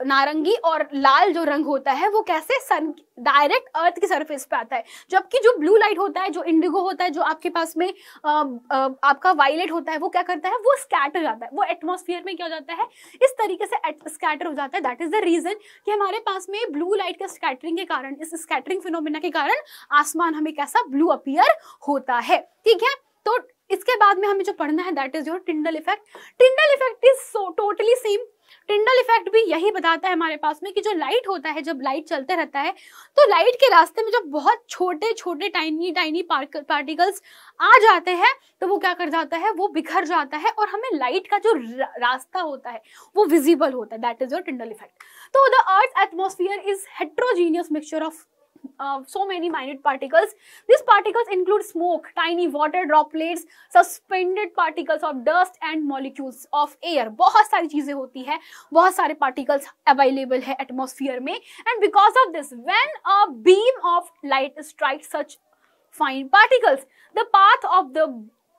नारंगी और लाल जो रंग होता है वो कैसे सन डायरेक्ट अर्थ की सरफेस पे आता है जबकि जो ब्लू लाइट होता है जो इंडिगो होता है जो आपके पास में आ, आ, आपका वायलेट होता है वो क्या करता है वो स्कैटर जाता है वो एटमोसफियर में क्या हो जाता है इस तरीके से स्कैटर हो जाता है दैट इज द रीजन कि हमारे पास में ब्लू लाइट का स्कैटरिंग के कारण इस स्कैटरिंग फिनोमिना के कारण आसमान हमें कैसा ब्लू अपियर होता है ठीक है तो इसके बाद में हमें जो पढ़ना है that is your Tyndall effect Tyndall effect is so totally same Tyndall effect भी यही बताता है हमारे पास में कि जो लाइट होता है जब लाइट चलते रहता है तो लाइट के रास्ते में जब बहुत छोटे छोटे टाइनी टाइनी पार्टिकल्स आ जाते हैं तो वो क्या कर जाता है वो बिखर जाता है और हमें लाइट का जो रास्ता होता है वो विजिबल होता है that is your Tyndall effect तो the earth atmosphere is heterogeneous mixture of uh, so many minute particles. These particles include smoke, tiny water droplets, suspended particles of dust and molecules of air. बहुत सारी चीजें होती है बहुत सारे particles available है atmosphere में and because of this when a beam of light strikes such fine particles the path of the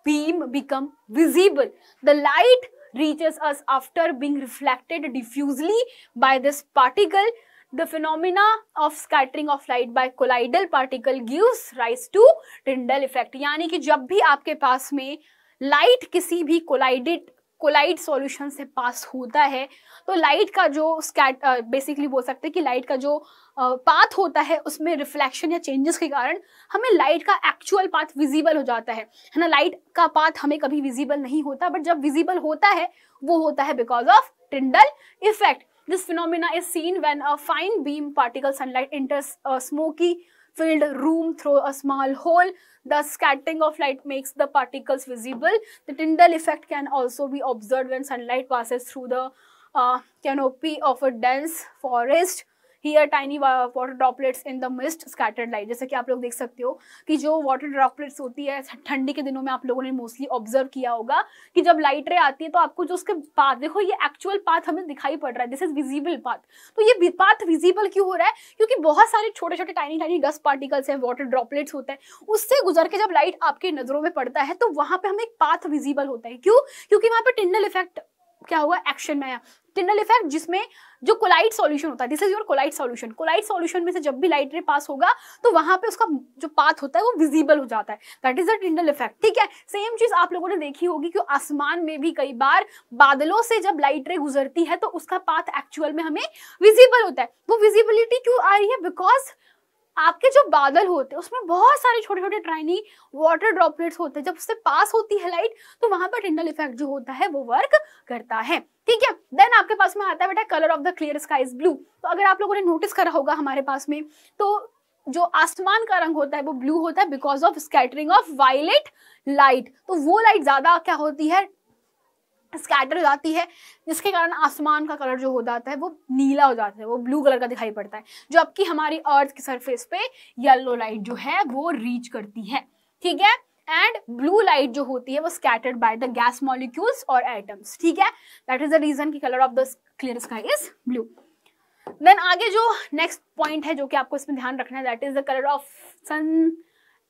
beam become visible. The light reaches us after being reflected diffusely by this particle the phenomena of scattering of light by colloidal particle gives rise to tyndall effect यानी कि जब भी आपके पास में light किसी भी collided colloid solution से पास होता है तो लाइट का जो स्कैट बेसिकली बोल सकते हैं कि लाइट का जो पाथ uh, होता है उसमें रिफ्लेक्शन या चेंजेस के कारण हमें लाइट का एक्चुअल पाथ विजिबल हो जाता है है ना लाइट का पाथ हमें कभी विजिबल नहीं होता बट जब विजिबल होता है वो होता है because of Tyndall effect This phenomena is seen when a fine beam particle sunlight enters a smoky filled room through a small hole. The scattering of light makes the particles visible. The Tyndall effect can also be observed when sunlight passes through the uh, canopy of a dense forest. Here tiny water droplets in the mist scattered light जैसे कि आप लोग देख सकते हो कि जो water droplets होती है ठंडी के दिनों में आप लोगों ने मोस्टली ऑब्जर्व किया होगा कि जब लाइट रे आती है तो आपको जो उसके पाथ देखो ये एक्चुअल पाथ हमें दिखाई पड़ रहा है दिस इज विजिबल पाथ तो ये पाथ विजिबल क्यों हो रहा है क्योंकि बहुत सारे छोटे छोटे टाइनी टाइनी डस्ट पार्टिकल्स हैं वाटर ड्रॉपलेट्स होते हैं उससे गुजर के जब लाइट आपके नजरों में पड़ता है तो वहां पर हमें एक पाथ विजिबल होता है क्यों क्योंकि वहां पर टिंडल इफेक्ट क्या हुआ एक्शन में आया टिंडल इफेक्ट जिसमें जो कोलाइट सॉल्यूशन होता है this is your colloid solution colloid solution में से जब भी लाइट रे पास होगा तो वहां पे उसका जो पाथ होता है वो विजिबल हो जाता है that is the Tyndall effect ठीक है सेम चीज आप लोगों ने देखी होगी कि आसमान में भी कई बार बादलों से जब लाइट रे गुजरती है तो उसका पाथ एक्चुअल में हमें विजिबल होता है वो विजिबिलिटी क्यों आ रही है बिकॉज आपके जो बादल होते हैं उसमें बहुत सारे छोटे छोटे ट्राइनी वाटर ड्रॉपलेट्स होते हैं जब उससे पास होती है लाइट तो वहां पर टिंडल इफेक्ट जो होता है वो वर्क करता है ठीक है देन आपके पास में आता है बेटा colour of the clear sky blue तो अगर आप लोगों ने नोटिस करा होगा हमारे पास में तो जो आसमान का रंग होता है वो ब्लू होता है because of scattering of violet light तो वो लाइट ज्यादा क्या होती है स्कैटर हो जाती है जिसके कारण आसमान का कलर जो हो जाता है वो नीला हो जाता है वो ब्लू कलर का दिखाई पड़ता है जो आपकी हमारी अर्थ की सरफेस पे येलो लाइट जो है वो रीच करती है ठीक है एंड ब्लू लाइट जो होती है वो scattered by the gas molecules और एटम्स ठीक है दैट इज द रीजन की colour of the clear sky is blue then आगे जो नेक्स्ट पॉइंट है जो कि आपको इसमें ध्यान रखना है that is the colour of sun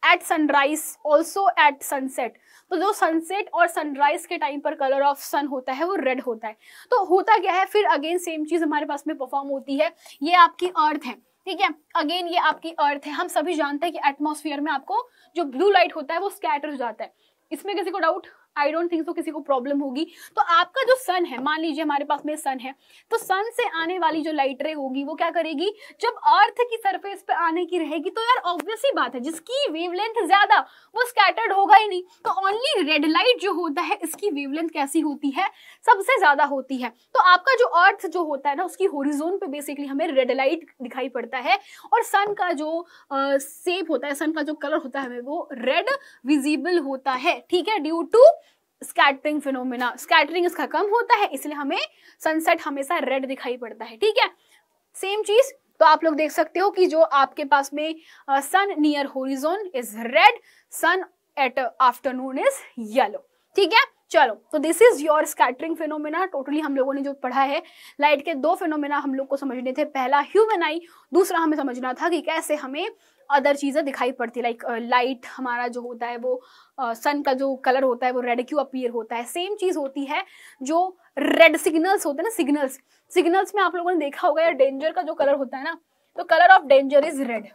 at sunrise also at sunset तो जो सनसेट और सनराइज के टाइम पर कलर ऑफ सन होता है वो रेड होता है तो होता क्या है फिर अगेन सेम चीज हमारे पास में परफॉर्म होती है ये आपकी अर्थ है ठीक है अगेन ये आपकी अर्थ है हम सभी जानते हैं कि एटमोसफियर में आपको जो ब्लू लाइट होता है वो स्कैटर हो जाता है इसमें किसी को doubt I don't think so किसी को प्रॉब्लम होगी तो आपका जो सन है मान लीजिए हमारे पास में सन है तो सन से आने वाली जो लाइट रे होगी वो क्या करेगी जब अर्थ की सरफेस पे आने की रहेगी तो यार ही बात है जिसकी वेवलेंथ ज्यादा वो स्कैटर्ड होगा ही नहीं तो ओनली रेड लाइट जो होता है इसकी वेवलेंथ कैसी होती है सबसे ज्यादा होती है तो आपका जो अर्थ जो होता है ना उसकी होरिजोन पे बेसिकली हमें रेड लाइट दिखाई पड़ता है और सन का जो सेप होता है सन का जो कलर होता है हमें वो रेड विजिबल होता है ठीक है due to scattering phenomena scattering इसका कम होता है इसलिए हमें सनसेट हमेशा रेड दिखाई पड़ता है ठीक है सेम चीज तो आप लोग देख सकते हो कि जो आपके पास में sun near horizon is red sun at afternoon is yellow ठीक है चलो तो this is your scattering phenomena totally हम लोगों ने जो पढ़ा है लाइट के दो फिनोमिना हम लोग को समझने थे पहला ह्यूमन आई दूसरा हमें समझना था कि कैसे हमें अदर चीज़ें दिखाई पड़ती लाइक लाइट हमारा जो होता है वो सन का जो कलर होता है वो रेड क्यों अपीयर होता है सेम चीज़ होती है जो रेड सिग्नल्स होते हैं ना सिग्नल्स सिग्नल्स में आप लोगों ने देखा होगा या डेंजर का जो कलर होता है ना तो colour of danger is red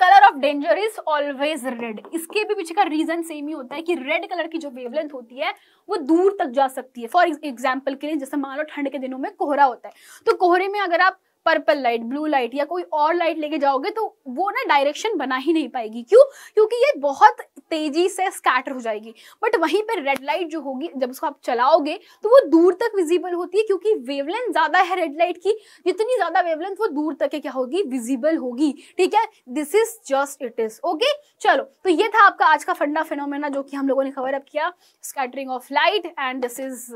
colour of danger is always red इसके भी पीछे का रीजन सेम ही होता है कि रेड कलर की जो वेवलेंथ होती है वो दूर तक जा सकती है फॉर एग्जाम्पल के लिए जैसे मान लो ठंड के दिनों में कोहरा होता है तो कोहरे में अगर आप पर्पल लाइट ब्लू लाइट या कोई और लाइट लेके जाओगे तो वो ना डायरेक्शन बना ही नहीं पाएगी क्यों क्योंकि ये बहुत तेजी से स्कैटर हो जाएगी बट वहीं पर रेड लाइट जो होगी जब उसको आप चलाओगे तो वो दूर तक विजिबल होती है क्योंकि वेवलेंथ ज्यादा है रेड लाइट की जितनी ज्यादा वेवलेंथ वो दूर तक क्या होगी विजिबल होगी ठीक है this is just it is okay चलो तो ये था आपका आज का फंडा फिनोमेना जो कि हम लोगों ने कवर अप किया scattering of light and this is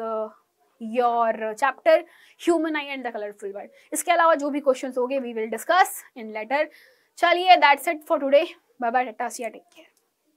your chapter human eye and the colourful world इसके अलावा जो भी क्वेश्चन हो गए we will discuss in later चलिए that's it for today bye bye tata सिया टेक केयर